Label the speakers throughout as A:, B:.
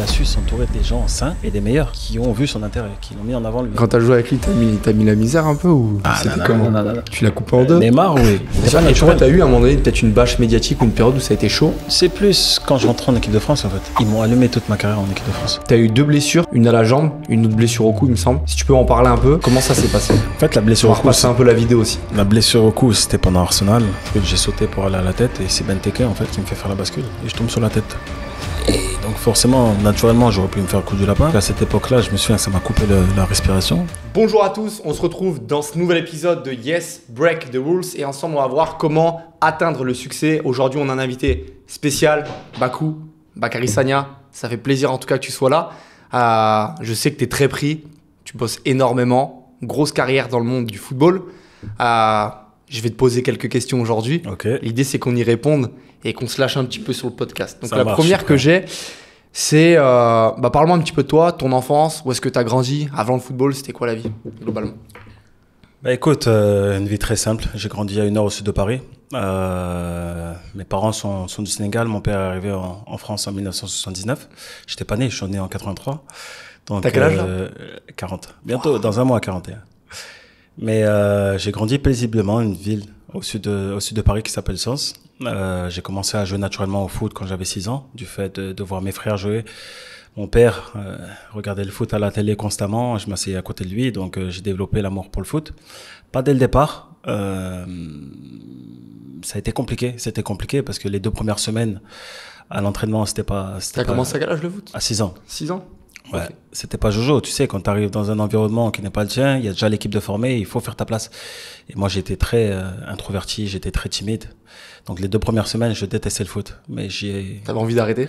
A: il a su s'entourer des gens sains et des meilleurs qui ont vu son intérêt, qui l'ont mis en avant lui. Quand
B: as joué avec lui, t'as mis,
A: as mis la misère un peu ou ah, c'était comment Tu l'as coupé en deux euh, Neymar, oui. et tu as eu à un moment donné peut-être une bâche médiatique ou une période où ça a été chaud C'est plus quand je rentre en équipe de France en fait. Ils m'ont allumé toute ma
B: carrière en équipe de France. T'as eu deux blessures, une à la jambe, une autre blessure au cou, il me semble. Si tu peux en parler un peu, comment ça s'est
A: passé En fait, la blessure au cou. C'est un peu la vidéo aussi. La blessure au cou, c'était pendant Arsenal. J'ai sauté pour aller à la tête et c'est Teke, en fait qui me fait faire la bascule et je tombe sur la tête. Donc forcément, naturellement, j'aurais pu me faire coup du lapin. À cette époque-là, je me souviens ça m'a coupé la respiration.
B: Bonjour à tous, on se retrouve dans ce nouvel épisode de Yes, Break the Rules et ensemble on va voir comment atteindre le succès. Aujourd'hui, on a un invité spécial, baku Bakarisania. Ça fait plaisir en tout cas que tu sois là. Euh, je sais que tu es très pris, tu bosses énormément, grosse carrière dans le monde du football. Euh, je vais te poser quelques questions aujourd'hui. L'idée, c'est qu'on y réponde et qu'on se lâche un petit peu sur le podcast. Donc la première que j'ai, c'est euh, bah, parle-moi un petit peu de toi, ton enfance, où est-ce que tu as grandi avant le football, c'était quoi la vie globalement
A: bah écoute, euh, une vie très simple. J'ai grandi à une heure au sud de Paris. Euh, mes parents sont, du Sénégal. Mon père est arrivé en, France en 1979. J'étais pas né, je suis né en 83. Donc, T'as quel âge 40. Bientôt, dans un mois, 41. Mais j'ai grandi paisiblement une ville au sud de, au sud de Paris qui s'appelle Sens. Euh, j'ai commencé à jouer naturellement au foot quand j'avais 6 ans, du fait de, de, voir mes frères jouer. Mon père euh, regardait le foot à la télé constamment, je m'asseyais à côté de lui, donc euh, j'ai développé l'amour pour le foot. Pas dès le départ, euh, ça a été compliqué, c'était compliqué parce que les deux premières semaines à l'entraînement, c'était pas... T'as pas... commencé à quel le foot À 6 ans. 6 ans Ouais, c'était pas Jojo. Tu sais, quand tu arrives dans un environnement qui n'est pas le tien, il y a déjà l'équipe de former. il faut faire ta place. Et moi, j'étais très euh, introverti, j'étais très timide. Donc, les deux premières semaines, je détestais le foot. Mais j'ai. T'avais envie d'arrêter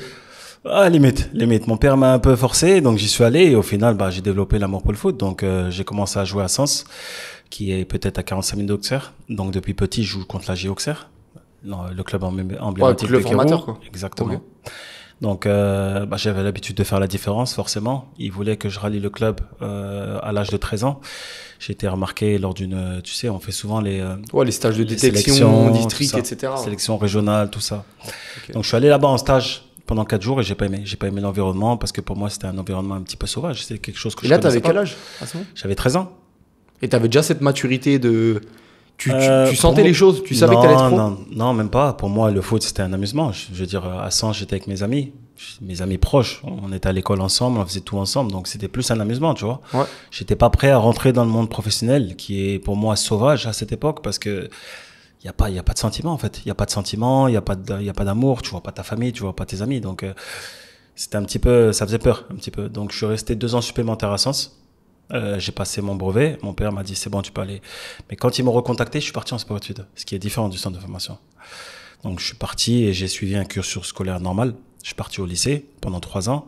A: ah, limite, limite. Mon père m'a un peu forcé, donc j'y suis allé et au final, bah, j'ai développé l'amour pour le foot. Donc, euh, j'ai commencé à jouer à Sens, qui est peut-être à 45 minutes d'Auxerre. Donc, depuis petit, je joue contre la G Auxerre, le club emblématique ouais, le club formateur, quoi. Exactement. Donc euh, bah, j'avais l'habitude de faire la différence, forcément. Ils voulaient que je rallie le club euh, à l'âge de 13 ans. J'ai été remarqué lors d'une, euh, tu sais, on fait souvent les, les stages de détection, district, etc. Sélection régionale, tout ça. Donc je suis allé là-bas en stage pendant 4 jours et j'ai pas aimé. J'ai pas aimé l'environnement parce que pour moi c'était un environnement un petit peu sauvage. C'est quelque chose que et je là, t'avais quel âge J'avais 13 ans. Et t'avais déjà cette maturité de euh, tu, sentais les choses, tu savais non, que être non, non, même pas. Pour moi, le foot, c'était un amusement. Je, veux dire, à Sens, j'étais avec mes amis, mes amis proches. On était à l'école ensemble, on faisait tout ensemble. Donc, c'était plus un amusement, tu vois. Ouais. J'étais pas prêt à rentrer dans le monde professionnel, qui est pour moi sauvage à cette époque, parce que il y a pas il y a pas de sentiment en fait il y a pas de sentiment il y a pas y a pas d'amour tu vois pas ta famille tu vois pas tes amis donc euh, c'était un petit peu ça faisait peur un petit peu donc je suis resté deux ans supplémentaires à Sens euh, j'ai passé mon brevet. Mon père m'a dit c'est bon, tu peux aller. Mais quand ils m'ont recontacté, je suis parti en sport études, ce qui est différent du centre de formation. Donc je suis parti et j'ai suivi un cursus scolaire normal. Je suis parti au lycée pendant trois ans.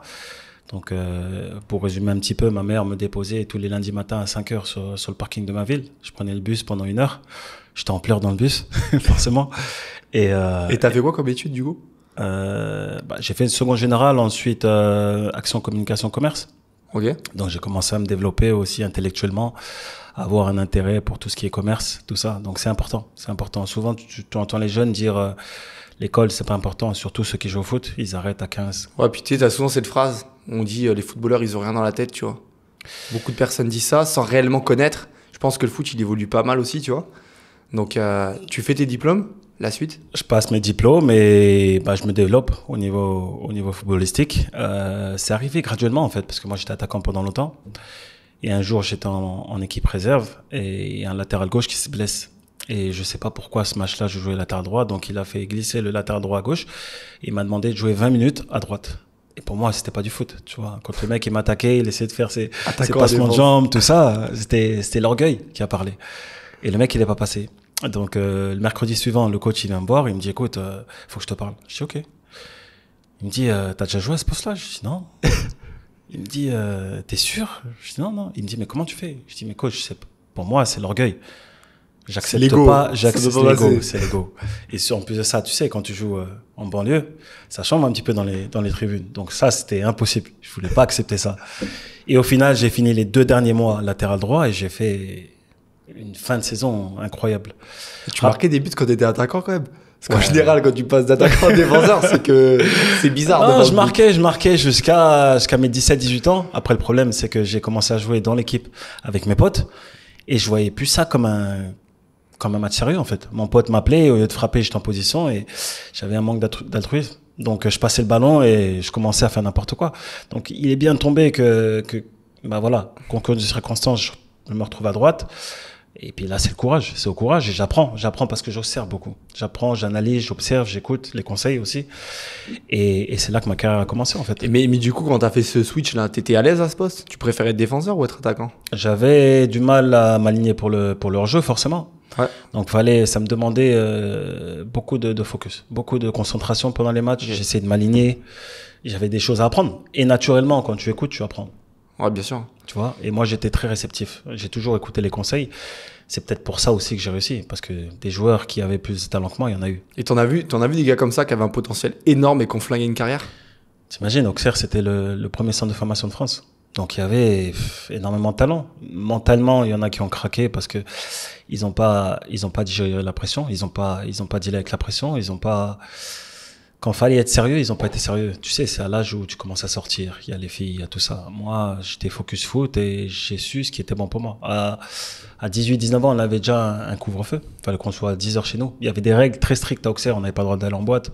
A: Donc euh, pour résumer un petit peu, ma mère me déposait tous les lundis matins à 5 heures sur, le parking de ma ville. Je prenais le bus pendant une heure. J'étais en pleurs dans le bus, forcément. Et euh, t'avais quoi comme études du coup euh, bah, J'ai fait une seconde générale, ensuite action communication commerce. Donc j'ai commencé à me développer aussi intellectuellement, avoir un intérêt pour tout ce qui est commerce, tout ça. Donc c'est important, c'est important. Souvent tu, entends les jeunes dire euh, l'école c'est pas important, surtout ceux qui jouent au foot, ils arrêtent à 15.
B: Ouais, puis tu as souvent cette phrase, on dit euh, les footballeurs ils ont rien dans la tête, tu vois. Beaucoup de personnes disent ça sans réellement connaître. Je pense que le foot il évolue pas mal aussi, tu vois. Donc euh, tu fais tes diplômes, la suite
A: Je passe mes diplômes et bah, je me développe au niveau, au niveau footballistique. Euh, c'est arrivé graduellement en fait, parce que moi j'étais attaquant pendant longtemps. Et un jour j'étais en, équipe réserve et il y a un latéral gauche qui se blesse. Et je sais pas pourquoi ce match-là je jouais latéral droit, donc il a fait glisser le latéral droit à gauche. Et il m'a demandé de jouer 20 minutes à droite. Et pour moi, c'était pas du foot, tu vois. Quand le mec il m'attaquait, il essayait de faire ses, ses passements de jambes, tout ça, c'était l'orgueil qui a parlé. Et le mec il n'est pas passé. Donc euh, le mercredi suivant, le coach il vient me voir, il me dit écoute, euh, faut que je te parle. Je dis ok. Il me dit euh, t'as déjà joué à ce poste-là Je dis non. il me dit euh, t'es sûr Je dis non non. Il me dit mais comment tu fais Je dis mais coach, c'est pour moi c'est l'orgueil. J'accepte pas, j'accepte l'ego, c'est l'ego. Et en plus de ça, tu sais, quand tu joues euh, en banlieue, ça change un petit peu dans les dans les tribunes. Donc ça, c'était impossible. Je voulais pas accepter ça. Et au final, j'ai fini les deux derniers mois latéral droit et j'ai fait une fin de saison incroyable. tu marquais des buts quand t'étais attaquant quand même parce qu'en général, quand tu passes d'attaquant à défenseur, c'est que c'est bizarre. Non, je marquais, je marquais jusqu'à jusqu'à mes 17-18 ans. Après, le problème, c'est que j'ai commencé à jouer dans l'équipe avec mes potes et je voyais plus ça comme un comme un match sérieux en fait. Mon pote m'appelait au lieu de frapper, j'étais en position et j'avais un manque d'altruisme. Donc, je passais le ballon et je commençais à faire n'importe quoi. Donc, il est bien tombé que que bah voilà, concours de circonstances, je me retrouve à droite. Et puis là, c'est le courage, c'est au courage. Et j'apprends, j'apprends parce que j'observe beaucoup. J'apprends, j'analyse, j'observe, j'écoute les conseils aussi. Et, c'est là que ma carrière a commencé en fait. mais, mais du coup, quand tu as fait ce switch là, t'étais à l'aise à ce poste Tu préférais être défenseur ou être attaquant J'avais du mal à m'aligner pour le pour leur jeu forcément. Ouais. Donc fallait, ça me demandait euh, beaucoup de, de, focus, beaucoup de concentration pendant les matchs. J'essayais de m'aligner. J'avais des choses à apprendre. Et naturellement, quand tu écoutes, tu apprends bien sûr. Tu vois, et moi j'étais très réceptif. J'ai toujours écouté les conseils. C'est peut-être pour ça aussi que j'ai réussi, parce que des joueurs qui avaient plus de talent que moi, il y en a eu. Et t'en as vu, t'en as vu des gars comme ça qui avaient un potentiel énorme et qui ont flingué une carrière T'imagines, Auxerre, c'était le, premier centre de formation de France. Donc il y avait énormément de talent. Mentalement, il y en a qui ont craqué parce que ils n'ont pas, ils ont pas digéré la pression, ils n'ont pas, ils ont pas dealé avec la pression, ils n'ont pas quand fallait être sérieux, ils n'ont pas été sérieux. Tu sais, c'est à l'âge où tu commences à sortir. Il y a les filles, il y a tout ça. Moi, j'étais focus foot et j'ai su ce qui était bon pour moi. À, 18, 19 ans, on avait déjà un, couvre-feu. Il fallait qu'on soit à 10 heures chez nous. Il y avait des règles très strictes à Auxerre. On n'avait pas le droit d'aller en boîte.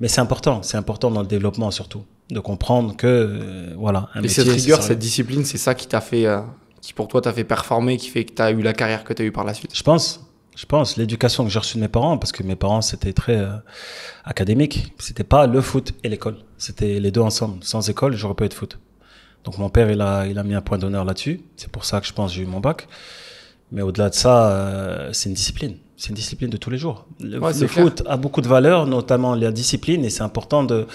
A: Mais c'est important. C'est important dans le développement surtout. De comprendre que, euh, voilà. et cette rigueur, cette
B: discipline, c'est ça qui t'a fait, euh, qui pour toi t'a fait performer, qui fait que t'as eu la carrière que tu as par
A: la suite. Je pense. Je pense l'éducation que j'ai reçue de mes parents, parce que mes parents c'était très euh, académique. C'était pas le foot et l'école, c'était les deux ensemble. Sans école, j'aurais pas de foot. Donc mon père il a il a mis un point d'honneur là-dessus. C'est pour ça que je pense j'ai eu mon bac. Mais au-delà de ça, euh, c'est une discipline. C'est une discipline de tous les jours. Le, foot a beaucoup de valeur, notamment la discipline, et c'est important de,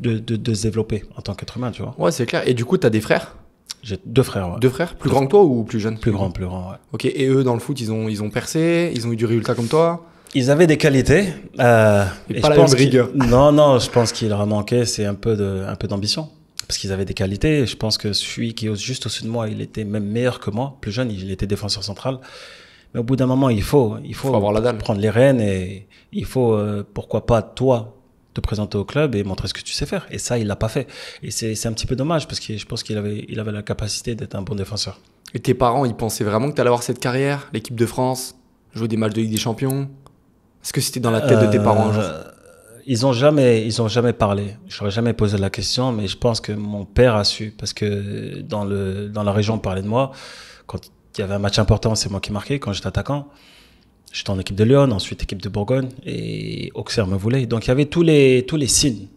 A: de, de, se développer en tant qu'être humain, tu vois.
B: Ouais, c'est clair. Et du coup, tu as des frères j'ai deux
A: frères. Deux frères Plus grand grands que
B: toi ou plus jeunes Plus grands, plus grands, ouais. Ok, et eux, dans le foot, ils ont, ils ont percé, ils ont eu du résultat comme toi Ils avaient des qualités.
A: Euh, et, pas la rigueur. Non, non, je pense qu'il leur manquait, c'est un peu d'ambition. Parce qu'ils avaient des qualités. Je pense que celui qui est juste au-dessus de moi, il était même meilleur que moi. Plus jeune, il était défenseur central. Mais au bout d'un moment, il faut, il faut, prendre les rênes et il faut, euh, pourquoi pas toi, te présenter au club et montrer ce que tu sais faire. Et ça, il l'a pas fait. Et c'est un petit peu dommage parce que je pense qu'il avait, il avait la capacité d'être un bon défenseur.
B: Et tes parents, ils pensaient vraiment que tu allais avoir cette carrière, l'équipe de France, jouer des matchs de Ligue des Champions Est-ce que c'était dans la tête de tes parents
A: euh, Ils ont jamais, ils ont jamais parlé. n'aurais jamais posé la question, mais je pense que mon père a su parce que dans le, dans la région, on parlait de moi. Quand il y avait un match important, c'est moi qui marquais quand j'étais attaquant. J'étais en équipe de Lyon, ensuite équipe de Bourgogne et Auxerre me voulait. Donc il y avait tous les, tous les signes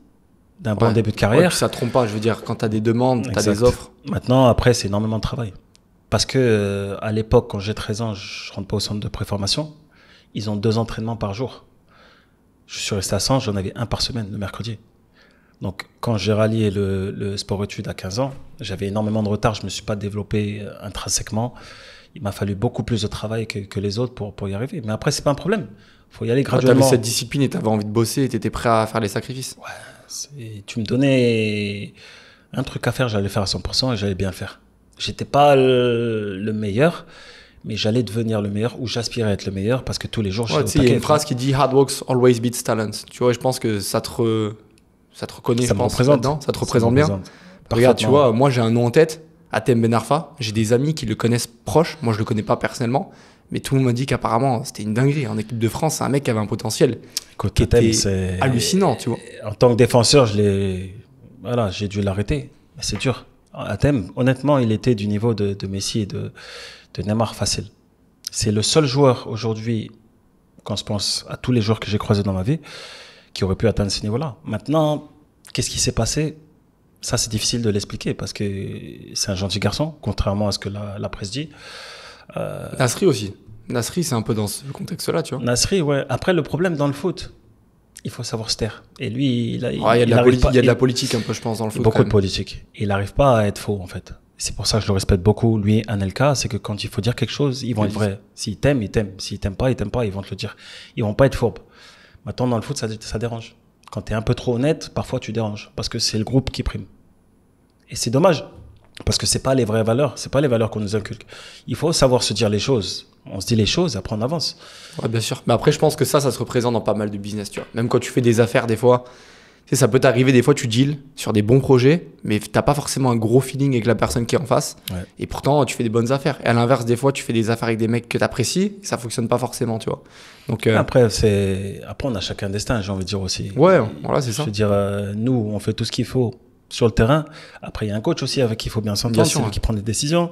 A: d'un bon début de carrière. Ouais, ça trompe pas, je veux dire, quand tu as des demandes, tu as des offres. Maintenant, après, c'est énormément de travail. Parce que euh, à l'époque, quand j'ai 13 ans, je rentre pas au centre de préformation. Ils ont deux entraînements par jour. Je suis resté à 100, j'en avais un par semaine le mercredi. Donc, quand j'ai rallié le, le sport-études à 15 ans, j'avais énormément de retard. Je me suis pas développé euh, intrinsèquement il m'a fallu beaucoup plus de travail que, les autres pour, pour y arriver. Mais après, c'est pas un problème. Il faut y aller graduellement. tu cette discipline et tu avais envie de bosser et tu étais prêt à faire les sacrifices. Ouais, tu me donnais un truc à faire, j'allais faire à 100% et j'allais bien faire. J'étais pas le, meilleur, mais j'allais devenir le meilleur ou j'aspirais à être le meilleur parce que tous les jours, je Il y a une phrase qui dit
B: Hard work always beats talent. Tu vois, je pense que ça te, ça te reconnaît, ça Ça te représente bien. Regarde, tu vois, moi j'ai un nom en tête, Atem Ben Arfa, j'ai des amis qui le connaissent proche, moi je le connais pas personnellement, mais tout le monde m'a dit qu'apparemment c'était une dinguerie. En équipe de France, c'est un mec qui avait un potentiel Côté qui c'est hallucinant,
A: tu vois. En tant que défenseur, je voilà, j'ai dû l'arrêter. C'est dur. Atem, honnêtement, il était du niveau de, Messi et de, de Neymar facile. C'est le seul joueur aujourd'hui, quand je pense à tous les joueurs que j'ai croisés dans ma vie, qui aurait pu atteindre ce niveau-là. Maintenant, qu'est-ce qui s'est passé ça, c'est difficile de l'expliquer parce que c'est un gentil garçon, contrairement à ce que la, presse dit. Euh... Nasri aussi. Nasri, c'est un peu dans ce contexte-là, tu vois. Nasri, ouais. Après, le problème dans le foot, il faut savoir se taire. Et lui, il a. Il, il y a, de, la, politique un hein, peu, je pense, dans le foot. Beaucoup de politique. Il n'arrive pas à être faux, en fait. C'est pour ça que je le respecte beaucoup. Lui, Anelka, c'est que quand il faut dire quelque chose, ils vont être vrais. S'ils t'aiment, ils t'aiment. S'ils t'aiment pas, ils t'aiment pas, ils vont te le dire. Ils vont pas être fourbes. Maintenant, dans le foot, ça, ça dérange quand tu es un peu trop honnête, parfois tu déranges parce que c'est le groupe qui prime. Et c'est dommage parce que c'est pas les vraies valeurs, c'est pas les valeurs qu'on nous inculque. Il faut savoir se dire les choses. On se dit les choses, après on avance. Oui, bien sûr. Mais après, je pense que ça, ça se représente dans pas mal de business,
B: tu vois. Même quand tu fais des affaires, des fois, ça peut t'arriver des fois, tu deals sur des bons projets, mais t'as pas forcément un gros feeling avec la personne qui est en face. Et pourtant, tu fais des bonnes affaires. Et à l'inverse, des fois, tu fais des affaires avec des mecs que t'apprécies, et ça fonctionne pas forcément, tu vois. Donc, euh,
A: Après, c'est... Après, on a chacun destin, j'ai envie de dire aussi. Ouais, voilà, c'est ça. Je veux dire, euh, nous, on fait tout ce qu'il faut sur le terrain. Après, il y a un coach aussi avec qui il faut bien s'entendre, c'est qui prend des décisions.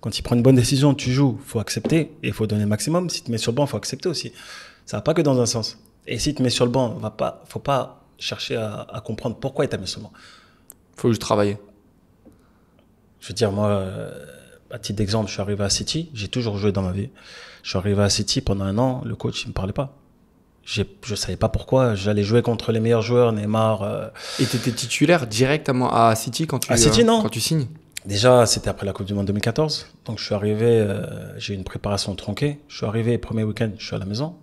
A: Quand il prend une bonne décision, tu joues, faut accepter et il faut donner le maximum. Si tu te mets sur le banc, faut accepter aussi. Ça va pas que dans un sens. Et si tu te mets sur le banc, va pas, faut pas chercher à, à comprendre pourquoi il t'a mis seulement. Faut juste travailler. Je veux dire, moi, euh, à titre d'exemple, je suis arrivé à City, j'ai toujours joué dans ma vie. Je suis arrivé à City pendant un an, le coach, il me parlait pas. Je ne savais pas pourquoi. J'allais jouer contre les meilleurs joueurs, Neymar. Euh. Et tu étais titulaire directement à City quand tu, à City, euh, non. Quand tu signes Déjà, c'était après la Coupe du Monde 2014. Donc, je suis arrivé, j'ai eu une préparation tronquée. Je suis arrivé, premier week-end, je suis à la maison.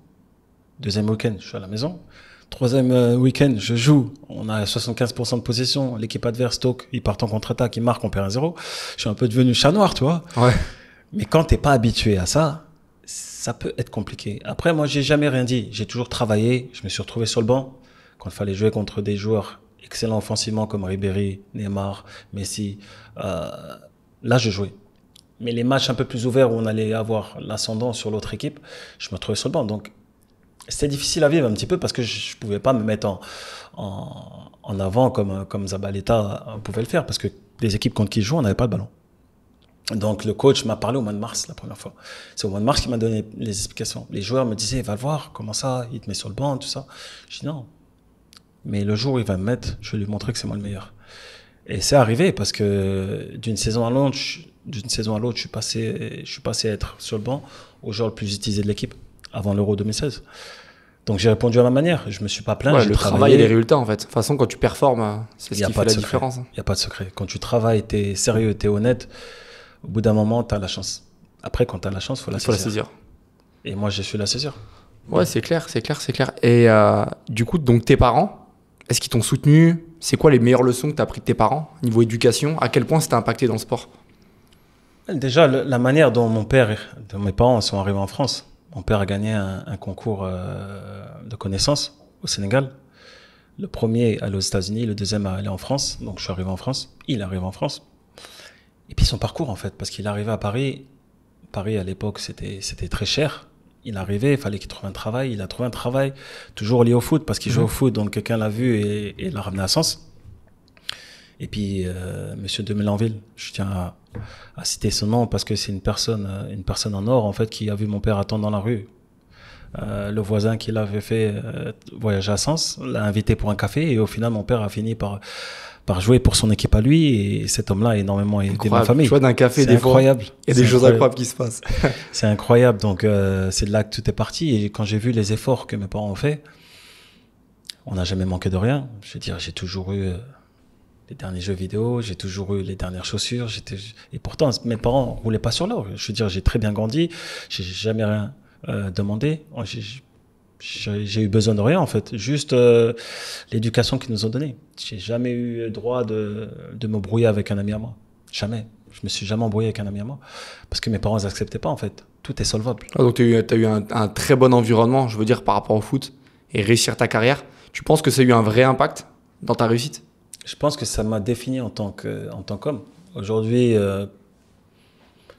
A: Deuxième week-end, je suis à la maison. Troisième euh, week-end, je joue. On a 75% de possession. L'équipe adverse, Stoke, ils partent en contre-attaque, ils marquent, on perd 1 0 Je suis un peu devenu chat noir, tu vois. Mais quand t'es pas habitué à ça, ça peut être compliqué. Après, moi, j'ai jamais rien dit. J'ai toujours travaillé. Je me suis retrouvé sur le banc quand il fallait jouer contre des joueurs excellents offensivement comme Ribéry, Neymar, Messi. Euh, là, je jouais. Mais les matchs un peu plus ouverts où on allait avoir l'ascendant sur l'autre équipe, je me trouvais sur le banc. Donc, c'était difficile à vivre un petit peu parce que je ne pouvais pas me mettre en, en, avant comme, comme Zabaleta euh, pouvait le faire parce que les équipes contre qui je joue, on n'avait pas de ballon. Donc le coach m'a parlé au mois de mars la première fois. C'est au mois de mars qu'il m'a donné les explications. Les joueurs me disaient, va le voir, comment ça, il te met sur le banc, tout ça. Je dis non. Mais le jour où il va me mettre, je vais lui montrer que c'est moi le meilleur. Et c'est arrivé parce que d'une saison à l'autre, d'une saison à l'autre, je suis passé, je suis passé à être sur le banc au joueur le plus utilisé de l'équipe avant l'Euro 2016. Donc j'ai répondu à ma manière. Je me suis pas plaint. Je le travail et les
B: résultats en fait. De toute façon, quand tu performes, c'est ce qui fait la secret. différence.
A: Il n'y a pas de secret. Quand tu travailles, tu es sérieux, tu es honnête, au bout d'un moment, tu as la chance. Après, quand tu as la chance, faut la, il faut saisir. la saisir. Et moi, je suis la saisir.
B: Ouais, c'est clair, c'est clair, c'est clair. Et euh, du coup, donc tes parents, est-ce qu'ils t'ont soutenu C'est quoi les meilleures leçons que tu as apprises de tes parents niveau éducation À quel point ça t'a impacté dans le sport
A: Déjà, la manière dont mon père, et mes parents sont arrivés en France mon père a gagné un, concours euh, de connaissances au Sénégal. Le premier allait aux États-Unis, le deuxième allait en France. Donc je suis arrivé en France. Il arrive en France. Et puis son parcours, en fait, parce qu'il arrivait à Paris. Paris, à l'époque, c'était, c'était très cher. Il arrivait, il fallait qu'il trouve un travail. Il a trouvé un travail, toujours lié au foot, parce qu'il joue mhm. au foot. Donc quelqu'un l'a vu et, et l'a ramené à Sens. Et puis, euh, monsieur de Mélanville, je tiens à, citer son nom parce que c'est une personne, euh, une personne en or, en fait, qui a vu mon père attendre dans la rue. Euh, le voisin qui l'avait fait voyager à Sens l'a invité pour un café et au final, mon père a fini par par jouer pour son équipe à lui et cet homme-là a énormément aidé ma famille. vois d'un café, des incroyable. et des choses incroyables qui se passent. c'est incroyable. Donc c'est de là que tout est parti. Et quand j'ai vu les efforts que mes parents ont fait, on n'a jamais manqué de rien. Je veux dire, j'ai toujours eu les derniers jeux vidéo, j'ai toujours eu les dernières chaussures. J'étais et pourtant mes parents roulaient pas sur l'or. Je veux dire, j'ai très bien grandi, j'ai jamais rien euh, demandé. J'ai eu besoin de rien en fait, juste euh, l'éducation qu'ils nous ont donnée. J'ai jamais eu le droit de, de me brouiller avec un ami à moi, jamais. Je me suis jamais embrouillé avec un ami à moi parce que mes parents n'acceptaient pas en fait. Tout est solvable.
B: Ah, donc tu as eu, un, un très bon environnement, je veux dire par rapport au foot et réussir ta carrière. Tu penses que ça a eu un vrai impact
A: dans ta réussite je pense que ça m'a défini en tant que en tant qu'homme. Aujourd'hui, euh,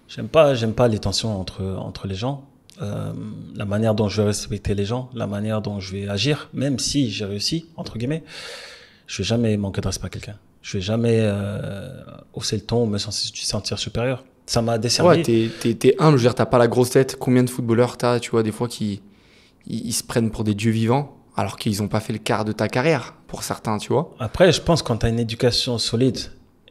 A: j'aime pas j'aime pas les tensions entre entre les gens, euh, la manière dont je vais respecter les gens, la manière dont je vais agir, même si j'ai réussi entre guillemets, je vais jamais manquer de respect à quelqu'un. Je vais jamais euh, hausser le ton me sentir supérieur. Ça m'a desservi.
B: Ouais, es humble, je veux dire, pas la grosse tête. Combien de footballeurs t'as, tu vois, des fois qui ils se prennent pour des dieux vivants alors qu'ils n'ont pas fait le quart de ta carrière, pour certains, tu vois.
A: Après, je pense quand tu as une éducation solide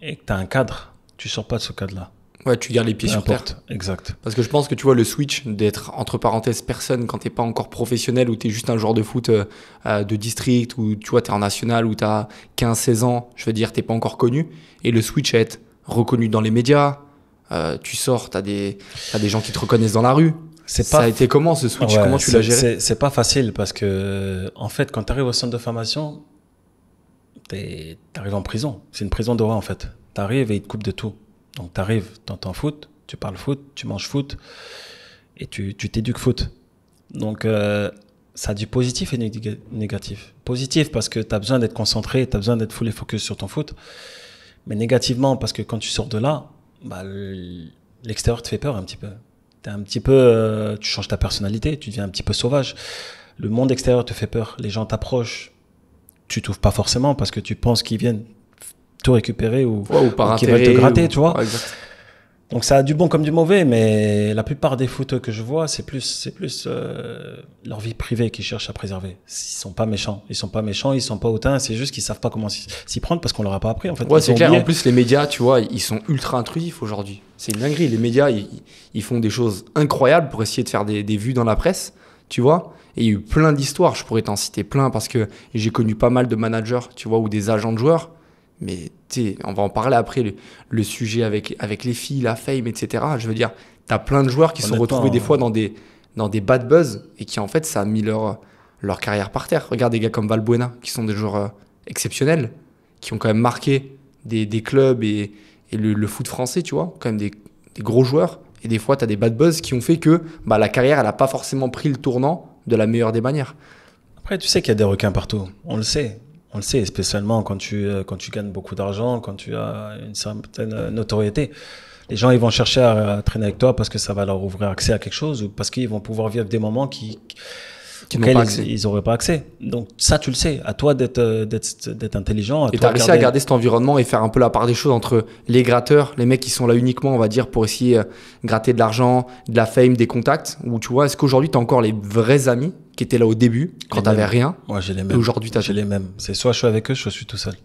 A: et que tu as un cadre, tu sors pas de ce cadre-là. Ouais, tu gardes les pieds sur terre. Exact. Parce que je pense que tu vois le
B: switch d'être entre parenthèses personne quand t'es pas encore professionnel ou es juste un joueur de foot euh, euh, de district ou tu vois t'es en national ou as 15-16 ans, je veux dire t'es pas encore connu et le switch à être reconnu dans les médias. Euh, tu sors, tu as des gens qui te reconnaissent dans la rue c'est pas... Ça a été comment ce switch Comment tu l'as géré
A: C'est pas facile parce que, en fait, quand tu arrives au centre de formation, tu arrives en prison. C'est une prison de roi, en fait. Tu arrives et ils te coupent de tout. Donc tu arrives, tu entends foot, tu parles foot, tu manges foot et tu t'éduques foot. Donc euh, ça a du positif et du négatif. Positif parce que tu as besoin d'être concentré, tu as besoin d'être full et focus sur ton foot. Mais négativement parce que quand tu sors de là, bah, l'extérieur te fait peur un petit peu. T'es un petit peu, euh, tu changes ta personnalité, tu deviens un petit peu sauvage. Le monde extérieur te fait peur, les gens t'approchent. Tu t'ouvres pas forcément parce que tu penses qu'ils viennent tout récupérer ou, qu'ils veulent te gratter, tu vois. Donc ça a du bon comme du mauvais, mais la plupart des photos que je vois, c'est plus, c'est plus euh, leur vie privée qu'ils cherchent à préserver. Ils sont pas méchants, ils sont pas méchants, ils sont pas hautains. C'est juste qu'ils savent pas comment s'y prendre parce qu'on leur a pas appris en fait. Ouais, c'est clair. En plus,
B: les médias, tu vois, ils sont ultra intrusifs aujourd'hui. C'est une dinguerie. Les médias, ils, font des choses incroyables pour essayer de faire des, des vues dans la presse, tu vois. Et il y a eu plein d'histoires. Je pourrais t'en citer plein parce que j'ai connu pas mal de managers, tu vois, ou des agents de joueurs mais on va en parler après, le, sujet avec, avec les filles, la fame, etc. Je veux dire, tu as plein de joueurs qui se sont retrouvés des hein. fois dans des, dans des bad buzz et qui, en fait, ça a mis leur, leur carrière par terre. Regarde des gars comme Valbuena, qui sont des joueurs euh, exceptionnels, qui ont quand même marqué des, clubs et, le, foot français, tu vois, quand même des, gros joueurs. Et des fois, tu as des bad buzz qui ont fait que bah, la carrière, elle n'a pas forcément pris le tournant de la meilleure des manières.
A: Après, tu sais qu'il y a des requins partout, on le sait on le sait, spécialement quand tu, euh, quand tu gagnes beaucoup d'argent, quand tu as une certaine euh, notoriété. Les gens, ils vont chercher à, traîner avec toi parce que ça va leur ouvrir accès à quelque chose ou parce qu'ils vont pouvoir vivre des moments qui ils n'auraient pas accès. Donc ça, tu le sais. À toi d'être euh, d'être intelligent. et tu as réussi à garder
B: cet environnement et faire un peu la part des choses entre les gratteurs, les mecs qui sont là uniquement, on va dire, pour essayer de euh, gratter de l'argent, de la fame, des contacts. Ou tu vois, est-ce qu'aujourd'hui, tu as encore les vrais amis qui étaient là au début, quand tu n'avais rien Moi, j'ai les mêmes.
A: Aujourd'hui, tu as les mêmes. C'est soit je suis avec eux, soit je suis tout seul.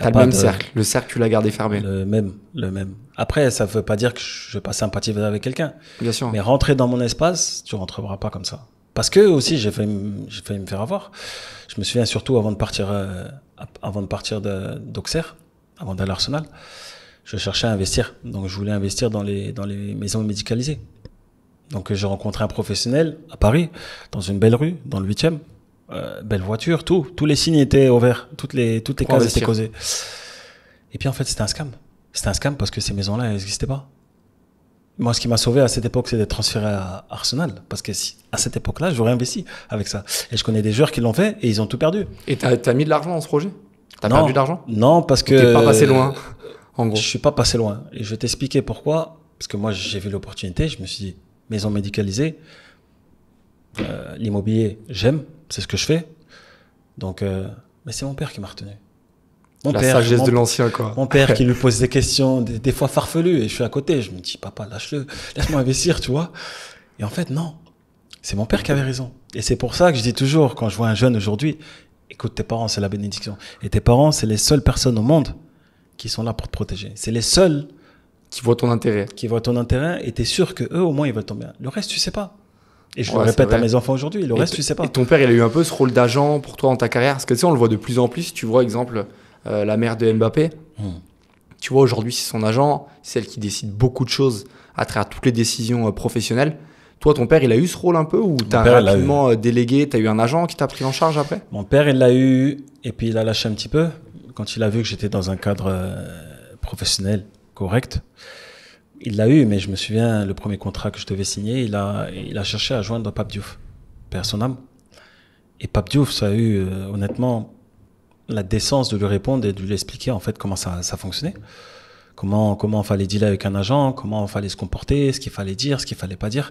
A: as le même cercle. Le cercle, tu l'as gardé fermé. Le même, le même. Après, ça veut pas dire que je vais pas sympathiser avec quelqu'un. Bien sûr. Mais rentrer dans mon espace, tu rentreras pas comme ça. Parce que aussi, j'ai failli, me faire avoir. Je me souviens surtout avant de partir, euh, avant de partir d'Auxerre, avant d'aller à Arsenal, je cherchais à investir. Donc, je voulais investir dans les, dans les maisons médicalisées. Donc, j'ai rencontré un professionnel à Paris, dans une belle rue, dans le 8e. Euh, belle voiture, tout. Tous les signes étaient ouverts. Toutes les, toutes les cases étaient causées. Et puis, en fait, c'était un scam. C'était un scam parce que ces maisons-là, n'existaient pas. Moi, ce qui m'a sauvé à cette époque, c'est d'être transféré à Arsenal. Parce que si, à cette époque-là, j'aurais investi avec ça. Et je connais des joueurs qui l'ont fait et ils ont tout perdu. Et t'as as mis de l'argent dans ce projet
B: T'as perdu de l'argent
A: Non, parce que. T'es pas passé loin, en gros. Je suis pas passé loin. Et je vais t'expliquer pourquoi. Parce que moi, j'ai vu l'opportunité. Je me suis dit, maison médicalisée, euh, l'immobilier, j'aime. C'est ce que je fais. Donc, euh, mais c'est mon père qui m'a retenu la sagesse de l'ancien, quoi. Mon père qui lui pose des questions, des, fois farfelues, et je suis à côté. Je me dis, papa, lâche-le, laisse-moi investir, tu vois. Et en fait, non. C'est mon père qui avait raison. Et c'est pour ça que je dis toujours, quand je vois un jeune aujourd'hui, écoute, tes parents, c'est la bénédiction. Et tes parents, c'est les seules personnes au monde qui sont là pour te protéger. C'est les seuls qui voient ton intérêt. Qui voient ton intérêt et t'es sûr que eux, au moins, ils veulent ton bien. Le reste, tu sais pas. Et je le répète à mes enfants aujourd'hui, le reste, tu sais
B: pas. Et ton père, il a eu un peu ce rôle d'agent pour toi dans ta carrière. Parce que tu sais, on le voit de plus en plus. Tu vois, exemple, euh, la mère de Mbappé. Hmm. Tu vois, aujourd'hui, c'est son agent, celle qui décide beaucoup de choses à travers toutes les décisions euh, professionnelles. Toi, ton père, il a eu ce rôle un peu ou t'as rapidement euh, délégué, t'as eu un agent qui t'a pris en charge après
A: Mon père, il l'a eu et puis il a lâché un petit peu quand il a vu que j'étais dans un cadre professionnel correct. Il l'a eu, mais je me souviens, le premier contrat que je devais signer, il a, il a cherché à joindre Pape Diouf, père âme. Et Pape Diouf, ça a eu, honnêtement, la décence de lui répondre et de lui expliquer en fait comment ça, ça fonctionnait. Comment, comment fallait dealer avec un agent, comment fallait se comporter, ce qu'il fallait dire, ce qu'il fallait pas dire.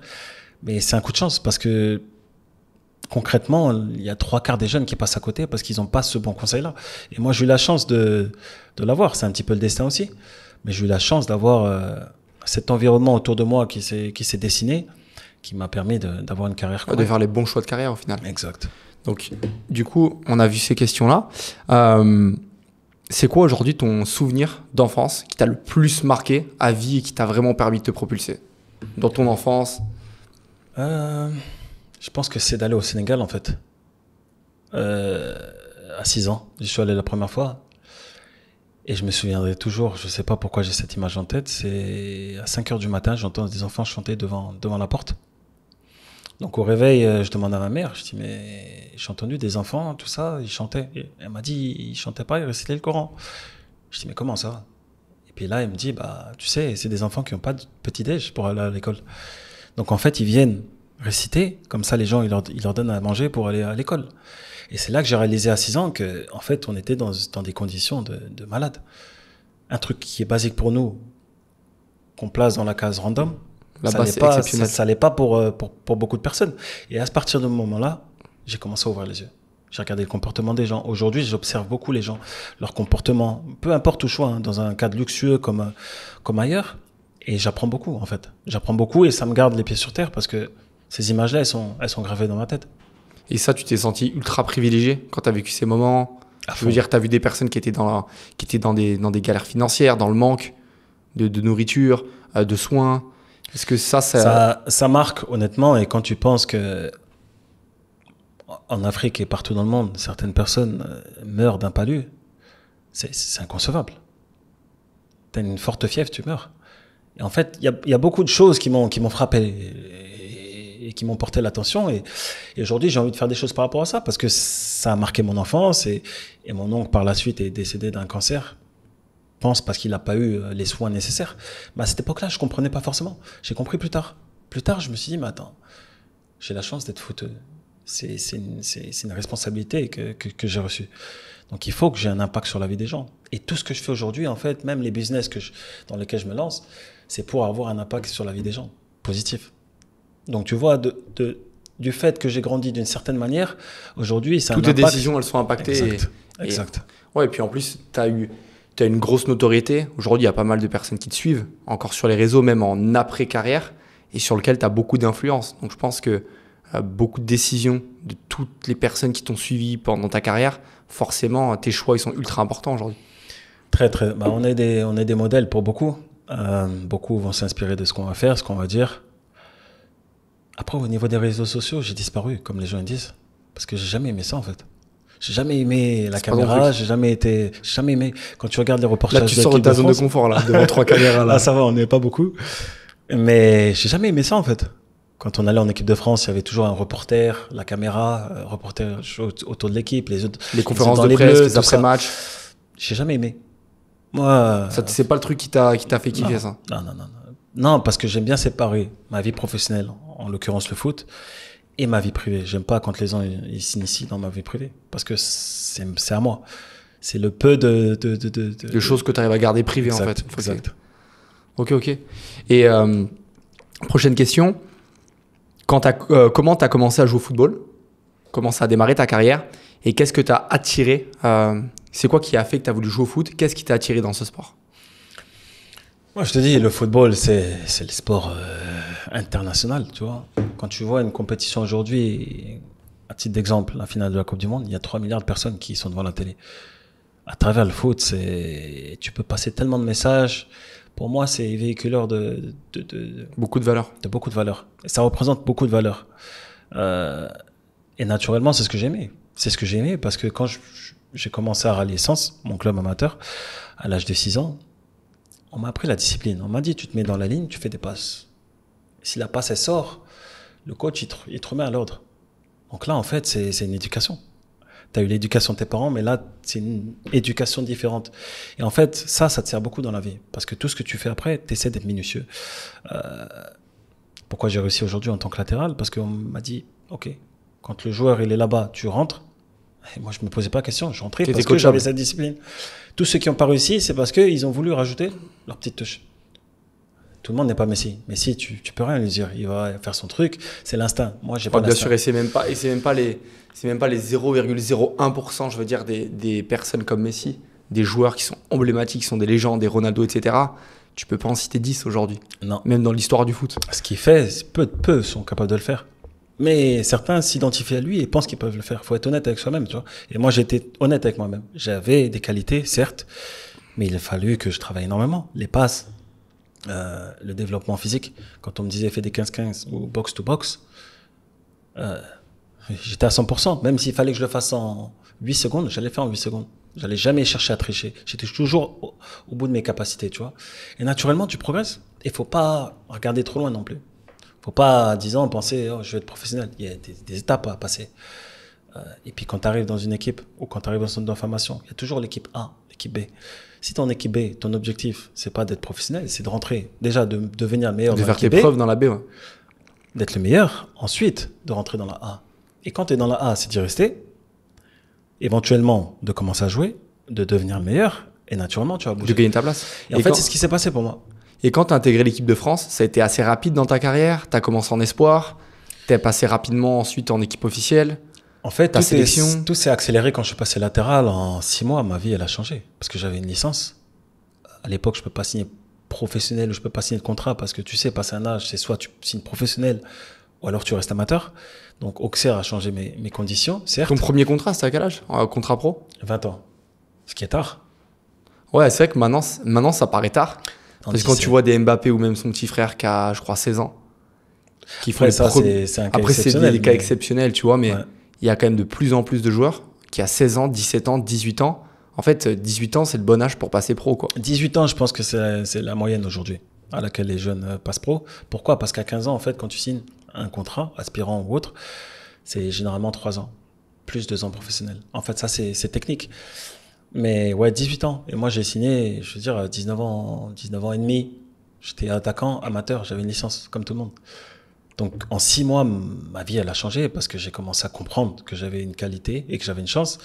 A: Mais c'est un coup de chance parce que concrètement, il y a trois quarts des jeunes qui passent à côté parce qu'ils n'ont pas ce bon conseil-là. Et moi, j'ai eu la chance de, de l'avoir. C'est un petit peu le destin aussi. Mais j'ai eu la chance d'avoir euh, cet environnement autour de moi qui s'est dessiné, qui m'a permis d'avoir une carrière. de faire les bons choix de carrière au final. Exact. Donc, du coup,
B: on a vu ces questions-là. Euh, c'est quoi aujourd'hui ton souvenir d'enfance qui t'a le plus marqué à vie et qui t'a vraiment permis de te propulser dans ton enfance
A: euh, Je pense que c'est d'aller au Sénégal en fait. Euh, à 6 ans, je suis allé la première fois et je me souviendrai toujours, je ne sais pas pourquoi j'ai cette image en tête, c'est à 5 heures du matin, j'entends des enfants chanter devant, devant la porte. Donc au réveil, euh, je demande à ma mère, je dis mais j'ai entendu des enfants, tout ça, ils chantaient. Et elle m'a dit, ils chantaient pas, ils récitaient le Coran. Je dis mais comment ça Et puis là, elle me dit, bah tu sais, c'est des enfants qui n'ont pas de petit-déj pour aller à l'école. Donc en fait, ils viennent réciter, comme ça les gens, ils leur, donnent à manger pour aller à l'école. Et c'est là que j'ai réalisé à 6 ans que en fait, on était dans, des conditions de, de malade. Un truc qui est basique pour nous, qu'on place dans la case random, ça bas pas, Ça n'est pas euh, pour, pour, beaucoup de personnes. Et à partir de ce moment-là, j'ai commencé à ouvrir les yeux. J'ai regardé le comportement des gens. Aujourd'hui, j'observe beaucoup les gens, leur comportement, peu importe où je hein, dans un cadre luxueux comme, euh, comme ailleurs. Et j'apprends beaucoup, en fait. J'apprends beaucoup et ça me garde les pieds sur terre parce que ces images-là, elles sont, elles sont gravées dans ma tête.
B: Et ça, tu t'es senti ultra privilégié quand tu as vécu ces moments à Je veux dire, tu as vu des personnes qui étaient, dans, qui étaient dans, des, dans des galères financières, dans le manque de, de nourriture, euh, de soins que ça, ça...
A: marque honnêtement Et quand tu penses que en Afrique et partout dans le monde, certaines personnes euh, meurent d'un palu, c'est inconcevable. T'as une forte fièvre, tu meurs. Et en fait, il y, a, beaucoup de choses qui m'ont frappé et, frappé et qui m'ont porté l'attention. et aujourd'hui, j'ai envie de faire des choses par rapport à ça parce que ça a marqué mon enfance et, mon oncle par la suite est décédé d'un cancer pense parce qu'il n'a pas eu euh, les soins nécessaires. Mais à cette époque-là, je ne comprenais pas forcément. J'ai compris plus tard. Plus tard, je me suis dit, mais attends, j'ai la chance d'être fouteux. C'est une, responsabilité que, que, j'ai reçue. Donc il faut que j'ai un impact sur la vie des gens. Et tout ce que je fais aujourd'hui, en fait, même les business que je, dans lesquels je me lance, c'est pour avoir un impact sur la vie des gens, positif. Donc tu vois, de, du fait que j'ai grandi d'une certaine manière, aujourd'hui, ça un Toutes les décisions, elles sont impactées. Exact. exact.
B: ouais, et puis en plus, tu as eu tu as une grosse notoriété. Aujourd'hui, il y a pas mal de personnes qui te suivent, encore sur les réseaux, même en après-carrière, et sur lequel tu as beaucoup d'influence. Donc je pense que euh, beaucoup de décisions de toutes les personnes qui t'ont suivi pendant ta carrière, forcément, tes choix, ils sont ultra importants aujourd'hui.
A: Très, très. Bah, on, est des, on est des modèles pour beaucoup. Euh, beaucoup vont s'inspirer de ce qu'on va faire, ce qu'on va dire. Après, au niveau des réseaux sociaux, j'ai disparu, comme les gens disent, parce que j'ai jamais aimé ça en fait. J'ai jamais aimé la caméra, j'ai jamais été, jamais aimé. Quand tu regardes les reportages, là tu sors de ta zone de confort là, devant trois caméras là. Ah, ça va, on n'est pas beaucoup. Mais j'ai jamais aimé ça en fait. Quand on allait en équipe de France, il y avait toujours un reporter, la caméra, un euh, reporter autour de l'équipe, les autres. Les conférences de presse, les après-matchs. J'ai jamais aimé. Moi. Ça, c'est pas le truc qui t'a, qui t'a fait euh, kiffer ça. Non, non, non, non. Non, parce que j'aime bien séparer ma vie professionnelle, en l'occurrence le foot, et ma vie privée. J'aime pas quand les gens ils s'initient dans ma vie privée parce que c'est à moi. C'est le peu de de, de, choses
B: que tu arrives à garder privées en fait. Exact. Ok, ok. Et euh, prochaine question. Euh, comment tu as commencé à jouer au football Comment ça a démarré ta carrière Et qu'est-ce que tu as attiré euh, C'est quoi qui a fait que tu as voulu jouer au foot Qu'est-ce qui t'a attiré dans ce sport
A: Moi, je te dis, le football, c'est le sport international, tu vois. Quand tu vois une compétition aujourd'hui, à titre d'exemple, la finale de la Coupe du Monde, il y a 3 milliards de personnes qui sont devant la télé. À travers le foot, c'est, tu peux passer tellement de messages. Pour moi, c'est véhiculeur de, Beaucoup de valeurs. De beaucoup de valeurs. Et ça représente beaucoup de valeurs. Euh, et naturellement, c'est ce que j'aimais. C'est ce que j'aimais parce que quand j'ai commencé à rallier Sens, mon club amateur, à l'âge de 6 ans, on m'a appris la discipline. On m'a dit, tu te mets dans la ligne, tu fais des passes si la passe elle sort, le coach il te, remet à l'ordre. Donc là, en fait, c'est une éducation. Tu as eu l'éducation de tes parents, mais là, c'est une éducation différente. Et en fait, ça, ça te sert beaucoup dans la vie. Parce que tout ce que tu fais après, tu essaies d'être minutieux. Euh, pourquoi j'ai réussi aujourd'hui en tant que latéral Parce qu'on m'a dit, OK, quand le joueur il est là-bas, tu rentres. Et moi, je me posais pas la question. Je rentrais parce que j'avais cette discipline. Tous ceux qui n'ont pas réussi, c'est parce qu'ils ont voulu rajouter leur petite touche. Tout le monde n'est pas Messi. Messi, tu, tu peux rien lui dire. Il va faire son truc. C'est l'instinct. Moi, j'ai pas Bien sûr, et
B: c'est même pas, et c'est même pas les, c'est même pas les 0,01%, je veux dire, des, des, personnes comme Messi, des joueurs qui sont emblématiques, qui sont des légendes, des Ronaldo,
A: etc. Tu peux pas en citer 10 aujourd'hui. Non. Même dans l'histoire du foot. Ce qu'il fait, peu, peu sont capables de le faire. Mais certains s'identifient à lui et pensent qu'ils peuvent le faire. Faut être honnête avec soi-même, tu vois. Et moi, j'étais honnête avec moi-même. J'avais des qualités, certes, mais il a fallu que je travaille énormément. Les passes, euh, le développement physique, quand on me disait fais des 15-15 ou box to box, euh, j'étais à 100%. Même s'il fallait que je le fasse en 8 secondes, j'allais faire en 8 secondes. J'allais jamais chercher à tricher. J'étais toujours au, bout de mes capacités, tu vois. Et naturellement, tu progresses. Et faut pas regarder trop loin non plus. Faut pas, disons, ans, penser oh, je vais être professionnel. Il y a des, étapes à passer. Euh, et puis quand tu arrives dans une équipe ou quand tu arrives dans un centre d'information, il y a toujours l'équipe A, l'équipe B. Si ton équipe B, ton objectif, c'est pas d'être professionnel, c'est de rentrer, déjà de, devenir meilleur. De faire tes preuves dans la B, D'être le meilleur, ensuite de rentrer dans la A. Et quand tu es dans la A, c'est d'y rester, éventuellement de commencer à jouer, de devenir meilleur, et naturellement tu vas bouger. De gagner ta place. Et, en fait, c'est ce qui s'est passé pour moi. Et quand tu as intégré l'équipe de France, ça a été assez rapide dans ta carrière Tu as commencé en espoir,
B: tu es passé rapidement ensuite en équipe officielle en fait, ta sélection.
A: tout s'est accéléré quand je suis passé latéral. En six mois, ma vie, elle a changé. Parce que j'avais une licence. À l'époque, je peux pas signer professionnel ou je peux pas signer de contrat parce que tu sais, passer un âge, c'est soit tu signes professionnel ou alors tu restes amateur. Donc, Auxerre a changé mes, mes conditions, Ton premier
B: contrat, c'était à quel âge contrat pro
A: 20 ans. Ce qui est tard.
B: Ouais, c'est vrai que maintenant, maintenant, ça paraît tard. parce que quand tu vois des Mbappé ou même son petit frère qui a, je crois, 16 ans,
A: qui font c'est, un cas Après, c'est des, cas
B: exceptionnels, tu vois, mais il y a quand même de plus en plus de joueurs qui a
A: 16 ans, 17 ans, 18 ans. En fait, 18 ans, c'est le bon âge pour passer pro. Quoi. 18 ans, je pense que c'est la moyenne aujourd'hui à laquelle les jeunes euh, passent pro. Pourquoi Parce qu'à 15 ans, en fait, quand tu signes un contrat, aspirant ou autre, c'est généralement 3 ans, plus 2 ans professionnels. En fait, ça, c'est technique. Mais ouais, 18 ans. Et moi, j'ai signé, je veux dire, 19 ans, 19 ans et demi. J'étais attaquant, amateur, j'avais une licence, comme tout le monde. Donc en six mois, ma vie, elle a changé parce que j'ai commencé à comprendre que j'avais une qualité et que j'avais une chance.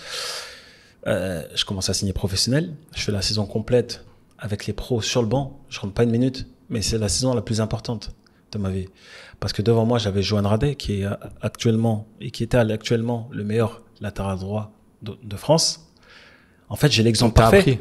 A: Euh, je commence à signer professionnel. Je fais la saison complète avec les pros sur le banc. Je rentre pas une minute, mais c'est la saison la plus importante de ma vie. Parce que devant moi, j'avais Johan Radet, qui est euh, actuellement, et qui était actuellement le meilleur latéral droit de, France. En fait, j'ai l'exemple parfait.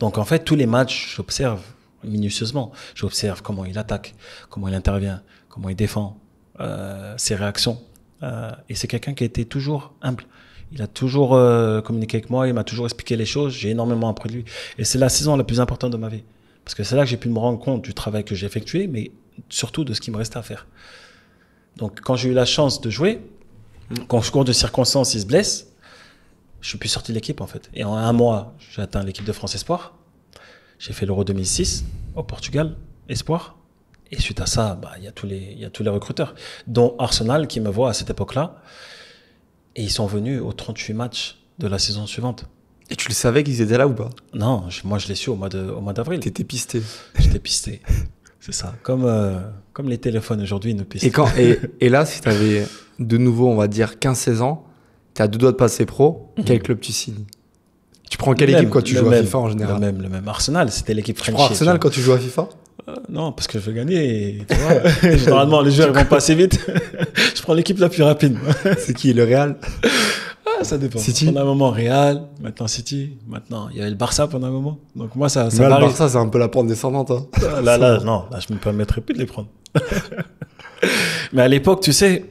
A: Donc en fait, tous les matchs, j'observe minutieusement. J'observe comment il attaque, comment il intervient, comment il défend, euh, ses réactions. Euh, et c'est quelqu'un qui a été toujours humble. Il a toujours euh, communiqué avec moi, il m'a toujours expliqué les choses. J'ai énormément appris de lui. Et c'est la saison la plus importante de ma vie. Parce que c'est là que j'ai pu me rendre compte du travail que j'ai effectué, mais surtout de ce qui me restait à faire. Donc quand j'ai eu la chance de jouer, quand je cours de circonstances, il se blesse, je suis plus sorti de l'équipe en fait. Et en un mois, j'ai atteint l'équipe de France Espoir. J'ai fait l'Euro 2006 au Portugal, Espoir. Et suite à ça, bah, il y, a tous les, y a tous les recruteurs, dont Arsenal qui me voit à cette époque-là. Et ils sont venus aux 38 matchs de la saison suivante. Et tu le savais qu'ils étaient là ou pas Non, moi je l'ai su au mois, de, au mois d'avril. T'étais pisté. J'étais pisté. C'est ça. Comme, euh, comme les téléphones aujourd'hui nous pistent. Et, quand,
B: et, là, si t'avais de nouveau, on va dire 15-16 ans, t'as deux doigts de passer pro, mhm. quel club
A: tu signes Tu prends quelle équipe quand tu joues à FIFA en général Le même, le même. Arsenal, c'était l'équipe française. Tu prends Arsenal quand tu joues à FIFA euh, non, parce que je veux gagner. Tu généralement, les joueurs vont passer vite. je prends l'équipe la plus rapide. c'est qui le Real ah, Ça dépend. Pendant un moment, Real. Maintenant, City. Maintenant, il y avait le Barça pendant un moment. Donc moi, ça. ça Mais le Barça,
B: c'est un peu la pente
A: descendante. Hein. Ah, là, là, non, là, je me permettrai plus de les prendre. Mais à l'époque, tu sais,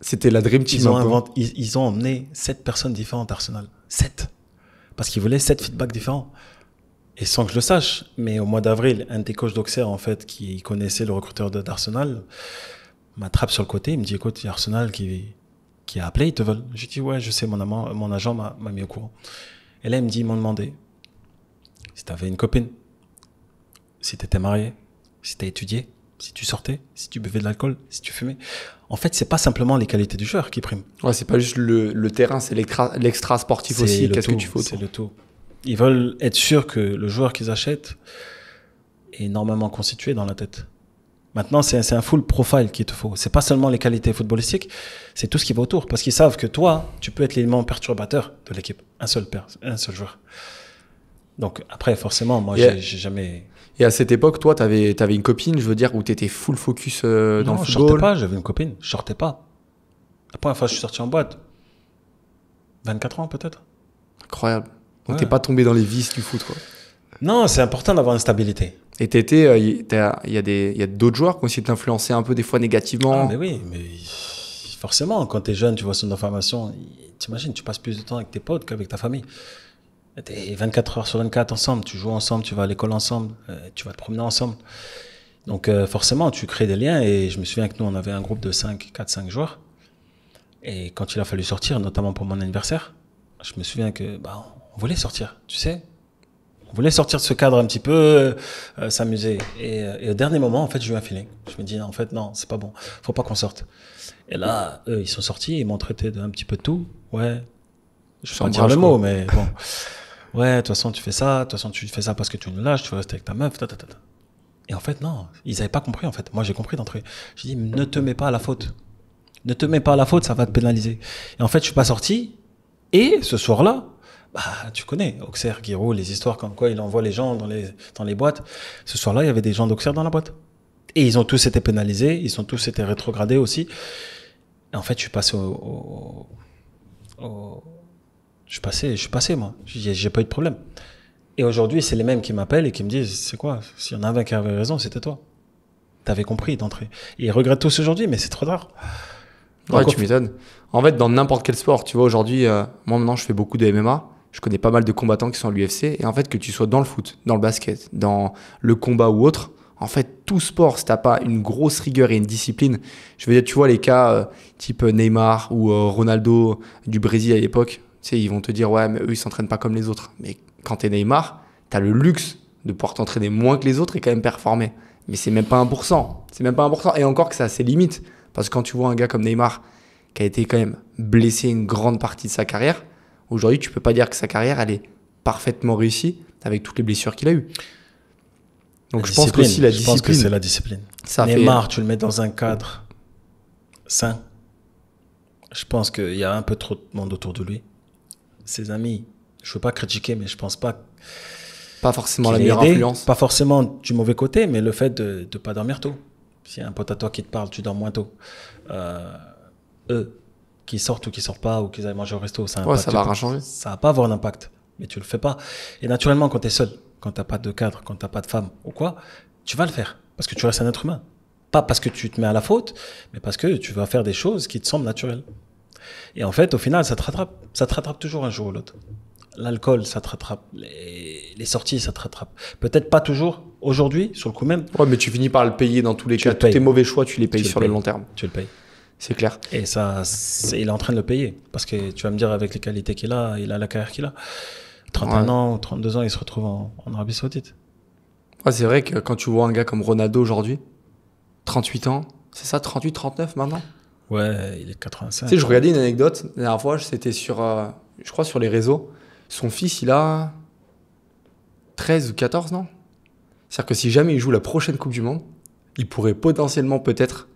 A: c'était la dream team. Ils ont, ils, ont emmené sept personnes différentes à Arsenal. Sept. Parce qu'ils voulaient sept feedbacks différents et sans que je le sache, mais au mois d'avril, un des coachs d'Auxerre, en fait, qui connaissait le recruteur d'Arsenal, m'attrape sur le côté, il me dit, écoute, il y a Arsenal qui, qui a appelé, ils te veulent. J'ai dit, ouais, je sais, mon, mon agent m'a mis au courant. Et là, il me dit, ils m'ont demandé si t'avais une copine, si t'étais marié, si t'as étudié, si tu sortais, si tu buvais de l'alcool, si tu fumais. En fait, c'est pas simplement les qualités du joueur qui priment. Ouais, c'est pas juste
B: le, terrain, c'est l'extra sportif aussi. Qu'est-ce que tu fais
A: C'est le tout. Ils veulent être sûrs que le joueur qu'ils achètent est normalement constitué dans la tête. Maintenant, c'est un full profile qu'il te faut. C'est pas seulement les qualités footballistiques, c'est tout ce qui va autour. Parce qu'ils savent que toi, tu peux être l'élément perturbateur de l'équipe. Un seul, un seul joueur. Donc après, forcément, moi, j'ai jamais. Et à
B: cette époque, toi, tu avais, avais, une copine, je veux dire, où tu étais full focus euh, dans le football Je sortais pas, j'avais une copine,
A: je sortais pas. La première fois que je suis sorti en boîte, 24 ans peut-être. Incroyable. Donc t'es pas tombé dans les vices du foot, quoi. Non, c'est important d'avoir une stabilité.
B: Et t'étais, il euh, y a des, y a d'autres joueurs qui ont essayé de t'influencer un peu des fois négativement. Ah, mais
A: oui, mais forcément, quand t'es jeune, tu vois son information, t'imagines, tu passes plus de temps avec tes potes qu'avec ta famille. es 24 heures sur 24 ensemble, tu joues ensemble, tu vas à l'école ensemble, euh, tu vas te promener ensemble. Donc euh, forcément, tu crées des liens et je me souviens que nous, on avait un groupe de 5, 4, 5 joueurs. Et quand il a fallu sortir, notamment pour mon anniversaire, je me souviens que bah, on voulait sortir, tu sais. On voulait sortir de ce cadre un petit peu, euh, euh, s'amuser. Euh, et, au dernier moment, en fait, j'ai eu un feeling. Je me dis, en fait, non, c'est pas bon. Faut pas qu'on sorte. Et là, eux, ils sont sortis, ils m'ont traité d'un petit peu de tout. Ouais. Je vais pas dire le mot, mais bon. Ouais, de toute façon, tu fais ça. De toute façon, tu fais ça parce que tu nous lâches, tu veux rester avec ta meuf. et en fait, non, ils n'avaient pas compris, en fait. Moi, j'ai compris d'entrée. J'ai dit, ne te mets pas à la faute. Ne te mets pas à la faute, ça va te pénaliser. Et en fait, je suis pas sorti. Et ce soir-là, bah, tu connais Auxerre, Giroud, les histoires comme quoi il envoie les gens dans les, dans les boîtes. Ce soir-là, il y avait des gens d'Auxerre dans la boîte. Et ils ont tous été pénalisés, ils ont tous été rétrogradés aussi. en fait, je suis passé au, je suis passé, je suis passé moi. J'ai pas eu de problème. Et aujourd'hui, c'est les mêmes qui m'appellent et qui me disent, c'est quoi S'il y en avait un qui avait raison, c'était toi. T'avais compris d'entrer. Et ils regrettent tous aujourd'hui, mais c'est trop tard. Ouais, tu
B: m'étonnes. En fait, dans n'importe quel sport, tu vois, aujourd'hui, euh, moi maintenant, je fais beaucoup de MMA je connais pas mal de combattants qui sont à l'UFC, et en fait, que tu sois dans le foot, dans le basket, dans le combat ou autre, en fait, tout sport, si t'as pas une grosse rigueur et une discipline, je veux dire, tu vois les cas euh, type Neymar ou euh, Ronaldo du Brésil à l'époque, tu sais, ils vont te dire, ouais, mais eux, ils s'entraînent pas comme les autres. Mais quand t'es Neymar, t'as le luxe de pouvoir t'entraîner moins que les autres et quand même performer. Mais c'est même pas 1%. C'est même pas 1%. Et encore que ça a ses limites. Parce que quand tu vois un gars comme Neymar, qui a été quand même blessé une grande partie de sa carrière, Aujourd'hui, tu peux pas dire que sa carrière, elle est parfaitement réussie avec toutes les blessures qu'il a eues. Donc je pense aussi la discipline. que c'est la discipline. Neymar, tu
A: le mets dans un cadre sain. Je pense qu'il y a un peu trop de monde autour de lui. Ses amis, je veux pas critiquer, mais je pense pas. Pas forcément la meilleure influence. Pas forcément du mauvais côté, mais le fait de ne pas dormir tôt. S'il y a un pote à toi qui te parle, tu dors moins tôt. Euh, eux, qu'ils sortent ou qu'ils sortent pas ou qu'ils aillent manger au resto, ça, ouais, ça va Ça va pas avoir d'impact, mais tu le fais pas. Et naturellement, quand tu es seul, quand t'as pas de cadre, quand t'as pas de femme ou quoi, tu vas le faire parce que tu restes un être humain. Pas parce que tu te mets à la faute, mais parce que tu vas faire des choses qui te semblent naturelles. Et en fait, au final, ça te rattrape. Ça te rattrape toujours un jour ou l'autre. L'alcool, ça te rattrape. Les, sorties, ça te rattrape. Peut-être pas toujours aujourd'hui, sur le coup même.
B: Ouais, mais tu finis par le payer dans tous les cas. Tous tes mauvais choix, tu les payes sur le, long terme. Tu le payes. C'est clair.
A: Et ça, il est en train de le payer. Parce que tu vas me dire, avec les qualités qu'il a, il a la carrière qu'il a. 31 ans ans, 32 ans, il se retrouve en, Arabie Saoudite.
B: c'est vrai que quand tu vois un gars comme Ronaldo aujourd'hui, 38 ans, c'est ça, 38, 39 maintenant
A: Ouais, il est 85. Tu sais, je regardais
B: une anecdote la dernière fois, c'était sur, euh, je crois, sur les réseaux. Son fils, il a 13 ou 14, ans. C'est-à-dire que si jamais il joue la prochaine Coupe du Monde, il pourrait potentiellement peut-être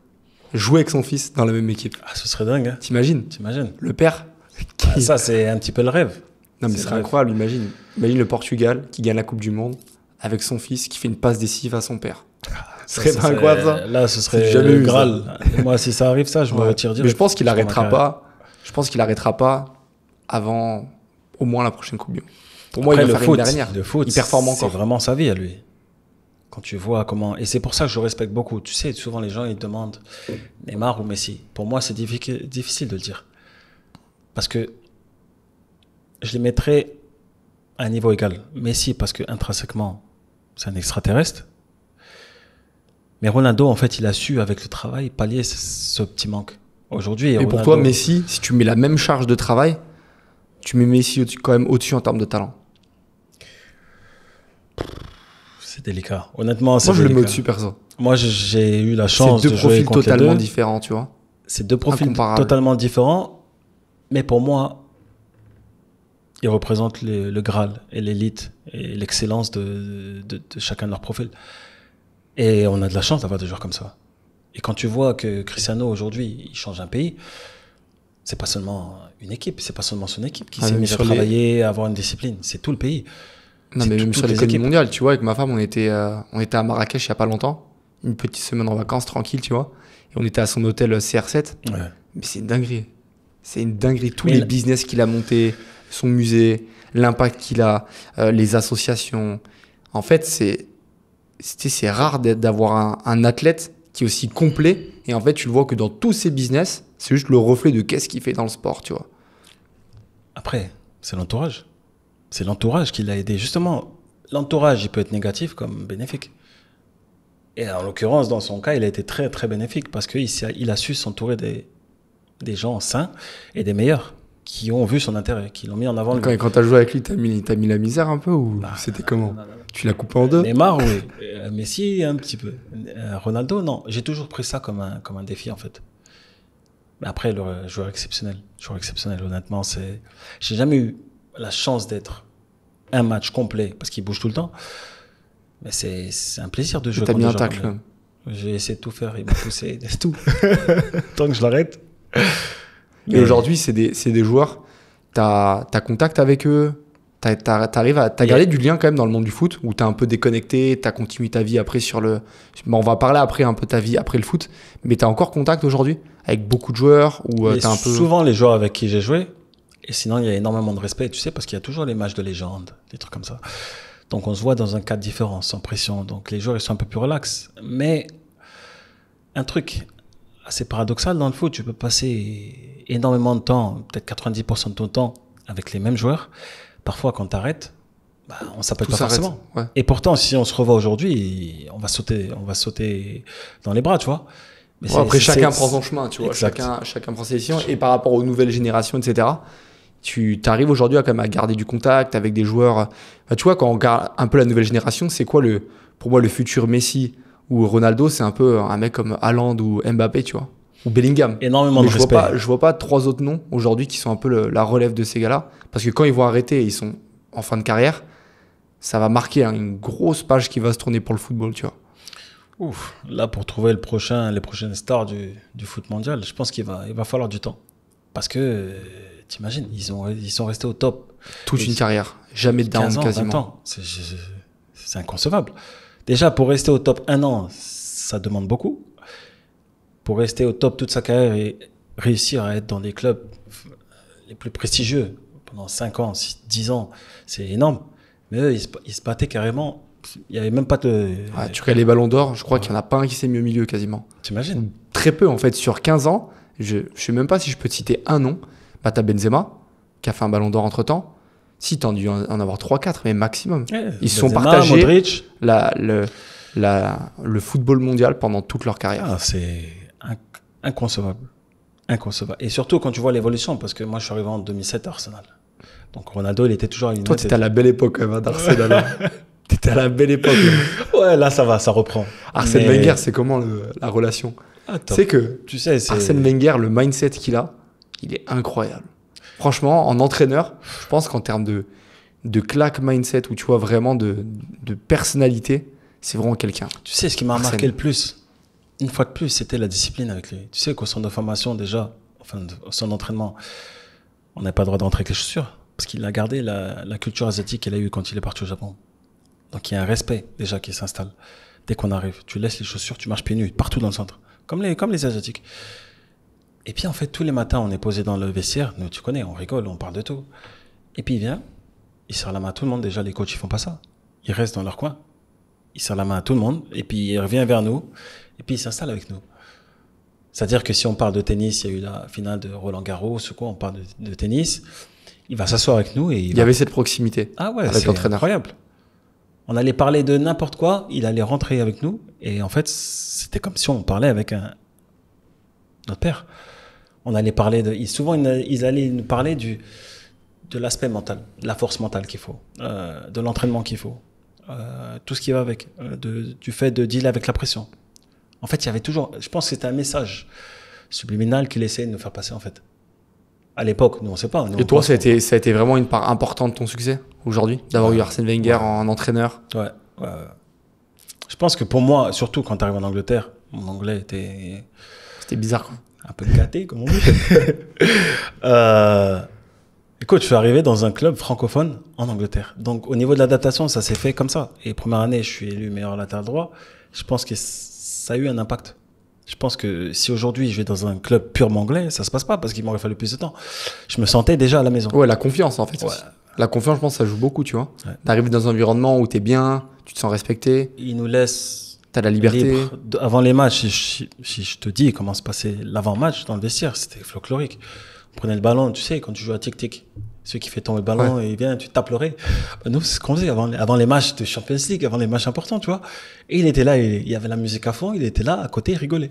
B: jouer avec son fils dans la même équipe. Ah, ce serait dingue. Hein. T'imagines T'imagines. Le père. Ah, ça, c'est un petit peu le rêve. Non, mais ce serait incroyable, imagine. Imagine le Portugal qui gagne la Coupe du Monde avec son fils qui fait une passe décisive à son père. Ce ah, serait incroyable, ça Là, ce serait le Graal.
A: Moi, si ça arrive, ça, je me retire Mais je pense qu'il arrêtera pas.
B: Je pense qu'il arrêtera pas avant au moins
A: la prochaine Coupe du Monde. Pour moi, il va faire une dernière. il performe encore. C'est vraiment sa vie à lui. Quand tu vois comment. Et c'est pour ça que je respecte beaucoup. Tu sais, souvent les gens, ils demandent Neymar ou Messi. Pour moi, c'est difficile de le dire. Parce que je les mettrais à un niveau égal. Messi, parce que intrinsèquement, c'est un extraterrestre. Mais Ronaldo, en fait, il a su, avec le travail, pallier ce, petit manque.
B: Aujourd'hui. Et pour toi, Messi,
A: si tu mets la même charge de travail, tu mets Messi quand
B: même au-dessus en termes de talent c'est délicat. Honnêtement, c'est Moi, je le mets au-dessus, personne.
A: Moi, j'ai eu la chance de jouer C'est deux profils totalement différents, tu vois. C'est deux profils totalement différents. Mais pour moi, ils représentent le, Graal et l'élite et l'excellence de, chacun de leurs profils. Et on a de la chance d'avoir des joueurs comme ça. Et quand tu vois que Cristiano, aujourd'hui, il change un pays, c'est pas seulement une équipe, c'est pas seulement son équipe qui ah, s'est mis à travailler, à avoir une discipline, c'est tout le pays. Non, mais même sur les
B: mondiales, tu vois, avec ma femme, on était, euh, on était à Marrakech il y a pas longtemps, une petite semaine en vacances, tranquille, tu vois, et on était à son hôtel euh, CR7. Mais c'est une dinguerie. C'est une dinguerie. Tous les business qu'il a monté son musée, l'impact qu'il a, euh, les associations. En fait, c'est c'est rare d'avoir un, un, athlète qui est aussi complet. Et en fait, tu le vois que dans tous ses business,
A: c'est juste le reflet de qu'est-ce qu'il fait dans
B: le sport, tu vois.
A: Après, c'est l'entourage. C'est l'entourage qui l'a aidé. Justement, l'entourage, il peut être négatif comme bénéfique. Et en l'occurrence, dans son cas, il a été très, très bénéfique parce qu'il il a su s'entourer des, des gens sains et des meilleurs qui ont vu son intérêt, qui l'ont mis en avant. Quand, quand tu as
B: joué avec lui, tu as, mis la misère un peu ou bah, c'était comment Tu l'as coupé en deux Neymar, oui.
A: Euh, Messi, un petit peu. Euh, Ronaldo, non. J'ai toujours pris ça comme un, comme un défi, en fait. Mais après, le joueur exceptionnel. Joueur exceptionnel, honnêtement, c'est. J'ai jamais eu la chance d'être un match complet parce qu'il bouge tout le temps. Mais c'est un plaisir de jouer. T'as mis un tacle. J'ai essayé de tout faire, il m'a poussé, tout. Tant que je l'arrête. Et aujourd'hui,
B: c'est des, joueurs, t'as as contact avec eux, t'arrives à. T'as gardé du lien quand même dans le monde du foot, où t'es un peu déconnecté, t'as continué ta vie après sur le. on va parler après un peu ta vie après le foot, mais t'as encore contact aujourd'hui avec
A: beaucoup de joueurs ou euh, t'as un peu. Souvent, les joueurs avec qui j'ai joué, et sinon, il y a énormément de respect, tu sais, parce qu'il y a toujours les matchs de légende, des trucs comme ça. Donc on se voit dans un cadre différent, sans pression. Donc les joueurs, ils sont un peu plus relax. Mais un truc assez paradoxal dans le foot, tu peux passer énormément de temps, peut-être 90% de ton temps, avec les mêmes joueurs. Parfois, quand t'arrêtes, bah, on s'appelle pas forcément. Et pourtant, si on se revoit aujourd'hui, on va sauter, on va sauter dans les bras, tu vois. Mais après, chacun prend son chemin, tu vois. Chacun,
B: chacun prend ses décisions. Et par rapport aux nouvelles générations, etc tu arrives aujourd'hui à, quand à garder du contact avec des joueurs. Euh, tu vois, quand on regarde un peu la nouvelle génération, c'est quoi le, pour moi le futur Messi ou Ronaldo C'est un peu un mec comme Haaland ou Mbappé, tu vois, ou Bellingham. Énormément de je ne Vois pas, je vois pas trois autres noms aujourd'hui qui sont un peu la relève de ces gars-là. Parce que quand ils vont arrêter, ils sont en fin de carrière, ça va marquer hein, une grosse page qui va se tourner pour le football, tu vois.
A: Ouf, là pour trouver le prochain, les prochaines stars du, du foot mondial, je pense qu'il va, il va falloir du temps. Parce que euh, T'imagines, ils, ont, ils sont restés au top. Toute une carrière. Jamais de down quasiment. C'est inconcevable. Déjà, pour rester au top un an, ça demande beaucoup. Pour rester au top toute sa carrière et réussir à être dans les clubs les plus prestigieux pendant 5 ans, 10 ans, c'est énorme. Mais eux, ils se, battaient carrément. Il n'y avait même pas de. Ah,
B: tu regardes les ballons d'or, je crois qu'il n'y en a pas un qui s'est mis au milieu quasiment. T'imagines Très peu en fait. Sur 15 ans, je ne sais même pas si je peux te citer un nom bah, Benzema, qui a fait un ballon d'or entre temps. Si, tendu dû en avoir 3-4, mais maximum. Ils se sont partagés le, football mondial pendant toute leur carrière. Ah, c'est
A: inconcevable. Inconcevable. Et surtout quand tu vois l'évolution, parce que moi, je suis arrivé en 2007 à Arsenal. Donc Ronaldo, il était toujours à Toi, t'étais à la
B: belle époque, hein, d'Arsenal. Hein.
A: t'étais à la belle époque. Hein. ouais, là, ça va, ça reprend. Arsène Wenger, c'est
B: comment la relation ah, C'est que tu sais, Arsène Wenger, le mindset qu'il a, il est incroyable. Franchement, en entraîneur, je pense qu'en termes de, de claque mindset, où tu vois vraiment de, de personnalité, c'est vraiment quelqu'un.
A: Tu sais, ce qui m'a marqué le plus, une fois de plus, c'était la discipline avec lui. Tu sais qu'au centre de formation, déjà, enfin, au centre d'entraînement, on n'a pas le droit d'entrer avec les chaussures. Parce qu'il a gardé la, la culture asiatique qu'il a eue quand il est parti au Japon. Donc il y a un respect déjà qui s'installe. Dès qu'on arrive, tu laisses les chaussures, tu marches pieds nus partout dans le centre. Comme les, comme les Asiatiques. Et puis en fait, tous les matins, on est posé dans le vestiaire. Nous, tu connais, on rigole, on parle de tout. Et puis il vient, il serre la main à tout le monde. Déjà, les coachs, ils font pas ça. Ils restent dans leur coin. Il serre la main à tout le monde. Et puis il revient vers nous. Et puis il s'installe avec nous. C'est-à-dire que si on parle de tennis, il y a eu la finale de Roland Garros ou quoi, on parle de, tennis. Il va s'asseoir avec nous et il, il y avait cette proximité. Ah ouais, c'est incroyable. On allait parler de n'importe quoi, il allait rentrer avec nous et en fait, c'était comme si on parlait avec un notre père. On allait parler de. Souvent, ils allaient nous parler du, de l'aspect mental, la force mentale qu'il faut, euh, de l'entraînement qu'il faut, euh, tout ce qui va avec, euh, du fait de deal avec la pression. En fait, il y avait toujours. Je pense que c'était un message subliminal qu'il essayait de nous faire passer, en fait. À l'époque, nous, on ne sait pas. Et toi, ça a,
B: été, ça a été vraiment une part importante de ton succès aujourd'hui, d'avoir eu Arsène Wenger en entraîneur
A: Ouais. Je pense que pour moi, surtout quand tu arrives en Angleterre, mon anglais était. C'était bizarre, quoi un peu gâté, comme on dit. Euh, écoute, je suis arrivé dans un club francophone en Angleterre. Donc, au niveau de l'adaptation, ça s'est fait comme ça. Et première année, je suis élu meilleur latéral droit. Je pense que ça a eu un impact. Je pense que si aujourd'hui je vais dans un club purement anglais, ça se passe pas parce qu'il m'aurait fallu plus de temps. Je me sentais déjà à la maison. Ouais, la confiance en fait. La
B: confiance, je pense, ça joue beaucoup, tu vois. Tu T'arrives dans un environnement où t'es bien, tu te sens respecté.
A: Ils nous laissent T'as la liberté. Avant les matchs, si, je te dis comment se passait l'avant-match dans le vestiaire, c'était folklorique. On prenait le ballon, tu sais, quand tu joues à tic-tic, celui qui fait tomber le ballon, et il vient, tu tapes pleuré. Bah, nous, c'est ce qu'on faisait avant, avant, les matchs de Champions League, avant les matchs importants, tu vois. Et il était là, il, y avait la musique à fond, il était là, à côté, rigoler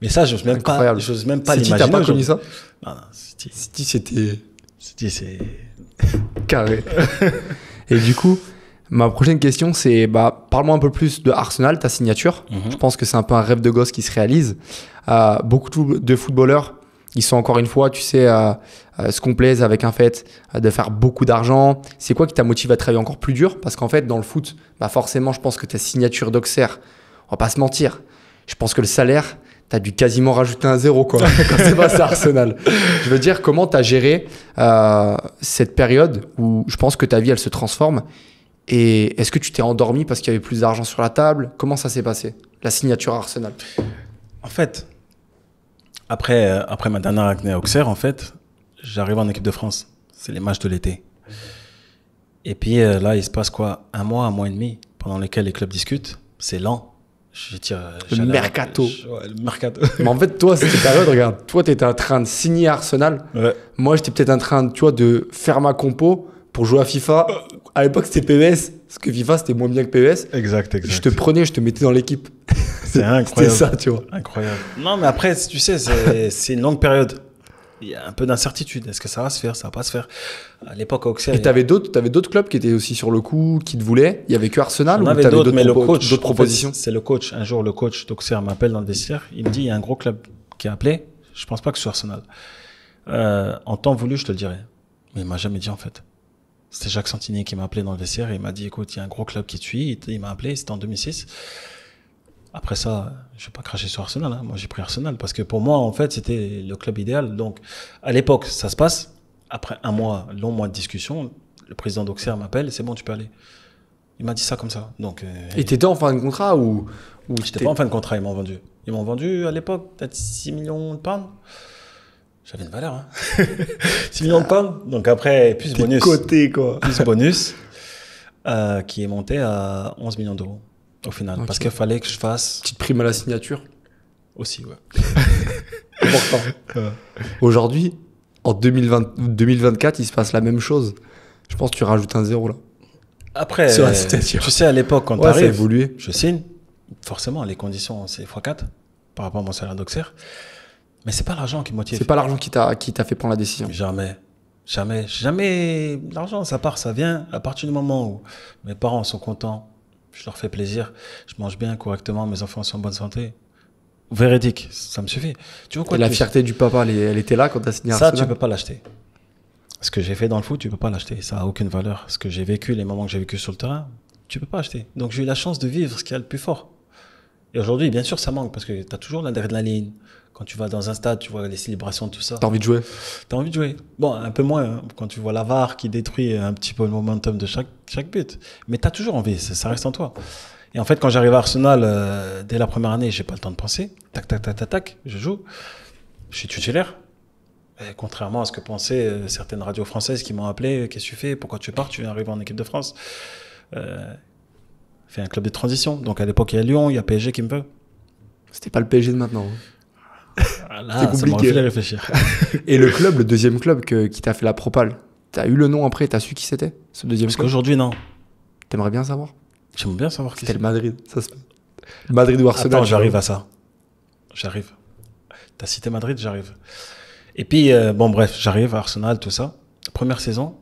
A: Mais ça, je même pas pas, j'ose même pas tu t'as pas connu ça? c'était... c'est... Carré.
B: et du coup, Ma prochaine question, c'est bah, parle-moi un peu plus de Arsenal, ta signature. Mhm. Je pense que c'est un peu un rêve de gosse qui se réalise. Euh, beaucoup de footballeurs, ils sont encore une fois, tu sais, euh, euh, ce se avec un fait de faire beaucoup d'argent. C'est quoi qui t'a motivé à travailler encore plus dur Parce qu'en fait, dans le foot, bah forcément, je pense que ta signature d'Auxerre, on va pas se mentir, je pense que le salaire, t'as dû quasiment rajouter un zéro quoi, quand c'est passé à Arsenal. Je veux dire, comment t'as géré cette période où je pense que ta vie, elle se transforme et est-ce que tu t'es endormi parce qu'il y avait plus d'argent sur la table Comment ça s'est passé La signature Arsenal En fait,
A: après, euh, après ma dernière acné à Auxerre, en fait, j'arrive en équipe de France. C'est les matchs de l'été. Et puis euh, là, il se passe quoi Un mois, un mois et demi, pendant lesquels les clubs discutent. C'est lent. Je tire. le mercato. le mercato. Mais en fait, toi, cette période, regarde, toi, tu étais
B: en train de signer Arsenal. Moi, j'étais peut-être en train, tu vois, de faire ma compo pour jouer à FIFA, à l'époque c'était PES, parce que FIFA c'était moins bien que PES. Exact, exact. Je te prenais, je te mettais dans
A: l'équipe. C'est incroyable. C'était ça, tu vois. Incroyable. Non, mais après, tu sais, c'est une longue période. Il y a un peu d'incertitude. Est-ce que ça va se faire Ça va pas se faire À l'époque, Auxerre. Et t'avais d'autres,
B: t'avais d'autres clubs qui étaient aussi sur le coup,
A: qui te voulaient. Il y avait que Arsenal On ou avait d'autres, propositions. C'est le coach. Un jour, le coach d'Auxerre m'appelle dans le vestiaire. Il me dit il y a un gros club qui a appelé. Je pense pas que ce soit Arsenal. Euh, en temps voulu, je te le dirais. Mais il m'a jamais dit en fait. C'était Jacques Santini qui m'a appelé dans le vestiaire et il m'a dit écoute, il y a un gros club qui te suit. Il m'a appelé, c'était en 2006. Après ça, je vais pas cracher sur Arsenal. Hein. Moi, j'ai pris Arsenal parce que pour moi, en fait, c'était le club idéal. Donc, à l'époque, ça se passe. Après un mois, long mois de discussion, le président d'Auxerre m'appelle. C'est bon, tu peux aller. Il m'a dit ça comme ça. Donc. Euh, et en fin de contrat ou, ou J'étais pas en fin de contrat. Ils m'ont vendu. Ils m'ont vendu à l'époque peut-être 6 millions de pounds. J'avais une valeur, 6 millions de Donc après, plus bonus. Côté, quoi. Plus bonus, euh, qui est monté à 11 millions d'euros au final. Parce qu'il fallait que je fasse. Petite prime à la signature Aussi, ouais.
B: Aujourd'hui, en 2020, 2024, il se passe la même chose. Je pense que tu rajoutes un zéro là.
A: Après, tu sais, à l'époque, quand ouais, t'arrives, je signe. Forcément, les conditions, c'est x4 par rapport à mon salaire d'auxerre. Mais c'est pas l'argent qui motive. C'est pas
B: l'argent qui t'a qui t'a fait prendre la décision. Jamais,
A: jamais, jamais. L'argent, ça part, ça vient. À partir du moment où mes parents sont contents, je leur fais plaisir, je mange bien correctement, mes enfants sont en bonne santé. Véridique, ça me suffit. Tu vois quoi la fierté du papa, elle, était là quand t'as signé. Ça, tu peux pas l'acheter. Ce que j'ai fait dans le foot, tu peux pas l'acheter. Ça a aucune valeur. Ce que j'ai vécu, les moments que j'ai vécu sur le terrain, tu peux pas acheter. Donc j'ai eu la chance de vivre ce qui est le plus fort. Et aujourd'hui, bien sûr, ça manque parce que tu as toujours ligne quand tu vas dans un stade, tu vois les célébrations, tout ça. T'as envie de jouer T'as envie de jouer. Bon, un peu moins hein, quand tu vois l'avare qui détruit un petit peu le momentum de chaque, chaque but. Mais t'as toujours envie, ça, reste en toi. Et en fait, quand j'arrive à Arsenal, euh, dès la première année, j'ai pas le temps de penser. Tac, tac, tac, tac, tac, je joue. Je suis titulaire. Et contrairement à ce que pensaient euh, certaines radios françaises qui m'ont appelé, euh, qu'est-ce que tu fais Pourquoi tu pars Tu viens arriver en équipe de France euh, Fais un club de transition. Donc à l'époque, il y a Lyon, il y a PSG qui me veut. C'était pas le PSG de maintenant. Hein c'est compliqué. réfléchir. Et le
B: club, le deuxième club qui t'a fait la propale, t'as eu le nom après, t'as su qui c'était ce deuxième Parce qu'aujourd'hui, non. T'aimerais bien savoir J'aimerais bien savoir qui c'était. le Madrid. Ça
A: Madrid ou Arsenal. Attends, j'arrive à ça. J'arrive. T'as cité Madrid, j'arrive. Et puis, euh, bon, bref, j'arrive à Arsenal, tout ça. Première saison,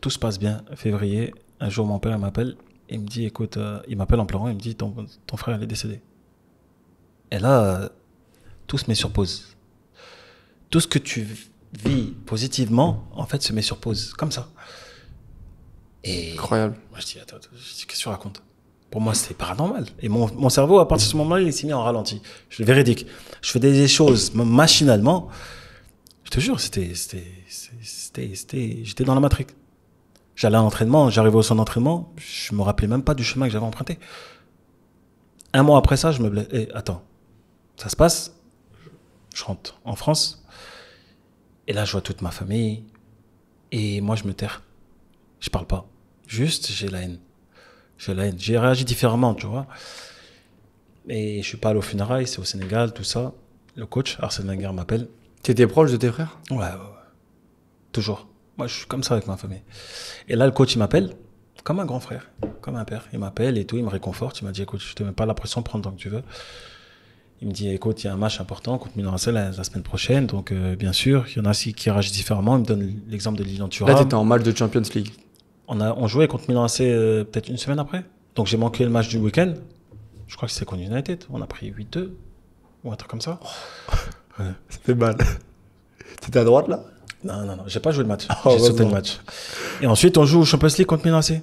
A: tout se passe bien. Février, un jour, mon père m'appelle. Il me dit, écoute, euh, il m'appelle en pleurant. Il me dit, ton, ton frère, il est décédé. Et là, euh, tout se met sur pause. Tout ce que tu vis positivement, en fait, se met sur pause, comme ça. Incroyable. Moi, je dis, attends, attends qu'est-ce que tu racontes Pour moi, c'est paranormal. Et mon, cerveau, à partir de ce moment-là, il s'est mis en ralenti. Je le véridique. Je faisais des choses machinalement. Je te jure, c'était, c'était, c'était, j'étais dans la matrix. J'allais à l'entraînement, j'arrivais au centre d'entraînement, je me rappelais même pas du chemin que j'avais emprunté. Un mois après ça, je me blesse. attends, ça se passe je rentre en France. Et là, je vois toute ma famille. Et moi, je me terre. Je parle pas. Juste, j'ai la haine. J'ai la haine. J'ai réagi différemment, tu vois. Et je suis pas allé au funérailles, c'est au Sénégal, tout ça. Le coach, Arsène Wenger, m'appelle. Tu étais proche de tes frères ouais, Toujours. Moi, je suis comme ça avec ma famille. Et là, le coach, il m'appelle comme un grand frère, comme un père. Il m'appelle et tout, il me réconforte. Il m'a dit, écoute, je te mets pas la pression, prends tant que tu veux. Il me dit, écoute, il y a un match important contre Milan AC la, semaine prochaine, donc euh, bien sûr, il y en a qui réagissent différemment. Il me donne l'exemple de Lilian Thuram. Là, tu étais en match de Champions League. On, a, on jouait contre Milan AC euh, peut-être une semaine après. Donc j'ai manqué le match du week-end. Je crois que c'était contre United. On a pris 8-2 ou un truc comme ça. Oh. Ouais. mal. T'étais à droite là Non, non, non, j'ai pas joué le match. Ah, j'ai sauté le match. Et ensuite, on joue au Champions League contre Milan AC.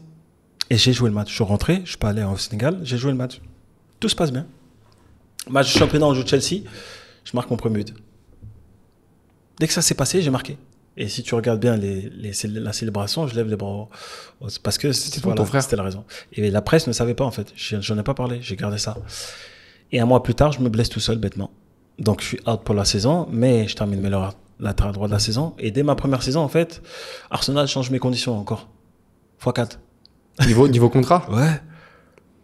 A: Et j'ai joué le match. Je suis rentré, je suis pas allé au Sénégal, j'ai joué le match. Tout se passe bien. Match de championnat, on joue Chelsea. Je marque mon premier but. Dès que ça s'est passé, j'ai marqué. Et si tu regardes bien les, les, la célébration, je lève les bras. Parce que c'était voilà, ton frère. C'était la raison. Et la presse ne savait pas, en fait. J'en ai pas parlé. J'ai gardé ça. Et un mois plus tard, je me blesse tout seul, bêtement. Donc, je suis out pour la saison, mais je termine meilleur la droite de la saison. Et dès ma première saison, en fait, Arsenal change mes conditions encore. x4. Niveau, niveau contrat? Ouais.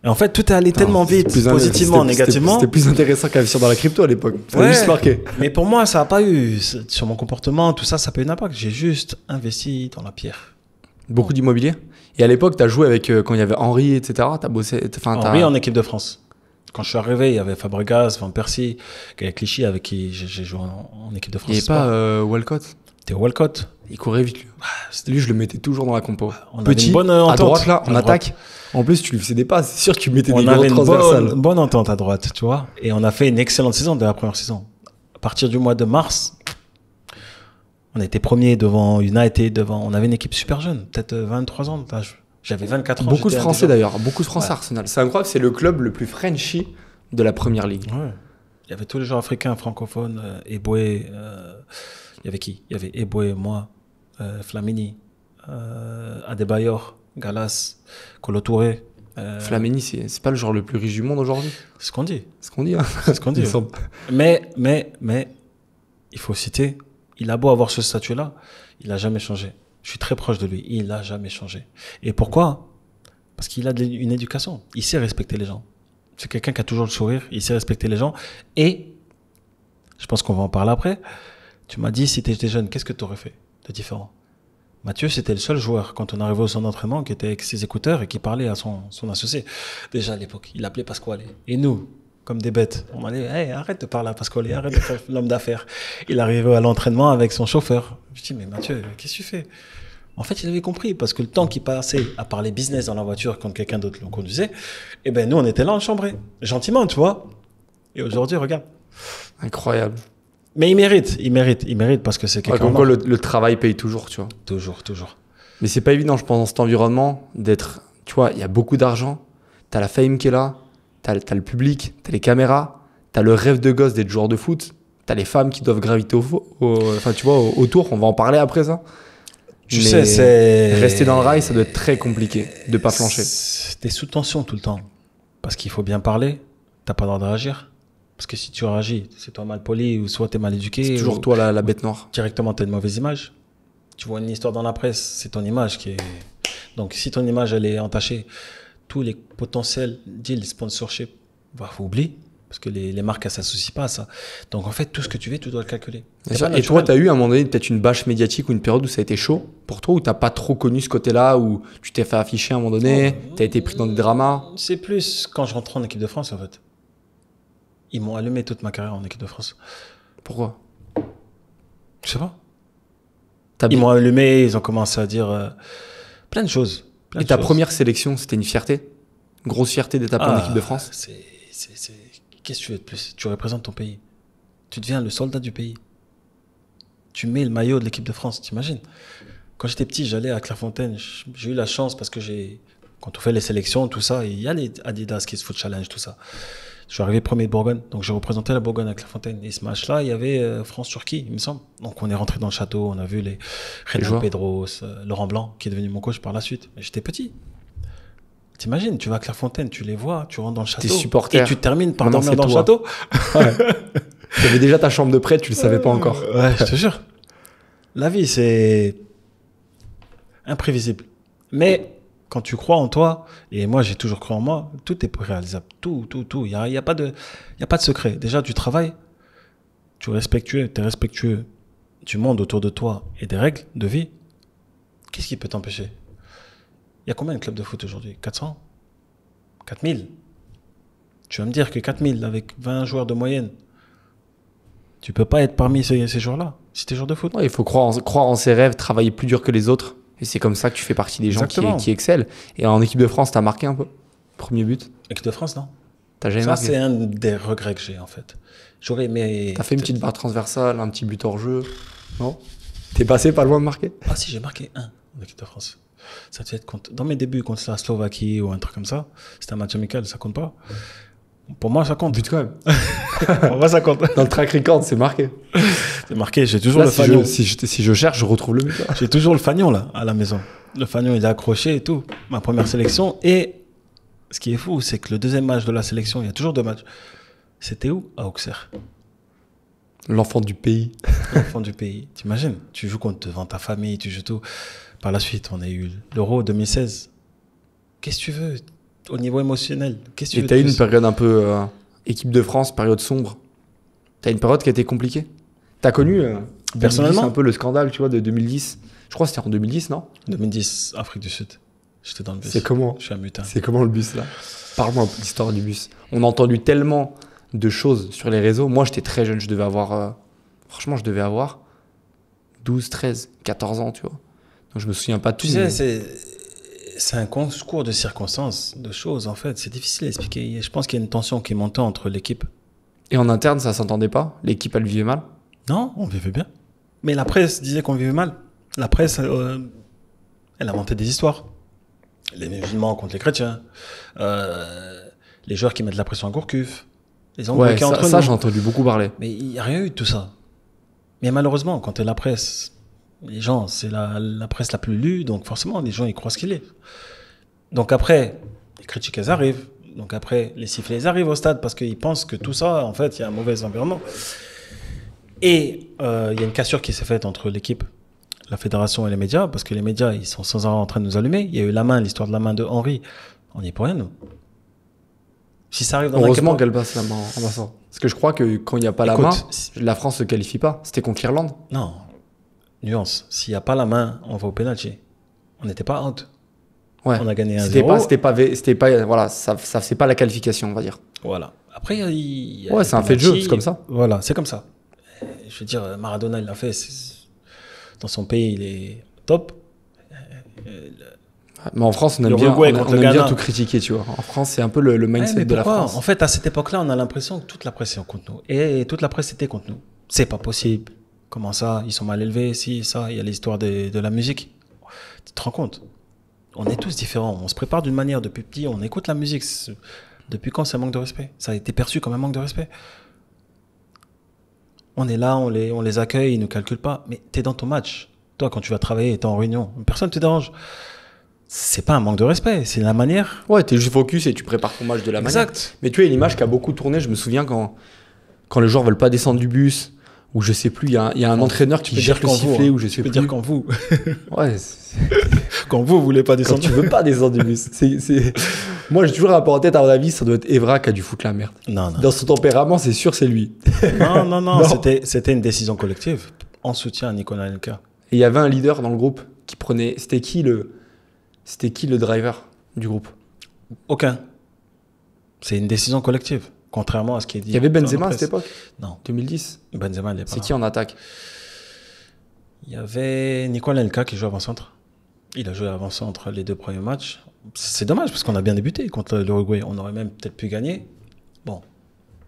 A: Et en fait, tout est allé tellement vite, positivement, négativement. C'était plus intéressant qu'investir dans la crypto à l'époque. Ouais, juste marqué. Mais pour moi, ça n'a pas eu, sur mon comportement, tout ça, ça n'a pas eu d'impact. J'ai juste investi dans la pierre. Beaucoup d'immobilier
B: Et à l'époque, tu as joué avec, euh, quand il y avait Henri, etc., tu as bossé. Henri en équipe
A: de France. Quand je suis arrivé, il y avait Fabregas, Van Persie, Clichy, avec qui j'ai joué en, équipe de France. Il pas
B: euh, Walcott T'es Walcott il courait vite. Bah, lui. je le mettais toujours dans la compo. Petit, à droite là, on attaque. En plus, tu lui faisais des passes. C'est sûr qu'il tu des avait
A: bonne, entente à droite, tu vois. Et on a fait une excellente saison de la première saison. À partir du mois de mars, on était premier devant United, devant. On avait une équipe super jeune, peut-être 23 euh, ans J'avais 24 ans. Beaucoup de Français d'ailleurs, beaucoup de Français à
B: Arsenal. C'est incroyable, c'est le club le plus Frenchy de la première ligue.
A: Il y avait tous les gens africains, francophones, euh, Eboué. Euh, il y avait qui Il y avait Eboué, moi, euh, Flamini, euh, Adebayor, Galas, Colotouré. Euh, Flamini, Flamini, c'est pas le genre le plus riche du monde aujourd'hui. C'est ce qu'on dit. ce qu'on dit. Hein. ce qu'on dit. mais, mais, mais, il faut citer, il a beau avoir ce statut-là, il n'a jamais changé. Je suis très proche de lui. Il n'a jamais changé. Et pourquoi Parce qu'il a une éducation. Il sait respecter les gens. C'est quelqu'un qui a toujours le sourire. Il sait respecter les gens. Et, je pense qu'on va en parler après, tu m'as dit, si tu étais jeune, qu'est-ce que tu aurais fait de différent. Mathieu, c'était le seul joueur, quand on arrivait au centre d'entraînement, qui était avec ses écouteurs et qui parlait à son, associé. Déjà à l'époque, il appelait Pasquale. Et nous, comme des bêtes, on allait, hey, arrête de parler à Pasquale, arrête de l'homme d'affaires. Il arrivait à l'entraînement avec son chauffeur. Je dis, mais Mathieu, qu'est-ce que tu fais En fait, il avait compris, parce que le temps qu'il passait à parler business dans la voiture quand quelqu'un d'autre le conduisait, eh ben, nous, on était là en chambre, Gentiment, tu vois. Et aujourd'hui, regarde. Incroyable. Mais il mérite, il mérite, il mérite parce que c'est quelque le, travail paye toujours, tu vois. Toujours, toujours. Mais c'est pas évident, je pense, dans cet
B: environnement, d'être. Tu vois, il y a beaucoup d'argent, t'as la fame qui est là, t'as as le public, t'as les caméras, t'as le rêve de gosse d'être joueur de foot, t'as les femmes qui doivent graviter au, enfin, tu vois, autour, on va en parler après ça. Tu sais, c'est. Rester dans le rail, ça doit être très compliqué
A: de pas flancher. T'es sous tension tout le temps. Parce qu'il faut bien parler, t'as pas le droit de réagir parce que si tu réagis, c'est toi mal poli ou soit tu es mal éduqué. C'est toujours toi la, bête noire. Directement, tu as une mauvaise image. Tu vois une histoire dans la presse, c'est ton image qui est. Donc si ton image elle est entachée, tous les potentiels deals, sponsorship, va bah, faut oublier. Parce que les, marques, elles s'associent pas à ça. Donc en fait, tout ce que tu veux, tu dois le calculer. et toi,
B: tu as eu à un moment donné peut-être une bâche médiatique ou une période où ça a été chaud pour toi, où tu pas trop connu ce côté-là, où tu t'es fait afficher à un moment donné, tu as été pris dans des dramas
A: C'est plus quand je rentre en équipe de France en fait. Ils m'ont allumé toute ma carrière en équipe de France. Pourquoi Je sais pas. Ils m'ont allumé, ils ont commencé à dire euh, plein de choses. Et ta première sélection, c'était une fierté Grosse fierté d'être appelé en ah, équipe de France Qu'est-ce que tu veux de plus Tu représentes ton pays. Tu deviens le soldat du pays. Tu mets le maillot de l'équipe de France, t'imagines Quand j'étais petit, j'allais à Clairefontaine. J'ai eu la chance parce que j'ai. Quand on fait les sélections, tout ça, il y a les Adidas qui se foutent challenge, tout ça. Je suis arrivé premier de Bourgogne, donc j'ai représenté la Bourgogne à la Et ce match-là, il y avait euh, France-Turquie, il me semble. Donc on est rentré dans le château, on a vu les Renan Pedros, euh, Laurent Blanc, qui est devenu mon coach par la suite. J'étais petit. T'imagines, tu vas à Clairefontaine, tu les vois, tu rentres dans le château. Et tu termines par dormir dans le château. Ouais. tu avais déjà ta chambre de prêt, tu le savais pas encore. Euh, ouais, je te jure. La vie, c'est imprévisible. Mais quand tu crois en toi, et moi j'ai toujours cru en moi, tout est réalisable. Tout, tout, tout. Il n'y a, y a, pas de, a pas de secret. Déjà, tu travailles, tu es respectueux, tu es respectueux du monde autour de toi et des règles de vie. Qu'est-ce qui peut t'empêcher Il y a combien de clubs de foot aujourd'hui 400 4000 Tu vas me dire que 4000 avec 20 joueurs de moyenne, tu peux pas être parmi ces, ces joueurs-là. tu es joueurs de
B: foot. il faut croire en ses rêves, travailler plus dur que les autres et c'est comme ça que tu fais partie des gens qui, excellent. Et en équipe de France, tu as marqué un peu Premier but Équipe de France, non T'as jamais marqué Ça, c'est un
A: des regrets que j'ai, en fait. J'aurais aimé. T'as fait une petite barre transversale, un petit but hors jeu Non T'es passé pas loin de marquer Ah, si, j'ai marqué un en équipe de France. Ça devait être dans mes débuts contre la Slovaquie ou un truc comme ça. C'était un match amical, ça compte pas. Pour moi, ça compte. But quand même. Pour moi, ça compte. Dans le track record, c'est marqué. C'est marqué, j'ai toujours le si si, je, cherche, je retrouve le hein. j'ai toujours le fanion, là, à la maison. Le fanion, il est accroché et tout. Ma première sélection. Et ce qui est fou, c'est que le deuxième match de la sélection, il y a toujours deux matchs. C'était où À Auxerre. L'enfant du pays. L'enfant du pays. T'imagines Tu joues contre devant ta famille, tu joues tout. Par la suite, on a eu l'Euro 2016. Qu'est-ce que tu veux au niveau émotionnel tu Et t'as eu une période un peu euh,
B: équipe de France, période sombre. T'as une période qui a été compliquée T'as connu euh, personnellement un peu le scandale, tu vois, de 2010. Je crois que c'était en 2010, non 2010, Afrique du Sud. J'étais dans le bus. C'est comment Je suis un mutin. C'est comment le bus là Parle-moi un peu l'histoire du bus. On a entendu tellement de choses sur les réseaux. Moi, j'étais très jeune, je devais avoir euh, franchement, je devais avoir 12, 13, 14 ans, tu vois. Donc je me souviens pas de tout. Tu
A: c'est un concours de circonstances, de choses en fait. C'est difficile à expliquer. Je pense qu'il y a une tension qui est montée entre l'équipe. Et en interne, ça s'entendait pas L'équipe, elle vivait mal non, on vivait bien. Mais la presse disait qu'on vivait mal. La presse, euh, elle inventait des histoires. Les musulmans contre les chrétiens, euh, les joueurs qui mettent la pression à Gourcuff, les ont ça, ça j'ai entendu beaucoup parler. Mais il n'y a rien eu de tout ça. Mais malheureusement, quand tu la presse, les gens, c'est la, presse la plus lue, donc forcément, les gens, ils croient ce qu'il est. Donc après, les critiques, elles arrivent. Donc après, les sifflets, elles arrivent au stade parce qu'ils pensent que tout ça, en fait, il y a un mauvais environnement. Et euh, il y a une cassure qui s'est faite entre l'équipe, la fédération et les médias, parce que les médias, ils sont sans arrêt en train de nous allumer. Il y a eu la main, l'histoire de la main de Henri. On n'y est pour rien, nous. Si ça arrive dans Heureusement qu'elle passe la main en passant. Parce que je crois que quand il n'y a pas la main, la France ne se qualifie pas. C'était contre l'Irlande. Non. Nuance. S'il n'y a pas la main, on va au pénalty. On n'était pas honte. Ouais. On a gagné un 0 C'était
B: pas, pas, voilà, ça, c'est pas la qualification, on va dire. Voilà.
A: Après, il y a, ouais, c'est un fait de jeu, c'est comme ça. Voilà, c'est comme ça je veux dire, Maradona, il l'a fait. Dans son pays, il est top. Ah, mais en France, on aime, bien, tout
B: critiquer, tu vois. En France, c'est un peu le, mindset de la France.
A: En fait, à cette époque-là, on a l'impression que toute la presse est contre nous. Et toute la presse était contre nous. C'est pas possible. Comment ça Ils sont mal élevés, si, ça. Il y a l'histoire de, de la musique. Tu te rends compte On est tous différents. On se prépare d'une manière depuis petit. On écoute la musique. Depuis quand ça manque de respect Ça a été perçu comme un manque de respect on est là, on les, accueille, ils ne calculent pas. Mais tu es dans ton match. Toi, quand tu vas travailler, tu es en réunion, personne ne te dérange. C'est pas un manque de respect, c'est la manière. Ouais, tu es juste focus et tu prépares ton match de la manière. Exact. Mais tu es une image qui a beaucoup tourné.
B: Je me souviens quand, quand les joueurs veulent pas descendre du bus, ou je sais plus, il y a, un entraîneur qui, gère le sifflet, ou je sais tu peux dire quand vous.
A: ouais. quand vous voulez pas descendre. Quand tu veux
B: pas descendre du bus. Moi, j'ai toujours rapport en tête, à mon avis, ça doit être Evra qui a dû foutre la merde. Non, non. Dans son tempérament, c'est sûr, c'est lui. non, non, non, non. c'était une décision collective
A: en soutien à Nicolas Elka.
B: Et il y avait un leader dans le groupe qui prenait. C'était qui le, c'était qui le driver
A: du groupe Aucun. C'est une décision collective. Contrairement à ce qui est dit. Il y avait Benzema à cette époque Non. 2010 Benzema, il pas. C'est qui en attaque Il y avait Nicolas Elka qui joue avant-centre. Il a joué avant-centre les deux premiers matchs. C'est dommage parce qu'on a bien débuté contre l'Uruguay. On aurait même peut-être pu gagner. Bon,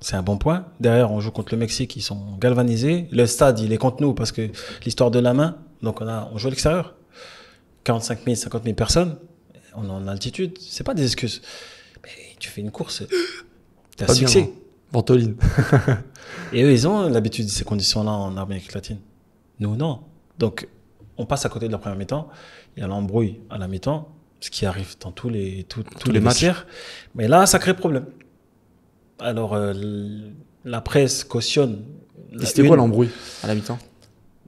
A: c'est un bon point. Derrière, on joue contre le Mexique. Ils sont galvanisés. Le stade, il est contre nous parce que l'histoire de la main. Donc, on, a, on joue à l'extérieur. 45 000, 50 000 personnes. On est en altitude. C'est pas des excuses. Mais tu fais une course. T'as succès. Hein. et eux, ils ont l'habitude de ces conditions-là en Amérique latine. Nous, non. Donc, on passe à côté de la première mi-temps. Il y a l'embrouille à la mi-temps, ce qui arrive dans tous les, les, Matières. Mais là, ça crée problème. Alors, euh, la presse cautionne. C'était quoi l'embrouille à la mi-temps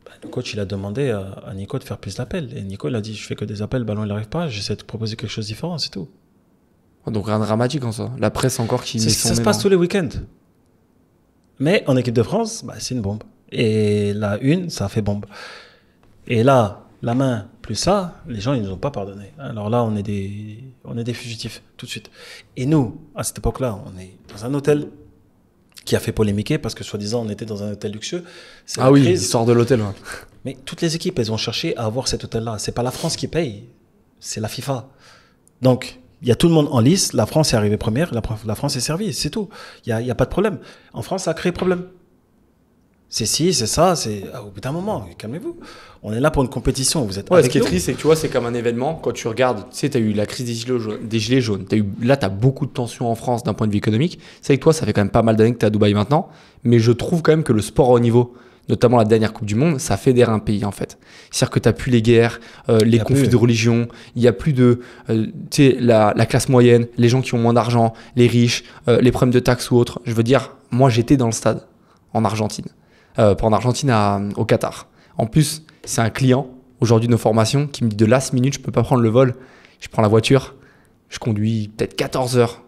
A: bah, Le coach, il a demandé à, Nico de faire plus d'appels. Et Nico, il a dit Je fais que des appels, ballon, il n'arrive pas. J'essaie de proposer quelque chose de différent, c'est tout.
B: Donc rien de dramatique en soi. La presse encore qui. ça se passe tous
A: les week-ends. Mais en équipe de France, bah, c'est une bombe. Et la une, ça fait bombe. Et là, la main plus ça, les gens, ils nous ont pas pardonné. Alors là, on est des, on est des fugitifs, tout de suite. Et nous, à cette époque-là, on est dans un hôtel qui a fait polémiquer parce que soi-disant, on était dans un hôtel luxueux. Ah oui, l'histoire de l'hôtel. Mais toutes les équipes, elles ont cherché à avoir cet hôtel-là. C'est pas la France qui paye, c'est la FIFA. Donc, il y a tout le monde en lice. La France est arrivée première. La, France est servie. C'est tout. Il n'y a, pas de problème. En France, ça a créé problème. C'est si, c'est ça, c'est ah, au bout d'un moment, calmez-vous. On est là pour une compétition, vous êtes ouais, avec Ce qui est triste,
B: c'est que tu vois, c'est comme un événement, quand tu regardes, tu sais, tu as eu la crise des gilets jaunes, là, tu as beaucoup de tensions en France d'un point de vue économique. C'est que toi, ça fait quand même pas mal d'années que tu es à Dubaï maintenant, mais je trouve quand même que le sport au niveau, notamment la dernière Coupe du Monde, ça fédère un pays en fait. C'est-à-dire que tu n'as plus les guerres, euh, les conflits de religion, il n'y a plus de euh, la, la, classe moyenne, les gens qui ont moins d'argent, les riches, euh, les problèmes de taxes ou autres. Je veux dire, moi j'étais dans le stade en Argentine, pas en Argentine, à, au Qatar. En plus, c'est un client aujourd'hui de nos formations qui me dit de last minute, je peux pas prendre le vol, je prends la voiture, je conduis peut-être 14 heures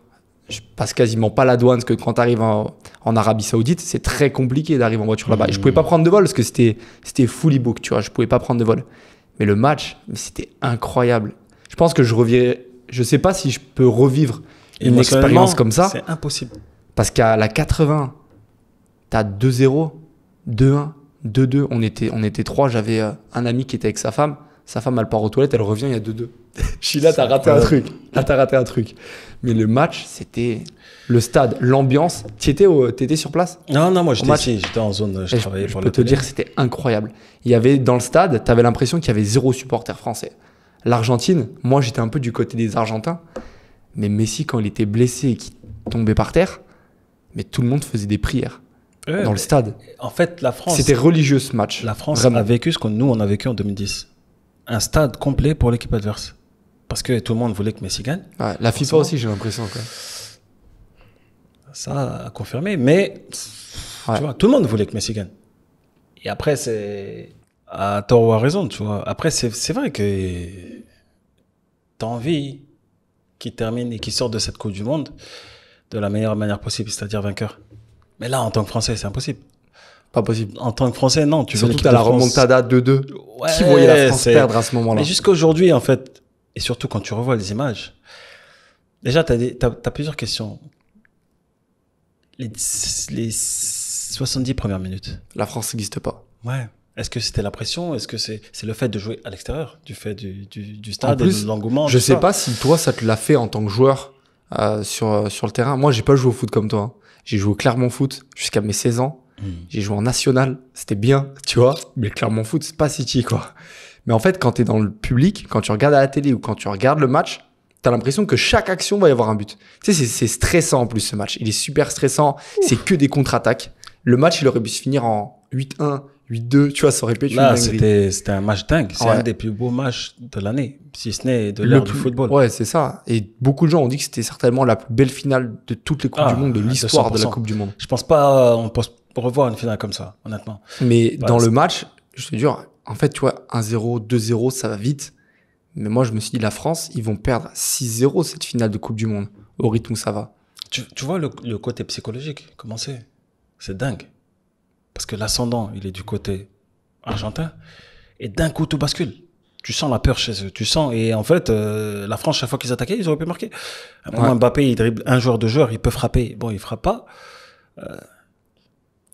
B: je passe quasiment pas la douane parce que quand tu arrives en, Arabie Saoudite, c'est très compliqué d'arriver en voiture là-bas. Je pouvais hmm. pas prendre de vol parce que c'était c'était fully booked tu vois, je pouvais pas prendre de vol. Mais le match, c'était incroyable. Je pense que je reviens je sais pas si je peux revivre une expérience comme ça. C'est impossible. Parce qu'à la 80, tu as 2-0, 2-1, 2-2, on était on était trois, j'avais euh, un ami qui était avec sa femme sa femme, elle part aux toilettes, elle revient, il y a 2-2. Sheila, t'as raté un truc. Là, t'as raté un truc. Mais le match, c'était le stade, l'ambiance. Tu étais, sur place Non, non, moi j'étais ici,
A: j'étais en zone, je eh, travaillais peux te dire,
B: c'était incroyable. Il y avait, dans le stade, t'avais l'impression qu'il y avait zéro supporter français. L'Argentine, moi j'étais un peu du côté des Argentins. Mais Messi, quand il était blessé et qu'il tombait par terre, mais
A: tout le monde faisait des prières dans le stade. En fait, la France. C'était religieux ce match. La France a vécu ce qu'on nous, on a vécu en 2010 un stade complet pour l'équipe adverse. Parce que tout le monde voulait que Messi gagne. la FIFA aussi, j'ai l'impression. Ça a confirmé, mais tout le monde voulait que Messi gagne. Et après, c'est à tort ou à raison, tu vois. Après, c'est vrai que tu as envie qu'il termine et qu'il sorte de cette Coupe du Monde de la meilleure manière possible, c'est-à-dire vainqueur. Mais là, en tant que Français, c'est impossible. Pas possible. En tant que Français, non. Tu surtout à la remontada 2-2. qui voyait la France perdre à ce moment-là Mais jusqu'à aujourd'hui, en fait, et surtout quand tu revois les images, déjà, tu as, plusieurs questions. Les, 70 premières minutes. La France n'existe pas. Ouais. Est-ce que c'était la pression Est-ce que c'est le fait de jouer à l'extérieur, du fait du, stade de l'engouement Je sais pas si
B: toi, ça te l'a fait en tant que joueur euh, sur, euh, sur le terrain. Moi, j'ai pas joué au foot comme toi. Hein. J'ai joué au Clermont Foot jusqu'à mes 16 ans. Mm. J'ai joué en national, c'était bien, tu vois, mais clairement Foot, c'est pas City, quoi. Mais en fait, quand t'es dans le public, quand tu regardes à la télé ou quand tu regardes le match, t'as l'impression que chaque action va y avoir un but. Tu sais, c'est stressant en plus ce match. Il est super stressant, c'est que des contre-attaques. Le match, il aurait pu se finir en 8-1, 8-2, tu vois, ça aurait c'était,
A: c'était un match dingue. C'est un des plus beaux matchs de l'année, si ce n'est
B: de l'ère du football. Ouais, c'est ça. Et beaucoup de gens ont dit que c'était certainement la plus belle finale de toutes les Coupes du ah, Monde, de l'histoire de la Coupe
A: du Monde. Je pense pas, euh, on pense revoir une finale comme ça, honnêtement. Mais dans le match, je te dis,
B: en fait, tu vois, 1-0, 2-0, ça va vite. Mais moi, je me suis dit, la France, ils vont perdre 6-0 cette finale de Coupe du Monde, au rythme où ça va.
A: Tu, vois le, le côté psychologique, comment c'est C'est dingue. Parce que l'ascendant, il est du côté argentin. Et d'un coup, tout bascule. Tu sens la peur chez eux. Tu sens. Et en fait, euh, la France, chaque fois qu'ils attaquaient, ils auraient pu marquer. un Mbappé, il dribble un joueur de joueur, il peut frapper. Bon, il frappe pas. Euh,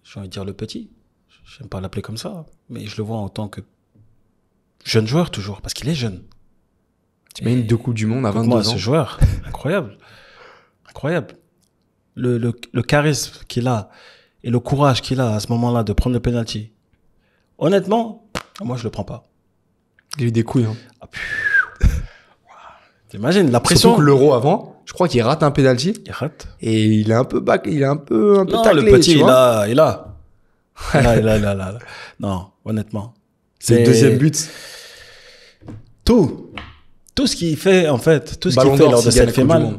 A: j'ai envie de dire le petit. Je J'aime pas l'appeler comme ça. Hein. Mais je le vois en tant que jeune joueur toujours, parce qu'il est jeune. Tu mets deux coups du Monde à 22 moi, ans. ce joueur, incroyable. incroyable. Le, le charisme qu'il a, et le courage qu'il a à ce moment-là de prendre le penalty, honnêtement, moi je le prends pas. Il a eu des couilles. Hein. Ah,
B: T'imagines la pression. que l'euro avant, je crois qu'il rate un penalty. Il rate. Et il est un peu bac, il est un peu un peu non, le petit, il a, il
A: a. là, là, là, là. Non, honnêtement. C'est le deuxième but. Tout, tout ce qu'il fait en fait, tout ce qu'il fait lors de cette finale.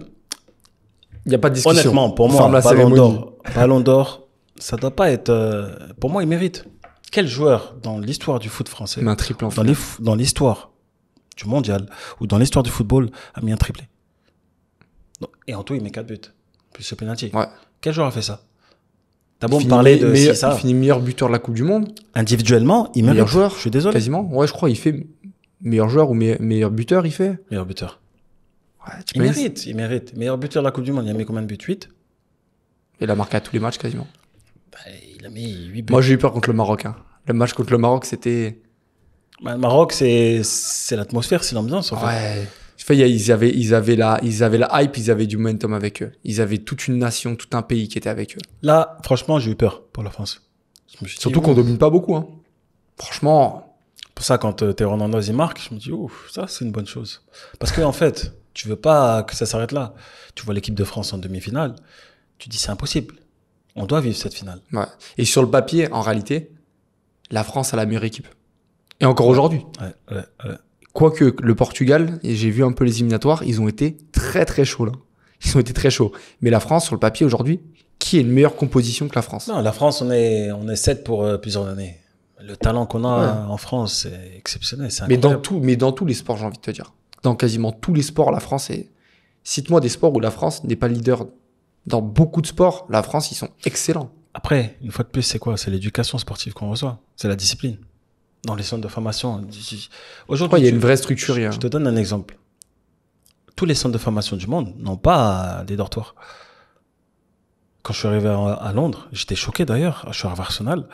A: Il n'y a pas de discussion. Honnêtement, pour moi, Ballon d'Or, Ballon d'Or, ça doit pas être. Euh, pour moi, il mérite. Quel joueur dans l'histoire du foot français, un triple en dans, l'histoire du mondial ou dans l'histoire du football, a mis un triplé Et en tout, il met 4 buts, plus ce penalty. Quel joueur a fait ça T'as beau parler de meilleur, Il
B: finit meilleur buteur de la Coupe du Monde. Individuellement, il Meilleur joueur. Je suis désolé. Quasiment. Ouais, je crois, il fait meilleur joueur ou meilleur buteur, il fait.
A: Meilleur buteur. il mérite, il mérite. Meilleur buteur de la Coupe du Monde, il a mis combien de buts 8 Il a marqué à tous les matchs quasiment. Bah, Moi, j'ai eu
B: peur contre le Maroc. Hein. Le match contre le Maroc, c'était. Bah, le Maroc, c'est l'atmosphère, c'est l'ambiance. En fait. ils, avaient, ils, avaient la, ils avaient la hype, ils avaient du momentum avec eux. Ils avaient toute une nation, tout un pays qui était avec eux.
A: Là, franchement, j'ai eu peur pour la France. Surtout qu'on domine pas beaucoup. Hein. Franchement. Pour ça, quand euh, Théo Hernandez et marque, je me dis, ouf, ça, c'est une bonne chose. Parce que, en fait, tu veux pas que ça s'arrête là. Tu vois l'équipe de France en demi-finale, tu dis, c'est impossible. On doit vivre cette finale.
B: Et sur le papier, en réalité, la France a la meilleure équipe. Et encore aujourd'hui. Quoique le Portugal, et j'ai vu un peu les éliminatoires, ils ont été très très chauds là. Ils ont été très chauds. Mais la France, sur le papier aujourd'hui, qui est une meilleure composition que la France
A: Non, la France, on est, on est 7 pour euh, plusieurs années. Le talent qu'on a en France, c'est exceptionnel. mais, dans mais dans tous les sports, j'ai envie de te dire.
B: Dans quasiment tous les sports, la France est. Cite-moi des sports où la France n'est pas leader dans beaucoup de sports, la France, ils sont
A: excellents. Après, une fois de plus, c'est quoi C'est l'éducation sportive qu'on reçoit. C'est la discipline. Dans les centres de formation. Aujourd'hui, il y a une vraie structure. Je, te donne un exemple. Tous les centres de formation du monde n'ont pas des dortoirs. Quand je suis arrivé à Londres, j'étais choqué d'ailleurs. Je suis arrivé à Arsenal.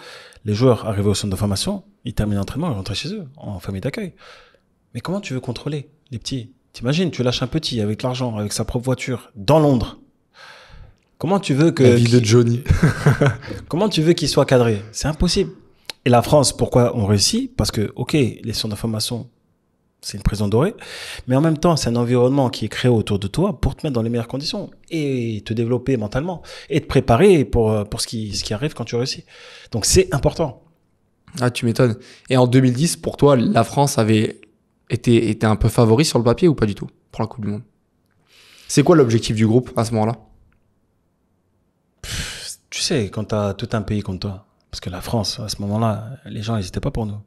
A: Les joueurs arrivaient au centre de formation, ils terminaient l'entraînement, et rentraient chez eux, en famille d'accueil. Mais comment tu veux contrôler les petits T'imagines, tu lâches un petit avec l'argent, avec sa propre voiture, dans Londres. Comment tu veux que. La vie de Johnny. comment tu veux qu'il soit cadré C'est impossible. Et la France, pourquoi on réussit Parce que, OK, les sons d'information, c'est une prison dorée, mais en même temps, c'est un environnement qui est créé autour de toi pour te mettre dans les meilleures conditions et te développer mentalement et te préparer pour, euh, pour ce, qui, ce qui arrive quand tu réussis. Donc, c'est important. Ah, tu m'étonnes. Et en
B: 2010, pour toi, la France avait été, était un peu favori sur le papier ou pas du tout pour la Coupe du Monde
A: C'est quoi l'objectif du groupe à ce moment-là tu sais, quand t'as tout un pays comme toi, parce que la France, à ce moment-là, les gens n'hésitaient pas pour nous.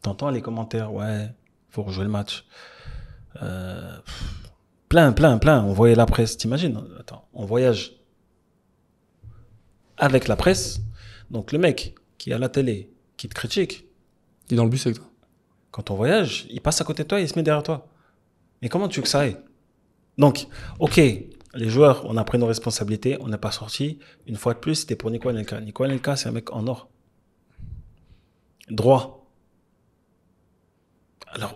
A: T'entends les commentaires, ouais, faut rejouer le match. Euh, plein, plein, plein. On voyait la presse, t'imagines Attends, on voyage avec la presse. Donc le mec qui est à la télé, qui te critique. Il est dans le bus avec toi. Quand on voyage, il passe à côté de toi il se met derrière toi. Mais comment tu veux que ça aille Donc, ok, les joueurs, on a pris nos responsabilités, on n'est pas sorti. Une fois de plus, c'était pour Nico Anelka. Nico Anelka, c'est un mec en or. Droit. Alors,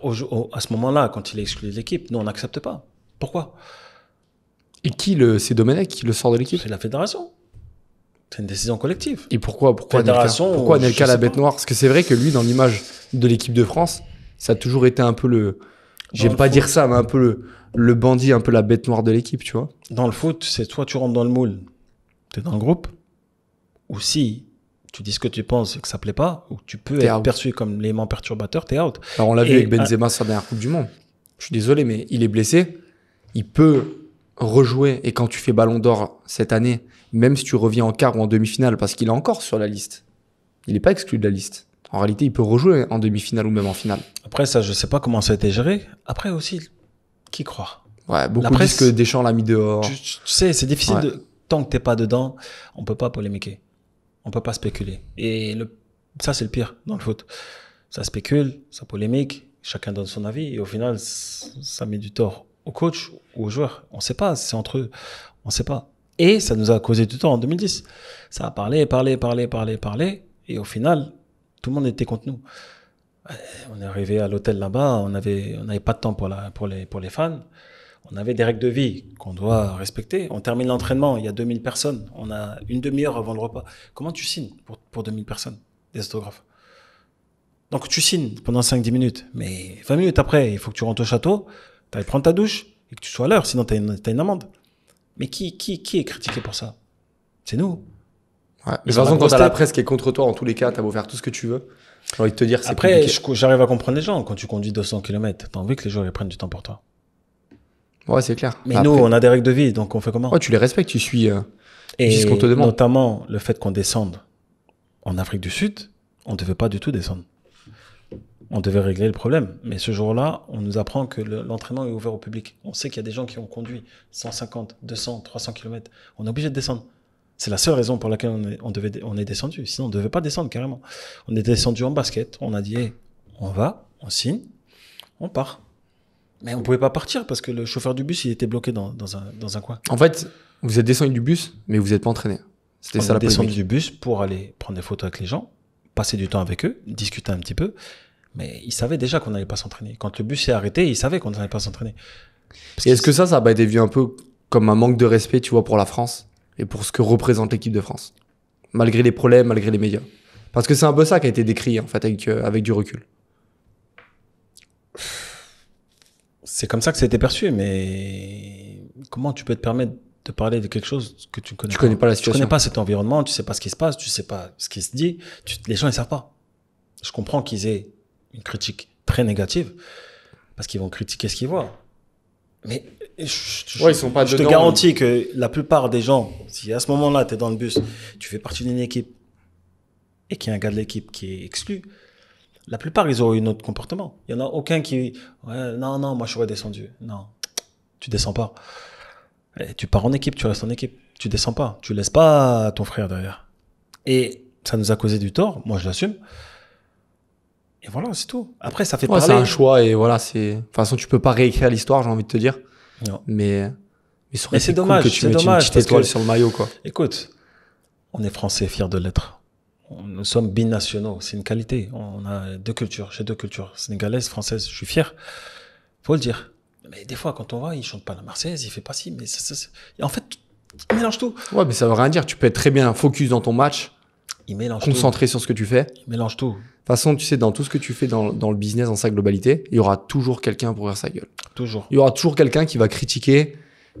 A: à ce moment-là, quand il est exclu de l'équipe, nous, on n'accepte pas. Pourquoi Et qui le, c'est Domenech qui le sort de l'équipe C'est la fédération. C'est une décision collective. Et pourquoi Pourquoi fédération, pourquoi la bête
B: noire Parce que c'est vrai que lui, dans l'image de l'équipe de France, ça a toujours été un peu le. J'aime pas dire ça, mais un peu le, le bandit, un peu la bête noire de l'équipe, tu vois.
A: Dans le foot, c'est soit tu rentres dans le moule, tu es dans le groupe, ou si tu dis ce que tu penses que ça plaît pas, ou tu peux être perçu comme l'élément perturbateur, t'es out. on l'a vu avec Benzema sur la dernière Coupe du Monde.
B: Je suis désolé, mais il est blessé, il peut rejouer. Et quand tu fais Ballon d'Or cette année, même si tu reviens en quart ou en demi-finale, parce qu'il est encore sur la liste, il n'est pas exclu de la liste. En réalité, il peut rejouer en demi-finale
A: ou même en finale. Après ça, je sais pas comment ça a été géré. Après aussi, qui croit Ouais, beaucoup la disent que Deschamps l'a mis dehors. Tu, sais, c'est difficile de, tant que t'es pas dedans, on peut pas polémiquer. On peut pas spéculer. Et le, ça, c'est le pire dans le foot. Ça spécule, ça polémique, chacun donne son avis et au final, ça met du tort au coach ou au joueur. On sait pas, c'est entre eux. On sait pas. Et ça nous a causé du tort en 2010. Ça a parlé, parlé, parlé, parlé, parlé. Et au final, tout le monde était contre nous. On est arrivé à l'hôtel là-bas, on n'avait on avait pas de temps pour, la, pour, les, pour les fans. On avait des règles de vie qu'on doit respecter. On termine l'entraînement, il y a 2000 personnes. On a une demi-heure avant le repas. Comment tu signes pour, pour 2000 personnes, des autographes Donc tu signes pendant 5-10 minutes. Mais 20 minutes après, il faut que tu rentres au château, tu ailles prendre ta douche et que tu sois à l'heure, sinon tu as, une amende. Mais qui, qui, qui est critiqué pour ça C'est nous. Ouais. De toute quand la
B: presse qui est contre toi, en tous les cas, t'as beau faire tout ce que tu veux te dire, Après,
A: j'arrive à comprendre les gens. Quand tu conduis 200 km, t'as envie que les gens prennent du temps pour toi. Ouais, c'est clair. Mais nous, on a des règles de vie, donc on fait comment tu les respectes, tu suis, euh, te demande. Notamment le fait qu'on descende en Afrique du Sud, on ne devait pas du tout descendre. On devait régler le problème. Mais ce jour-là, on nous apprend que l'entraînement est ouvert au public. On sait qu'il y a des gens qui ont conduit 150, 200, 300 km. On est obligé de descendre. C'est la seule raison pour laquelle on est, descendu. Sinon, on ne devait pas descendre carrément. On est descendu en basket. On a dit, on va, on signe, on part. Mais on ne pouvait pas partir parce que le chauffeur du bus, il était bloqué dans, un, dans coin. En
B: fait, vous êtes descendu du bus, mais vous n'êtes pas entraîné. C'était ça est descendu du
A: bus pour aller prendre des photos avec les gens, passer du temps avec eux, discuter un petit peu. Mais ils savaient déjà qu'on n'allait pas s'entraîner. Quand le bus s'est arrêté, ils savaient qu'on n'allait pas s'entraîner. est-ce que ça,
B: ça a été vu un peu comme un manque de respect, tu vois, pour la France et pour ce que représente l'équipe de France, malgré les problèmes, malgré les médias. Parce que c'est un peu ça qui a été décrit en fait avec, euh, avec du recul.
A: C'est comme ça que ça a été perçu, mais comment tu peux te permettre de parler de quelque chose que tu connais, tu connais pas la situation. Tu connais pas cet environnement, tu sais pas ce qui se passe, tu sais pas ce qui se dit. les gens ils savent pas. Je comprends qu'ils aient une critique très négative parce qu'ils vont critiquer ce qu'ils voient. Mais je, ouais, ils sont pas je te garantis que la plupart des gens, si à ce moment-là, tu es dans le bus, tu fais partie d'une équipe et qu'il y a un gars de l'équipe qui est exclu, la plupart, ils auront eu autre comportement. Il n'y en a aucun qui. non, non, moi, je suis descendu Non, tu descends pas. Eh, tu pars en équipe, tu restes en équipe. Tu descends pas. Tu laisses pas ton frère derrière. Et ça nous a causé du tort. Moi, je l'assume. Et voilà, c'est tout. Après, ça fait ouais, parler. C'est un
B: choix et voilà, c'est. De toute façon, tu peux pas réécrire l'histoire, j'ai envie de te dire.
A: Mais, mais c'est dommage, que tu c'est Une sur le maillot, quoi. Écoute, on est français, fiers de l'être. Nous sommes binationaux, c'est une qualité. On a deux cultures, j'ai deux cultures, sénégalaise, française, je suis fier. Faut le dire. Mais des fois, quand on va, il chante pas la Marseillaise, il fait pas ci, mais en fait, il mélange tout.
B: Ouais, mais ça veut rien dire. Tu peux être très bien focus dans ton match, il mélange concentré sur ce que tu fais. Il mélange tout façon, tu sais, dans tout ce que tu fais dans, le business, dans sa globalité, il y aura toujours quelqu'un pour ouvrir sa gueule. Toujours. Il y aura toujours quelqu'un qui va critiquer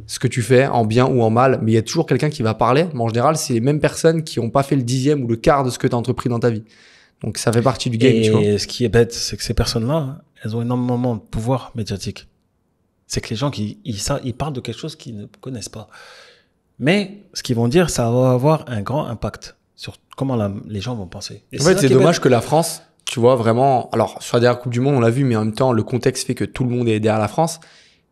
B: ce que tu fais en bien ou en mal, mais il y a toujours quelqu'un qui va parler. Mais en général, c'est les mêmes personnes
A: qui n'ont pas fait le dixième ou le quart de ce que tu as entrepris dans ta vie. Donc ça fait partie du game. tu vois. ce qui est bête, c'est que ces personnes-là, elles ont énormément de pouvoir médiatique. C'est que les gens qui ils, ils parlent de quelque chose qu'ils ne connaissent pas. Mais ce qu'ils vont dire, ça va avoir un grand impact comment les gens vont penser. en fait, c'est dommage que
B: la France, tu vois, vraiment. Alors, sur la dernière Coupe du Monde, on l'a vu, mais en même temps, le contexte fait que tout le monde est derrière la France,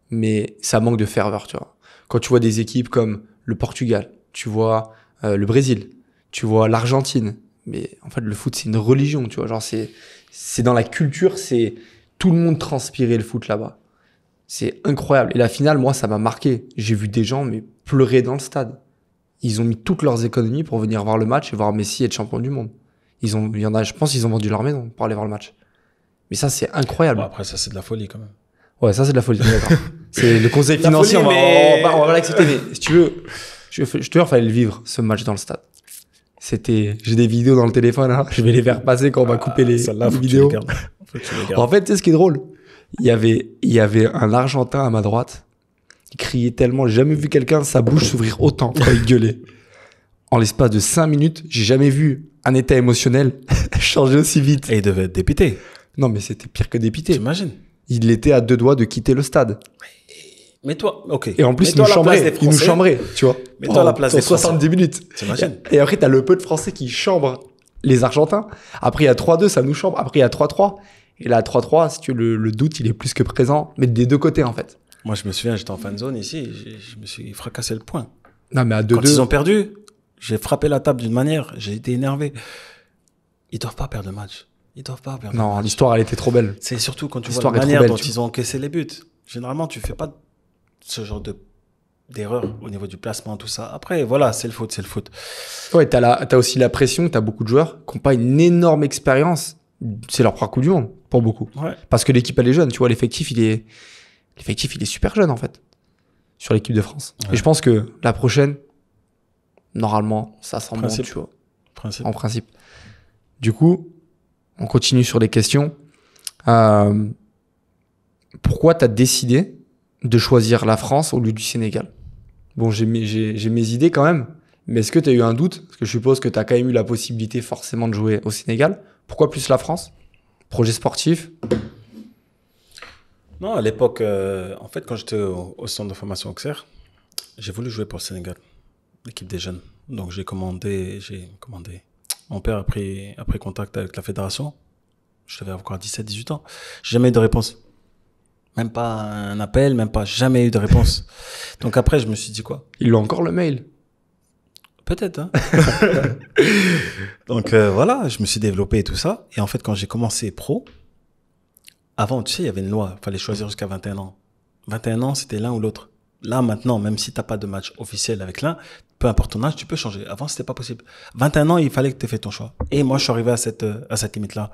B: mais ça manque de ferveur, tu vois. Quand tu vois des équipes comme le Portugal, tu vois euh, le Brésil, tu vois l'Argentine, mais en fait, le foot, c'est une religion, tu vois. Genre, c'est, c'est dans la culture, c'est tout le monde transpirait le foot là-bas. C'est incroyable. Et la finale, moi, ça m'a marqué. J'ai vu des gens, mais pleurer dans le stade. Ils ont mis toutes leurs économies pour venir voir le match et voir Messi être champion du monde. Ils ont, il y en a, je pense, ils ont vendu leur maison pour aller voir le match. Mais ça, c'est incroyable.
A: après, ça, c'est de la folie quand même.
B: Ouais, ça, c'est de la folie. c'est le conseil financier, on va, on va, l'accepter. si tu veux, je, je te jure, fallait le vivre, ce match dans le stade. C'était, j'ai des vidéos dans le téléphone, hein. je vais les faire passer quand on va ah, couper les, les vidéos. en fait, tu sais ce qui est drôle. Il y avait, il y avait un Argentin à ma droite il criait tellement, j'ai jamais vu quelqu'un, sa bouche s'ouvrir autant quand il gueulait. En l'espace de 5 minutes, j'ai jamais vu un état émotionnel changer aussi vite. Et il devait être dépité. Non, mais c'était pire que dépité. J'imagine. Il était à deux doigts de quitter le stade.
A: Mais toi, ok. Et en plus, il nous, chambrait, il nous tu
B: vois. Mais toi, la place des 70 minutes. J'imagine. Et après, t'as le peu de Français qui chambre les Argentins. Après, il y a 3-2, ça nous chambre. Après, il y a 3-3. Et là, 3-3, si tu le, le, doute, il est plus que présent, mais des deux côtés, en fait. Moi, je me souviens, j'étais en
A: fan zone ici, je, me suis fracassé le point. Non, mais à Quand ils ont perdu, j'ai frappé la table d'une manière, j'ai été énervé. Ils doivent pas perdre le match. Ils doivent pas perdre. Non, l'histoire, elle était trop belle. C'est surtout quand tu vois la manière dont ils ont encaissé les buts. Généralement, tu fais pas ce genre de d'erreur au niveau du placement, tout ça. Après, voilà, c'est le foot, c'est le foot. Ouais, t'as,
B: la, t'as aussi la pression, t'as beaucoup de joueurs qui ont pas une énorme expérience. C'est leur premier coup du monde, pour beaucoup. Ouais. Parce que l'équipe, elle est jeune, tu vois, l'effectif, il est, Effectif, il est super jeune en fait sur l'équipe de France. Et je pense que la prochaine, normalement, ça s'en monte, tu vois. En principe. Du coup, on continue sur les questions. Euh, pourquoi tu as décidé de choisir la France au lieu du Sénégal Bon, j'ai mes, idées quand même, mais est-ce que tu as eu un doute Parce que je suppose que tu as quand même eu la possibilité forcément de jouer au Sénégal. Pourquoi plus la France Projet sportif
A: non, à l'époque, euh, en fait, quand j'étais au, centre de formation Auxerre, j'ai voulu jouer pour le Sénégal, l'équipe des jeunes. Donc j'ai commandé, j'ai commandé. Mon père a pris, contact avec la fédération. J'avais encore 17-18 ans. J'ai jamais eu de réponse. Même pas un appel, même pas jamais eu de réponse. Donc après, je me suis dit quoi Il a encore le mail. Peut-être. Hein. Donc euh, voilà, je me suis développé et tout ça. Et en fait, quand j'ai commencé pro, avant, tu sais, il y avait une loi, il fallait choisir jusqu'à 21 ans. 21 ans, c'était l'un ou l'autre. Là, maintenant, même si tu n'as pas de match officiel avec l'un, peu importe ton âge, tu peux changer. Avant, c'était pas possible. 21 ans, il fallait que tu aies fait ton choix. Et moi, je suis arrivé à cette, euh, à cette limite-là.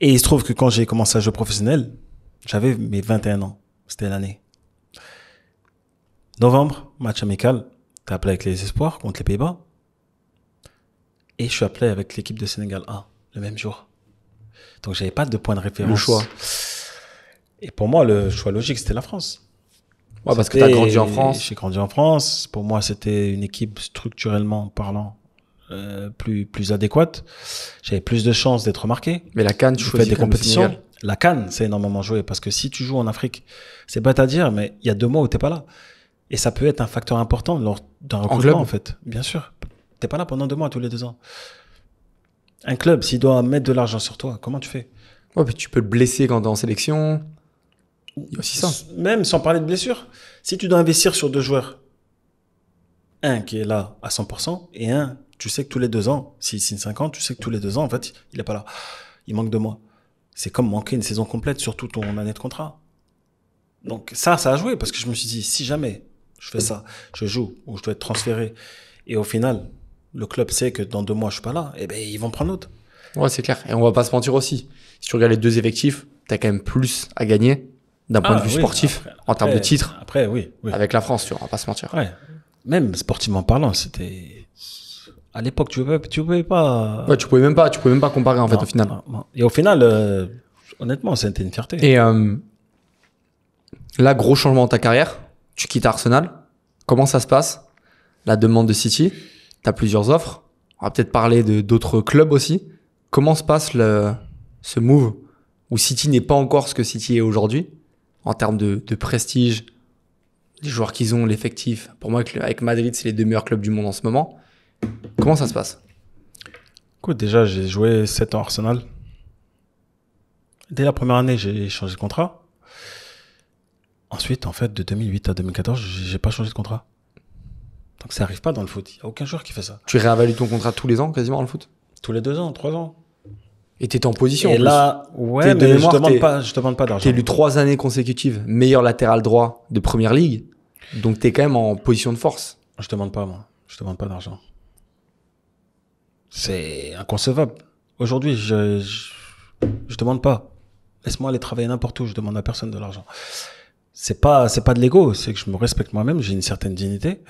A: Et il se trouve que quand j'ai commencé à jouer professionnel, j'avais mes 21 ans. C'était l'année. Novembre, match amical. Tu as appelé avec les espoirs contre les Pays-Bas. Et je suis appelé avec l'équipe de Sénégal 1 le même jour. Donc j'avais pas de point de référence. Le choix. Et pour moi, le choix logique, c'était la France. Ouais, parce que tu as grandi en France. J'ai grandi en France. Pour moi, c'était une équipe structurellement parlant euh, plus plus adéquate. J'avais plus de chances d'être remarqué. Mais la canne, tu fais des compétitions. La canne, c'est énormément joué parce que si tu joues en Afrique, c'est bête à dire, mais il y a deux mois où t'es pas là. Et ça peut être un facteur important lors d'un recrutement, en, en fait. Bien sûr. T'es pas là pendant deux mois tous les deux ans. Un club, s'il doit mettre de l'argent sur toi, comment tu fais tu peux le blesser quand es en sélection. Il y a aussi ça. Même sans parler de blessure. Si tu dois investir sur deux joueurs, un qui est là à 100% et un, tu sais que tous les deux ans, s'il signe 5 ans, tu sais que tous les deux ans, en fait, il n'est pas là. Il manque de moi C'est comme manquer une saison complète, surtout ton année de contrat. Donc ça, ça a joué parce que je me suis dit, si jamais je fais ça, je joue ou je dois être transféré et au final, le club sait que dans deux mois je suis pas là, et eh ben ils vont prendre l'autre.
B: Ouais, c'est clair. Et on va pas se mentir aussi. Si tu regardes les deux effectifs, tu as quand même plus à gagner d'un point ah de vue sportif en termes de titres.
A: Après, oui, Avec la France, tu vois, pas se mentir. Même sportivement parlant, c'était à l'époque, tu pouvais, tu pouvais pas. tu pouvais même pas, tu pouvais même pas comparer en fait au final. Et au final, euh, honnêtement, c'était une fierté. Et euh, là, gros changement dans ta carrière. Tu
B: quittes Arsenal. Comment ça se passe La demande de City tu as plusieurs offres. On va peut-être parler de d'autres clubs aussi. Comment se passe le, ce move où City n'est pas encore ce que City est aujourd'hui en termes de, prestige, les joueurs qu'ils ont, l'effectif. Pour moi, avec Madrid, c'est les deux meilleurs clubs du monde en ce moment. Comment ça se passe
A: déjà, j'ai joué 7 ans à Arsenal. Dès la première année, j'ai changé de contrat. Ensuite, en fait, de 2008 à 2014, j'ai pas changé de contrat. Donc ça n'arrive pas dans le foot. Il n'y a aucun joueur qui fait ça. Tu réévalues ton contrat
B: tous les ans, quasiment, dans le foot Tous les deux ans, trois ans. Et étais en position. Et là, ouais, mais je demande pas, je demande pas d'argent. T'es eu trois années consécutives, meilleur latéral droit de première ligue.
A: Donc t'es quand même en position de force. Je demande pas, moi. Je demande pas d'argent. C'est inconcevable. Aujourd'hui, je, je, je, demande pas. Laisse-moi aller travailler n'importe où. Je demande à personne de l'argent. C'est pas, c'est pas de l'ego. C'est que je me respecte moi-même. J'ai une certaine dignité.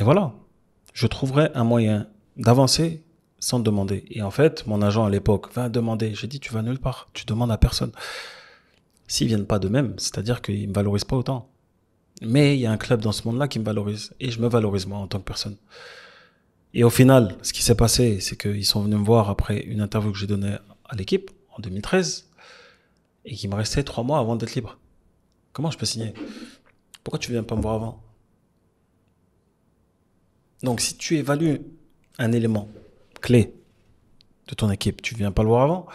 A: Et voilà, je trouverai un moyen d'avancer sans demander. Et en fait, mon agent à l'époque va demander. J'ai dit, tu vas nulle part, tu demandes à personne. S'ils viennent pas de même, cest c'est-à-dire qu'ils me valorisent pas autant. Mais il y a un club dans ce monde-là qui me valorise. Et je me valorise moi en tant que personne. Et au final, ce qui s'est passé, c'est qu'ils sont venus me voir après une interview que j'ai donnée à l'équipe en 2013 et qu'il me restait trois mois avant d'être libre. Comment je peux signer Pourquoi tu viens pas me voir avant donc si tu évalues un élément clé de ton équipe, tu viens pas le voir avant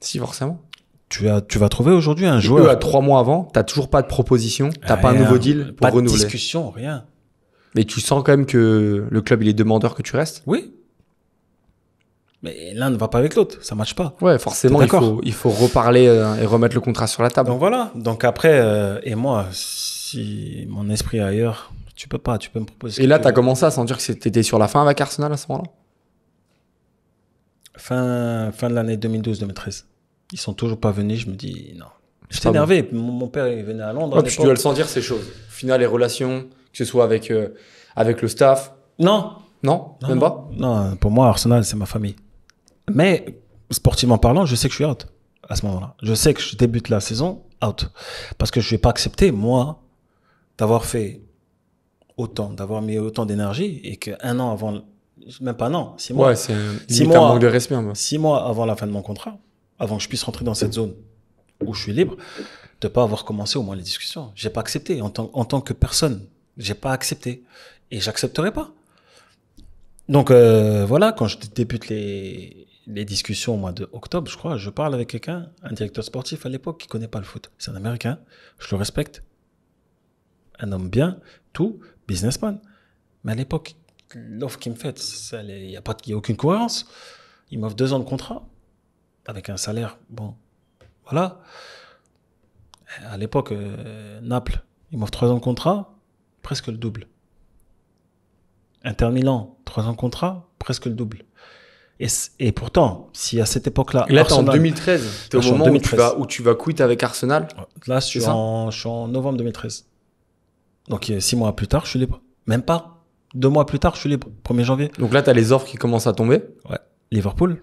A: Si, forcément. Tu, vas trouver aujourd'hui un joueur. Eux, à trois mois avant, tu n'as toujours pas de proposition,
B: tu n'as pas un nouveau deal pour renouveler. Pas de discussion, rien. Mais tu sens quand même que le club, il est demandeur que tu restes Oui.
A: Mais l'un ne va pas avec l'autre, ça marche pas. Ouais, forcément,
B: il faut, reparler euh, et remettre le contrat sur la table.
A: Donc voilà. Donc après, euh, et moi, si mon esprit est ailleurs, tu peux pas, tu peux me proposer. Et là, tu as commencé à sentir que étais sur la fin avec Arsenal à ce moment-là fin, fin de l'année 2012-2013. Ils sont toujours pas venus, je me dis non. J'étais énervé, mon, père il venait à Londres. tu dois le sentir
B: ces choses. Au final, les relations, que ce soit avec, euh, avec le staff. Non. Non, Même pas
A: Non, pour moi, Arsenal, c'est ma famille. Mais sportivement parlant, je sais que je suis out à ce moment-là. Je sais que je débute la saison out. Parce que je vais pas accepter, moi, d'avoir fait autant, d'avoir mis autant d'énergie et que qu'un an avant, même pas un an, six mois. c'est Six mois avant la fin de mon contrat, avant que je puisse rentrer dans cette zone où je suis libre, de pas avoir commencé au moins les discussions. J'ai pas accepté en tant, que personne. J'ai pas accepté et j'accepterai pas. Donc euh, voilà, quand je débute les, discussions au mois de octobre, je crois, je parle avec quelqu'un, un directeur sportif à l'époque qui connaît pas le foot. C'est un Américain, je le respecte, un homme bien, tout businessman. mais à l'époque l'offre qu'ils me fait il n'y a pas a aucune cohérence Il m'offre deux ans de contrat avec un salaire bon voilà à l'époque euh, Naples il m'offre trois ans de contrat presque le double Inter Milan trois ans de contrat presque le double et, pourtant si à cette époque là là en 2013 es au moment Où, tu vas,
B: où tu vas quitter avec Arsenal là je suis
A: en novembre 2013 donc six mois plus tard, je suis libre. Même pas. Deux mois plus tard, je suis libre. 1er janvier. Donc là, tu as les offres qui commencent à tomber. Ouais. Liverpool.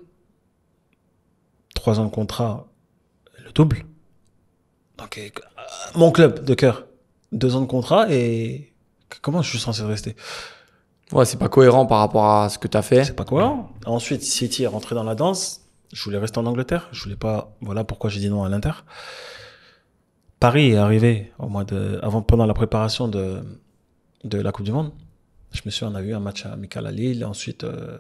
A: Trois ans de contrat, le double. Donc, euh, mon club de cœur. Deux ans de contrat et comment je suis censé rester Ouais, c'est pas cohérent par rapport à ce que tu as fait. C'est pas cohérent. Ensuite, City est rentré dans la danse. Je voulais rester en Angleterre. Je voulais pas. Voilà pourquoi j'ai dit non à l'Inter. Paris est arrivé au mois de, avant, pendant la préparation de, de la Coupe du Monde. Je me suis on a eu un match amical à Lille. Ensuite, euh,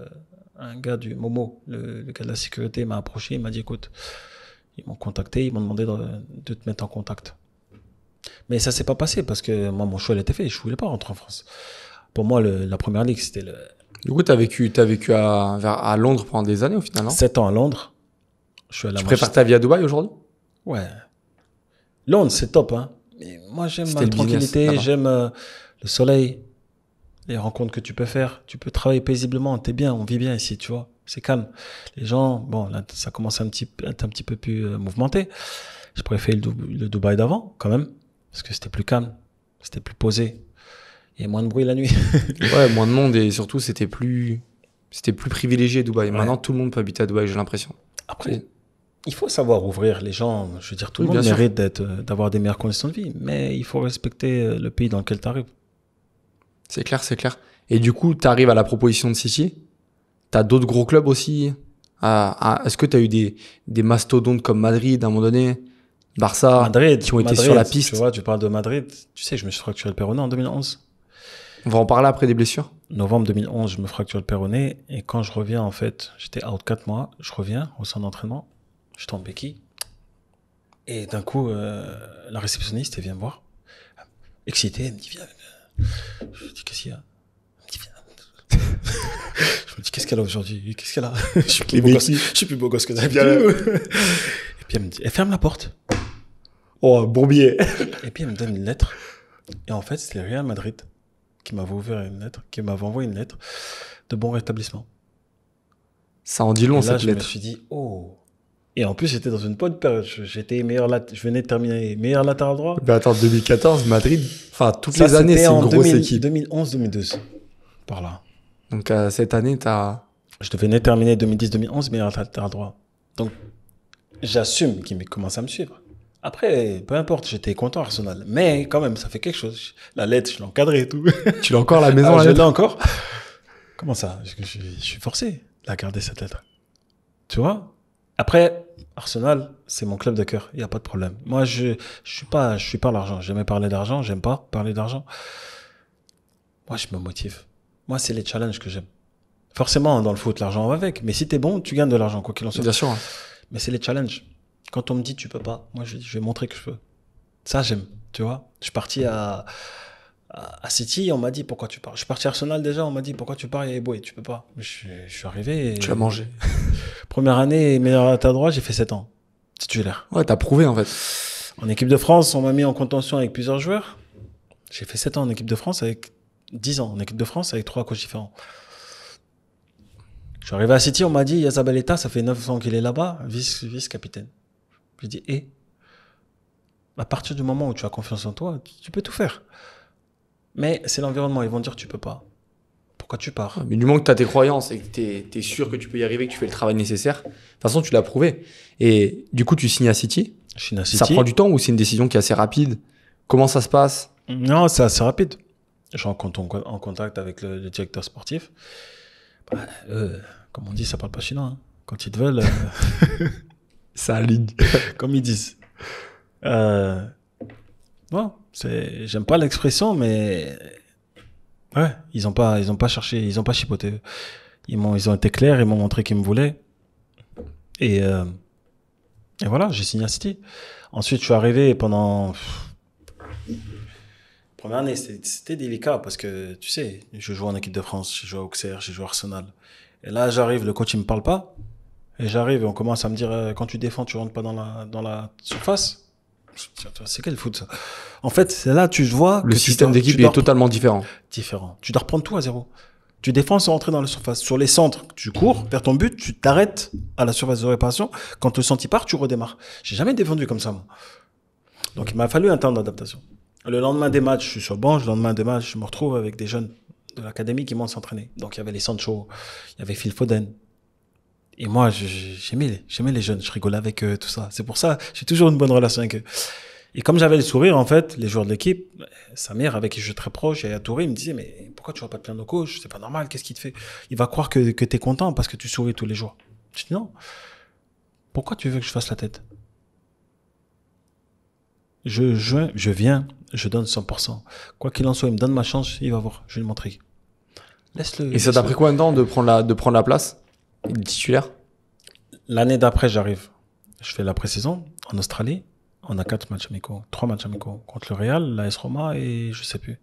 A: un gars du Momo, le, gars de la sécurité, m'a approché. Il m'a dit écoute, ils m'ont contacté, ils m'ont demandé de, te mettre en contact. Mais ça s'est pas passé parce que moi, mon choix il était fait. Je voulais pas rentrer en France. Pour moi, la première ligue, c'était le.
B: Du coup, tu as vécu, as vécu à, Londres pendant des années au final, sept ans à Londres. Je
A: suis à tu prépares ta vie à Dubaï aujourd'hui Ouais, Londres, c'est top. Hein. Mais moi, j'aime la tranquillité, j'aime euh, le soleil, les rencontres que tu peux faire. Tu peux travailler paisiblement, t'es bien, on vit bien ici, tu vois. C'est calme. Les gens, bon, là, ça commence à être un petit peu plus euh, mouvementé. Je préfère le, Dubaï d'avant, quand même, parce que c'était plus calme, c'était plus posé. Il y a moins de bruit la nuit.
B: ouais, moins de monde et surtout, c'était plus, c'était plus privilégié Dubaï. Maintenant, tout le monde peut habiter à Dubaï, j'ai l'impression.
A: Après, il faut savoir ouvrir les gens. Je veux dire, tout le monde mérite d'avoir des meilleures conditions de vie, mais il faut respecter euh, le pays dans lequel tu arrives. C'est clair, c'est clair. Et du coup, tu arrives à la
B: proposition de City. Tu as d'autres gros clubs aussi. Ah, ah, est-ce que tu as eu des, mastodontes comme Madrid à un moment donné Barça Madrid, qui ont été sur la piste.
A: Tu vois, tu parles de Madrid. Tu sais, je me suis fracturé le péroné en 2011. On va en parler après des blessures. Novembre 2011, je me fracture le péroné. Et quand je reviens, en fait, j'étais out 4 mois. Je reviens au centre d'entraînement je tombe béquille. Et d'un coup, euh, la réceptionniste, elle vient me voir, excitée, elle me dit, viens. Je dis, qu'est-ce qu'il y a Elle me dit, viens. je me dis, qu'est-ce qu'elle a aujourd'hui Qu'est-ce qu'elle a je suis, plus beau gosse, je suis plus que d'habitude. Et puis elle me dit, elle ferme la porte. Oh, bon billet Et puis elle me donne une lettre. Et en fait, c'est le Real Madrid qui m'avait ouvert une lettre, qui m'avait envoyé une lettre de bon rétablissement.
B: Ça en dit long, et cette je lettre. Je me suis
A: dit, oh, et en plus, j'étais dans une bonne période. J'étais meilleur lat... je venais de terminer meilleur latéral droit. Mais bah, attends,
B: 2014,
A: Madrid, enfin, toutes les années, c'est une grosse 2000... en 2011-2012, par là. Donc, euh, cette année, t'as. Je venais terminer 2010-2011 meilleur latéral droit. Donc, j'assume qu'il commence à me suivre. Après, peu importe, j'étais content Arsenal. Mais quand même, ça fait quelque chose. La lettre, je l'ai et tout. Tu l'as encore à la maison, ah, la Je l'ai encore. Comment ça je, je, suis forcé de la garder, cette lettre. Tu vois après, Arsenal, c'est mon club de cœur. Il n'y a pas de problème. Moi, je je suis pas je suis pas l'argent. J'aimais parler d'argent. J'aime pas parler d'argent. Moi, je me motive. Moi, c'est les challenges que j'aime. Forcément, dans le foot, l'argent va avec. Mais si tu es bon, tu gagnes de l'argent, quoi qu'il en soit. Bien sûr. Mais c'est les challenges. Quand on me dit tu peux pas, moi, je, je vais montrer que je peux. Ça, j'aime. Tu vois, je suis parti à à City, on m'a dit pourquoi tu pars. Je suis parti à Arsenal déjà, on m'a dit pourquoi tu pars, y a Eboué tu peux pas. Je, suis arrivé. Tu as mangé. Première année, meilleur à ta droite, j'ai fait 7 ans. Titulaire. Ouais, t'as prouvé en fait. En équipe de France, on m'a mis en contention avec plusieurs joueurs. J'ai fait 7 ans en équipe de France avec 10 ans en équipe de France avec trois coachs différents. Je suis arrivé à City, on m'a dit Yazabaleta, ça fait 9 ans qu'il est là-bas, vice-capitaine. j'ai dit, et eh, à partir du moment où tu as confiance en toi, tu peux tout faire. Mais c'est l'environnement, ils vont dire tu peux pas. Pourquoi tu pars ah, Mais
B: du moment que tu as tes croyances et que tu es, sûr que tu peux y arriver, que tu fais le travail nécessaire, de toute façon, tu l'as prouvé.
A: Et du coup, tu signes à City. Chine à City. Ça prend du temps ou c'est une décision qui est assez rapide Comment ça se passe Non, c'est assez rapide. Je suis est en contact avec le, directeur sportif. Bah, euh, comme on dit, ça parle pas chinois. Hein. Quand ils te veulent, euh, ça aligne. comme ils disent. Euh, bon, c'est, j'aime pas l'expression, mais ouais, ils ont pas, ils ont pas cherché, ils ont pas chipoté. Ils m'ont, ils ont été clairs, ils m'ont montré qu'ils me voulaient. Et, euh, voilà, j'ai signé à City. Ensuite, je suis arrivé pendant première année, c'était délicat parce que, tu sais, je joue en équipe de France, je joue à Auxerre, je joue à Arsenal. Et là, j'arrive, le coach, il me parle pas. Et j'arrive et on commence à me dire, euh, quand tu défends, tu rentres pas dans dans la surface c'est quel foot En fait, c'est là tu vois le système d'équipe est totalement différent. Différent. Tu dois reprendre tout à zéro. Tu défends sans rentrer dans la surface. Sur les centres, tu cours vers ton but, tu t'arrêtes à la surface de réparation. Quand le senti part, tu redémarres. J'ai jamais défendu comme ça, moi. Donc il m'a fallu un temps d'adaptation. Le lendemain des matchs, je suis sur le banc. Le lendemain des matchs, je me retrouve avec des jeunes de l'académie qui m'ont s'entraîner. Donc il y avait les Sancho, il y avait Phil Foden, et moi, j'aimais les, j'aimais les jeunes, je rigolais avec eux, tout ça. C'est pour ça, j'ai toujours une bonne relation avec eux. Et comme j'avais le sourire, en fait, les joueurs de l'équipe, sa mère, avec qui je suis très proche, et à Touré, il me disait, mais pourquoi tu vas pas de plein de coach? C'est pas normal, qu'est-ce qu'il te fait? Il va croire que, que es content parce que tu souris tous les jours. Je dis non. Pourquoi tu veux que je fasse la tête? Je, je, je viens, je donne 100%. Quoi qu'il en soit, il me donne ma chance, il va voir, je vais le montrer. Laisse-le. Et ça t'a pris combien de temps de prendre la, de prendre la place? titulaire L'année d'après, j'arrive. Je fais la pré-saison en Australie. On a quatre matchs amicaux, trois matchs amicaux contre le Real, s Roma et je sais plus.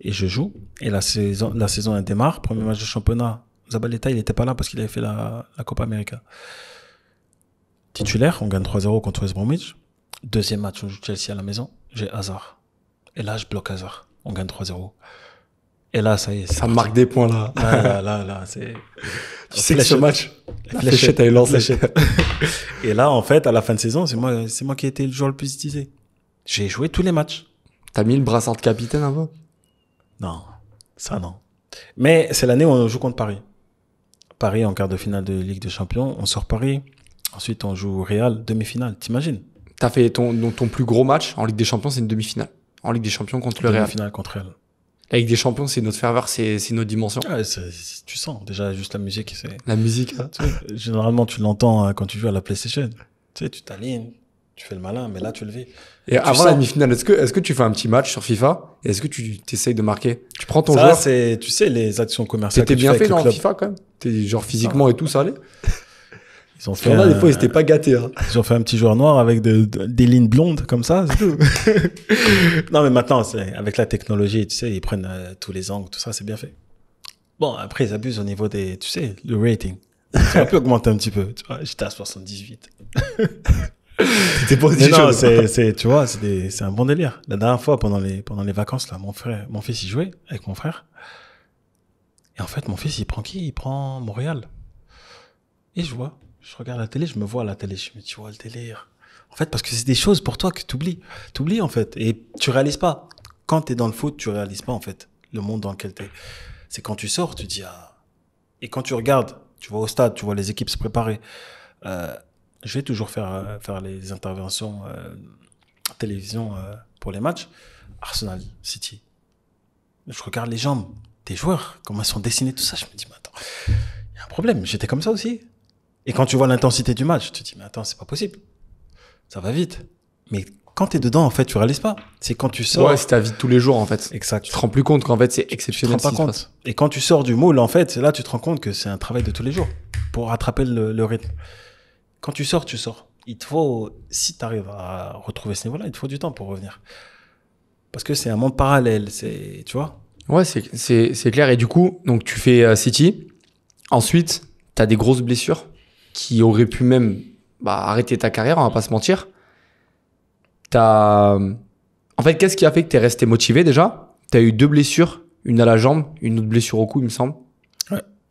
A: Et je joue. Et la saison, la saison elle démarre. Premier match de championnat. Zabaleta, il n'était pas là parce qu'il avait fait la, la Copa América. Titulaire, on gagne 3-0 contre West Bromwich. Deuxième match, on joue Chelsea à la maison. J'ai Hazard. Et là, je bloque Hazard. On gagne 3-0. Et là, ça y est. Ça marque des points, là. Là, là, c'est. Tu sais que ce match, la fléchette, elle lancée. Et là, en fait, à la fin de saison, c'est moi, c'est moi qui ai été le joueur le plus utilisé. J'ai joué tous les matchs. T'as mis le brassard de capitaine avant? Non. Ça, non. Mais c'est l'année où on joue contre Paris. Paris en quart de finale de Ligue des Champions. On sort Paris. Ensuite, on joue Real, demi-finale. T'imagines? T'as fait ton, ton plus gros match en Ligue des Champions, c'est une demi-finale. En Ligue des Champions contre le Real. finale contre Real. Avec des champions, c'est notre ferveur, c'est notre dimension. Ah, tu sens déjà juste la musique. c'est. La musique. Hein. Tu généralement, tu l'entends euh, quand tu joues à la PlayStation. Tu sais, tu t'alignes, tu fais le malin, mais là, tu le vis. Et avant la mi finale est-ce que, est ce que tu fais un
B: petit match sur FIFA et est-ce que tu t'essayes de marquer Tu prends ton ça,
A: c'est, tu sais, les actions commerciales. T'étais bien fait dans FIFA quand même. T'es genre physiquement et
B: tout, ça allait ils ont fait. un... des fois, ils pas
A: gâtés. Hein. Ils ont un petit joueur noir avec des lignes blondes comme ça, tout. non, mais maintenant, avec la technologie, tu sais, ils prennent euh, tous les angles, tout ça, c'est bien fait. Bon, après, ils abusent au niveau des, tu sais, le rating. Ça peut augmenter un petit peu. Tu vois, j'étais à 78. Hein. c'est, tu vois, c'est, un bon délire. La dernière fois, pendant les, pendant les vacances, là, mon frère, mon fils y jouait avec mon frère. Et en fait, mon fils, il prend qui Il prend Montréal. Et je vois, je regarde la télé, je me vois à la télé, je me dis, tu vois le délire. En fait, parce que c'est des choses pour toi que tu oublies. Tu oublies, en fait. Et tu réalises pas. Quand tu es dans le foot, tu réalises pas, en fait, le monde dans lequel tu es. C'est quand tu sors, tu dis, ah. Et quand tu regardes, tu vois au stade, tu vois les équipes se préparer. Euh, je vais toujours faire, euh, faire les interventions euh, télévision euh, pour les matchs. Arsenal, City. Je regarde les jambes des joueurs, comment elles sont dessinées, tout ça. Je me dis, mais attends, il y a un problème. J'étais comme ça aussi. Et quand tu vois l'intensité du match, tu te dis, mais attends, c'est pas possible. Ça va vite. Mais quand tu es dedans, en fait, tu réalises pas. C'est quand tu sors. Ouais, c'est ta vie de tous les jours, en fait. Exact. Tu te rends plus compte qu'en fait, c'est exceptionnel. Tu pas compte. Et quand tu sors du moule, en fait, là, tu te rends compte que c'est un travail de tous les jours pour rattraper le, rythme. Quand tu sors, tu sors. Il te faut, si tu arrives à retrouver ce niveau-là, il te faut du temps pour revenir. Parce que c'est un monde parallèle, c'est, tu vois.
B: Ouais, c'est, c'est, clair. Et du coup, donc, tu fais euh, City. Ensuite, tu as des grosses blessures qui aurait pu même bah, arrêter ta carrière, on va pas se mentir. T'as... En fait, qu'est-ce qui a fait que tu es resté motivé déjà Tu as eu deux blessures, une à la jambe, une autre blessure au cou, il me semble.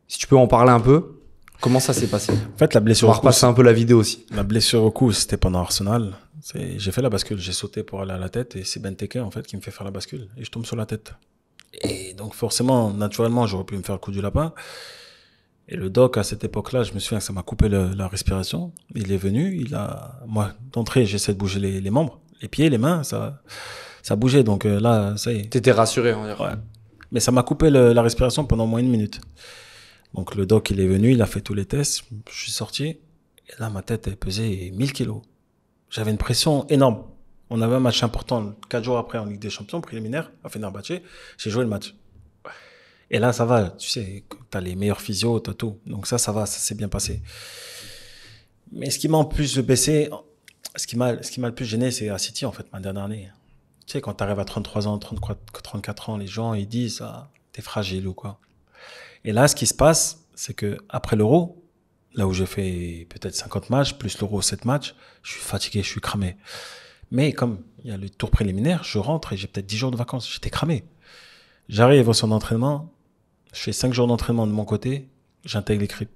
B: Si tu peux en parler un peu, comment ça s'est passé En
A: fait, la blessure on va repasser un peu la vidéo aussi. La blessure au cou, c'était pendant Arsenal. J'ai fait la bascule, j'ai sauté pour aller à la tête et c'est Benteke en fait qui me fait faire la bascule et je tombe sur la tête. Et donc forcément, naturellement, j'aurais pu me faire le coup du lapin. Et le doc, à cette époque-là, je me souviens que ça m'a coupé la respiration. Il est venu, il a, moi, d'entrée, j'essaie de bouger les, membres, les pieds, les mains, ça, ça bougeait. Donc euh, là, ça y est. T'étais rassuré, on dirait. Mais ça m'a coupé la respiration pendant moins une minute. Donc le doc, il est venu, il a fait tous les tests. Je suis sorti. Et là, ma tête, elle pesait 1000 kilos. J'avais une pression énorme. On avait un match important quatre jours après en Ligue des Champions, préliminaire, à Fenerbahçe. J'ai joué le match. Et là, ça va, tu sais, tu as les meilleurs physios, tu tout. Donc ça, ça va, ça s'est bien passé. Mais ce qui m'a en plus baissé, ce qui m'a le plus gêné, c'est à City, en fait, ma dernière année. Tu sais, quand tu arrives à 33 ans, 34, ans, les gens, ils disent, ah, t'es fragile ou quoi. Et là, ce qui se passe, c'est que après l'euro, là où j'ai fait peut-être 50 matchs, plus l'euro 7 matchs, je suis fatigué, je suis cramé. Mais comme il y a le tour préliminaire, je rentre et j'ai peut-être 10 jours de vacances, j'étais cramé. J'arrive au son entraînement, je fais 5 jours d'entraînement de mon côté, j'intègre les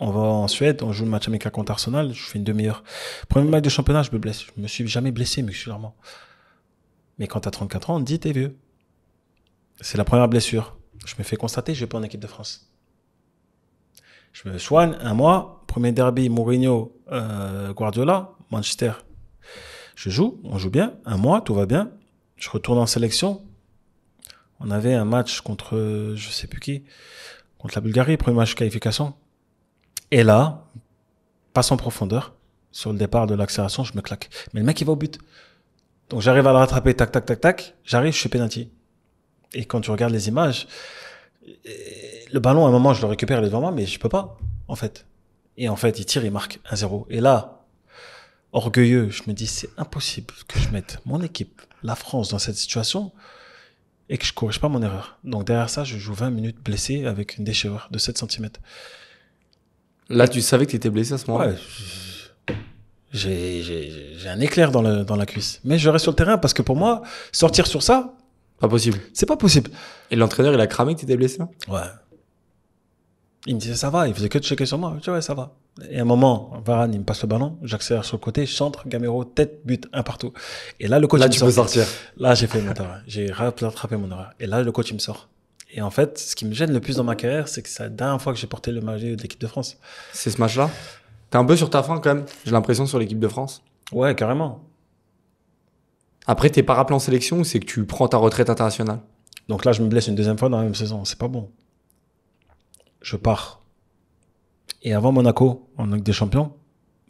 A: On va en Suède, on joue le match amical contre Arsenal, je fais une demi-heure. Premier match de championnat, je me blesse. Je me suis jamais blessé musculairement. Mais quand t'as 34 ans, on te dit t'es vieux. C'est la première blessure. Je me fais constater, je vais pas en équipe de France. Je me soigne un mois, premier derby Mourinho euh, Guardiola, Manchester. Je joue, on joue bien, un mois, tout va bien. Je retourne en sélection, on avait un match contre, je sais plus qui, contre la Bulgarie, premier match qualification. Et là, passe en profondeur, sur le départ de l'accélération, je me claque. Mais le mec, il va au but. Donc j'arrive à le rattraper, tac, tac, tac, tac. J'arrive, je suis penalty. Et quand tu regardes les images, le ballon, à un moment, je le récupère, il est devant moi, mais je peux pas, en fait. Et en fait, il tire, il marque 1-0. Et là, orgueilleux, je me dis, c'est impossible que je mette mon équipe, la France, dans cette situation et que je corrige pas mon erreur. Donc derrière ça, je joue 20 minutes blessé avec une déchirure de 7 cm. Là, tu savais que tu étais blessé à ce moment-là J'ai un éclair dans, le, dans la cuisse. Mais je reste sur le terrain parce que pour moi, sortir sur ça. Pas possible. C'est pas possible. Et l'entraîneur, il a cramé que tu étais blessé Ouais. Il me disait ça va, il faisait que de checker sur moi. Je vois ça va. Et à un moment, Varane, il me passe le ballon, j'accélère sur le côté, Chantre, Gamero, tête, but, un partout. Et là, le coach sort. Là tu Peux sortir. Là, j'ai fait mon erreur. J'ai rattrapé mon erreur. Et là, le coach, il me sort. Et en fait, ce qui me gêne le plus dans ma carrière, c'est que c'est la dernière fois que j'ai porté le maillot de l'équipe de France. C'est ce match-là T'es un peu sur ta fin quand même,
B: j'ai l'impression, sur l'équipe de France Ouais, carrément. Après, t'es pas rappelé en sélection ou c'est que tu prends ta retraite internationale
A: Donc là, je me blesse une deuxième fois dans la même saison. C'est pas bon je pars. Et avant Monaco, en Ligue des Champions,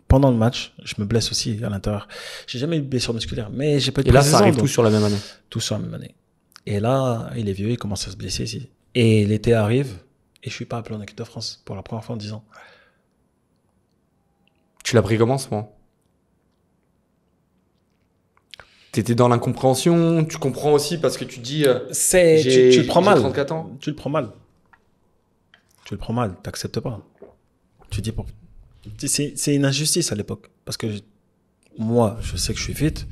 A: pendant le match, je me blesse aussi à l'intérieur. J'ai jamais eu de blessure musculaire, mais j'ai pas eu de Et là, ça arrive tout sur la même année. tout sur la même année. Et là, il est vieux, il commence à se blesser ici. Et l'été arrive, et je suis pas appelé en équipe de France pour la première fois en 10 ans. Tu l'as pris comment
B: ce moment T'étais dans l'incompréhension, tu
A: comprends aussi parce que tu dis. Euh, c'est, tu, le prends mal. Tu le prends mal tu le prends mal, tu n'acceptes pas. Tu dis, pour... c'est une injustice à l'époque. Parce que moi, je sais que je suis vite.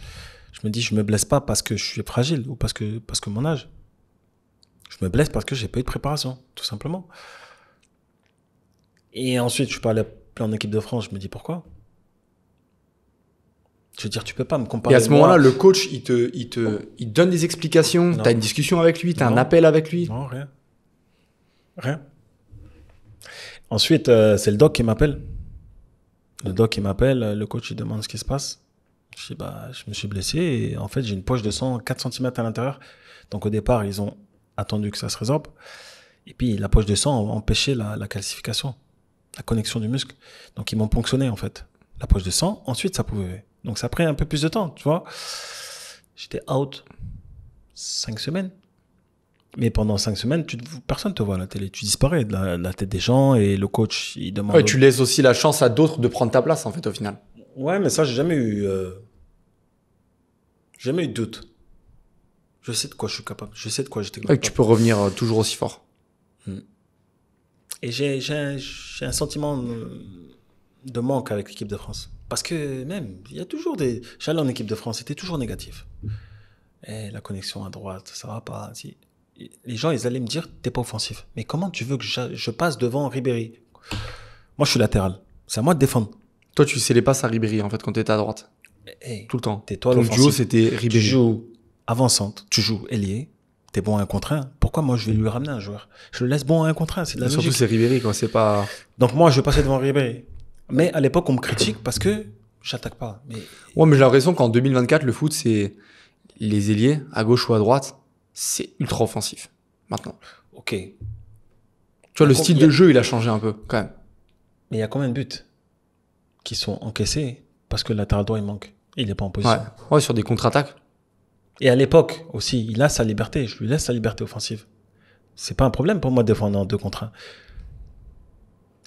A: Je me dis, je me blesse pas parce que je suis fragile ou parce que, parce que mon âge. Je me blesse parce que j'ai pas eu de préparation, tout simplement. Et ensuite, je suis pas allé en équipe de France. Je me dis, pourquoi je veux dire, tu peux pas me comparer. Et à ce moment-là, le
B: coach, il te, il te il donne des explications. Tu as une discussion avec lui, tu as un appel avec lui. Non, rien. Rien.
A: Ensuite, euh, c'est le doc qui m'appelle. Le doc qui m'appelle, euh, le coach il demande ce qui se passe. Je dis, bah, je me suis blessé et en fait, j'ai une poche de sang 4 cm à l'intérieur. Donc au départ, ils ont attendu que ça se résorbe. Et puis la poche de sang empêchait la, la calcification, la connexion du muscle. Donc ils m'ont ponctionné en fait. La poche de sang, ensuite ça pouvait. Donc ça a pris un peu plus de temps, tu vois. J'étais out 5 semaines. Mais pendant cinq semaines, tu, personne te voit à la télé. Tu disparais de la, tête des gens et le coach, il demande. Ouais, tu laisses
B: aussi la chance à d'autres de prendre ta place, en fait, au final.
A: Ouais, mais ça, j'ai jamais eu. Euh, jamais eu de doute. Je sais de quoi je suis capable. Je sais de quoi j'étais capable. Et tu
B: peux revenir euh, toujours aussi fort. Hmm.
A: Et j'ai, un, sentiment de manque avec l'équipe de France. Parce que même, il y a toujours des. J'allais en équipe de France, c'était toujours négatif. et la connexion à droite, ça va pas. Si les gens, ils allaient me dire, t'es pas offensif. Mais comment tu veux que je, passe devant Ribéry Moi, je suis latéral. C'est à moi de défendre. Toi, tu sais les passes à Ribéry, en fait, quand t'étais à droite. Eh, eh, Tout le temps. T'es toi Ton duo, c'était Ribéry. Tu joues avançante, tu joues ailier, t'es bon à un contre Pourquoi moi, je vais lui ramener un joueur Je le laisse bon à un contre c'est de Surtout, c'est Ribéry, quand c'est pas... Donc moi, je vais passer devant Ribéry. Mais à l'époque, on me critique parce que j'attaque pas. Mais...
B: Ouais, mais j'ai l'impression qu'en 2024, le foot, c'est les ailiers, à gauche ou à droite c'est ultra offensif maintenant. Ok. Tu vois, le style de jeu, il a changé un peu quand même.
A: Mais il y a combien de buts qui sont encaissés parce que l'intérieur droit il manque Il n'est pas en position. Ouais, sur des contre-attaques. Et à l'époque aussi, il a sa liberté. Je lui laisse sa liberté offensive. C'est pas un problème pour moi de défendre en deux contre un.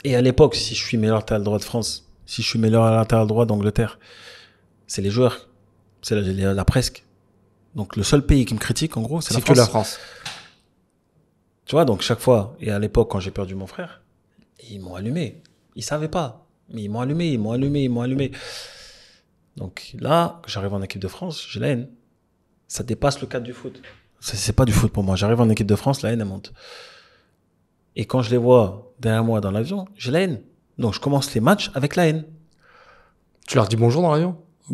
A: Et à l'époque, si je suis meilleur latéral droit de France, si je suis meilleur à l'intérieur droit d'Angleterre, c'est les joueurs, c'est la presque donc le seul pays qui me critique, en gros, c'est la France. Tu vois, donc chaque fois, et à l'époque, quand j'ai perdu mon frère, ils m'ont allumé. Ils savaient pas, mais ils m'ont allumé, ils m'ont allumé, ils m'ont allumé. Donc là, j'arrive en équipe de France, j'ai la haine. Ça dépasse le cadre du foot. C'est pas du foot pour moi. J'arrive en équipe de France, la haine, elle monte. Et quand je les vois derrière moi dans l'avion, j'ai la haine. Donc je commence les matchs avec la haine. Tu leur dis bonjour dans l'avion, aux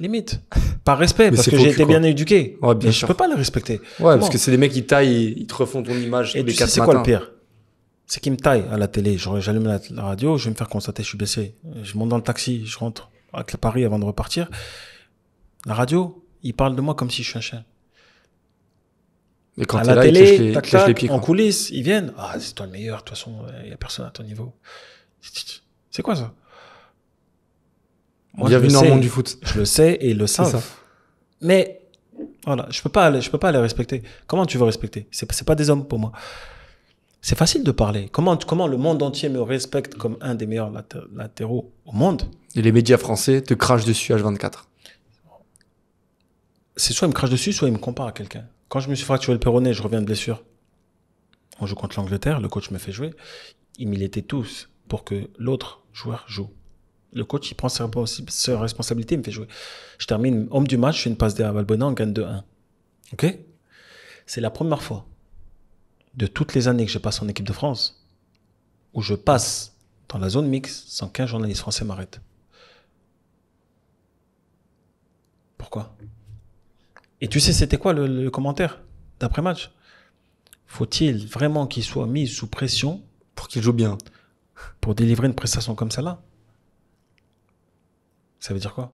A: limite par respect parce que j'ai été bien éduqué bien mais je peux pas le respecter ouais parce que c'est
B: des mecs qui taillent ils te refont ton image et tous les c'est quoi le pire
A: c'est qu'ils me taillent à la télé j'allume la, radio je vais me faire constater je suis blessé je monte dans le taxi je rentre à Paris avant de repartir la radio ils parlent de moi comme si je suis un chien quand la télé tac, les pieds, en coulisses ils viennent ah c'est toi le meilleur de toute façon il n'y a personne à ton niveau c'est quoi ça
B: il y a monde du
A: foot. Je le sais et ils le savent. Mais voilà, je peux pas, aller, je peux pas les respecter. Comment tu veux respecter C'est c'est pas des hommes pour moi. C'est facile de parler. Comment comment le monde entier me respecte comme un des meilleurs latéraux au monde
B: Et les médias français te crachent dessus H24.
A: C'est soit ils me crachent dessus, soit ils me comparent à quelqu'un. Quand je me suis fracturé le péroné, je reviens de blessure. On joue contre l'Angleterre, le coach me fait jouer. ils militaient tous pour que l'autre joueur joue. Le coach, il prend sa responsabilité il me fait jouer. Je termine homme du match, je fais une passe derrière Valbona, on gagne 2-1. OK C'est la première fois de toutes les années que je passe en équipe de France où je passe dans la zone mixte sans qu'un journaliste français m'arrête. Pourquoi Et tu sais, c'était quoi le, le commentaire d'après-match Faut-il vraiment qu'il soit mis sous pression Pour qu'il joue bien. Pour délivrer une prestation comme celle-là ça veut dire quoi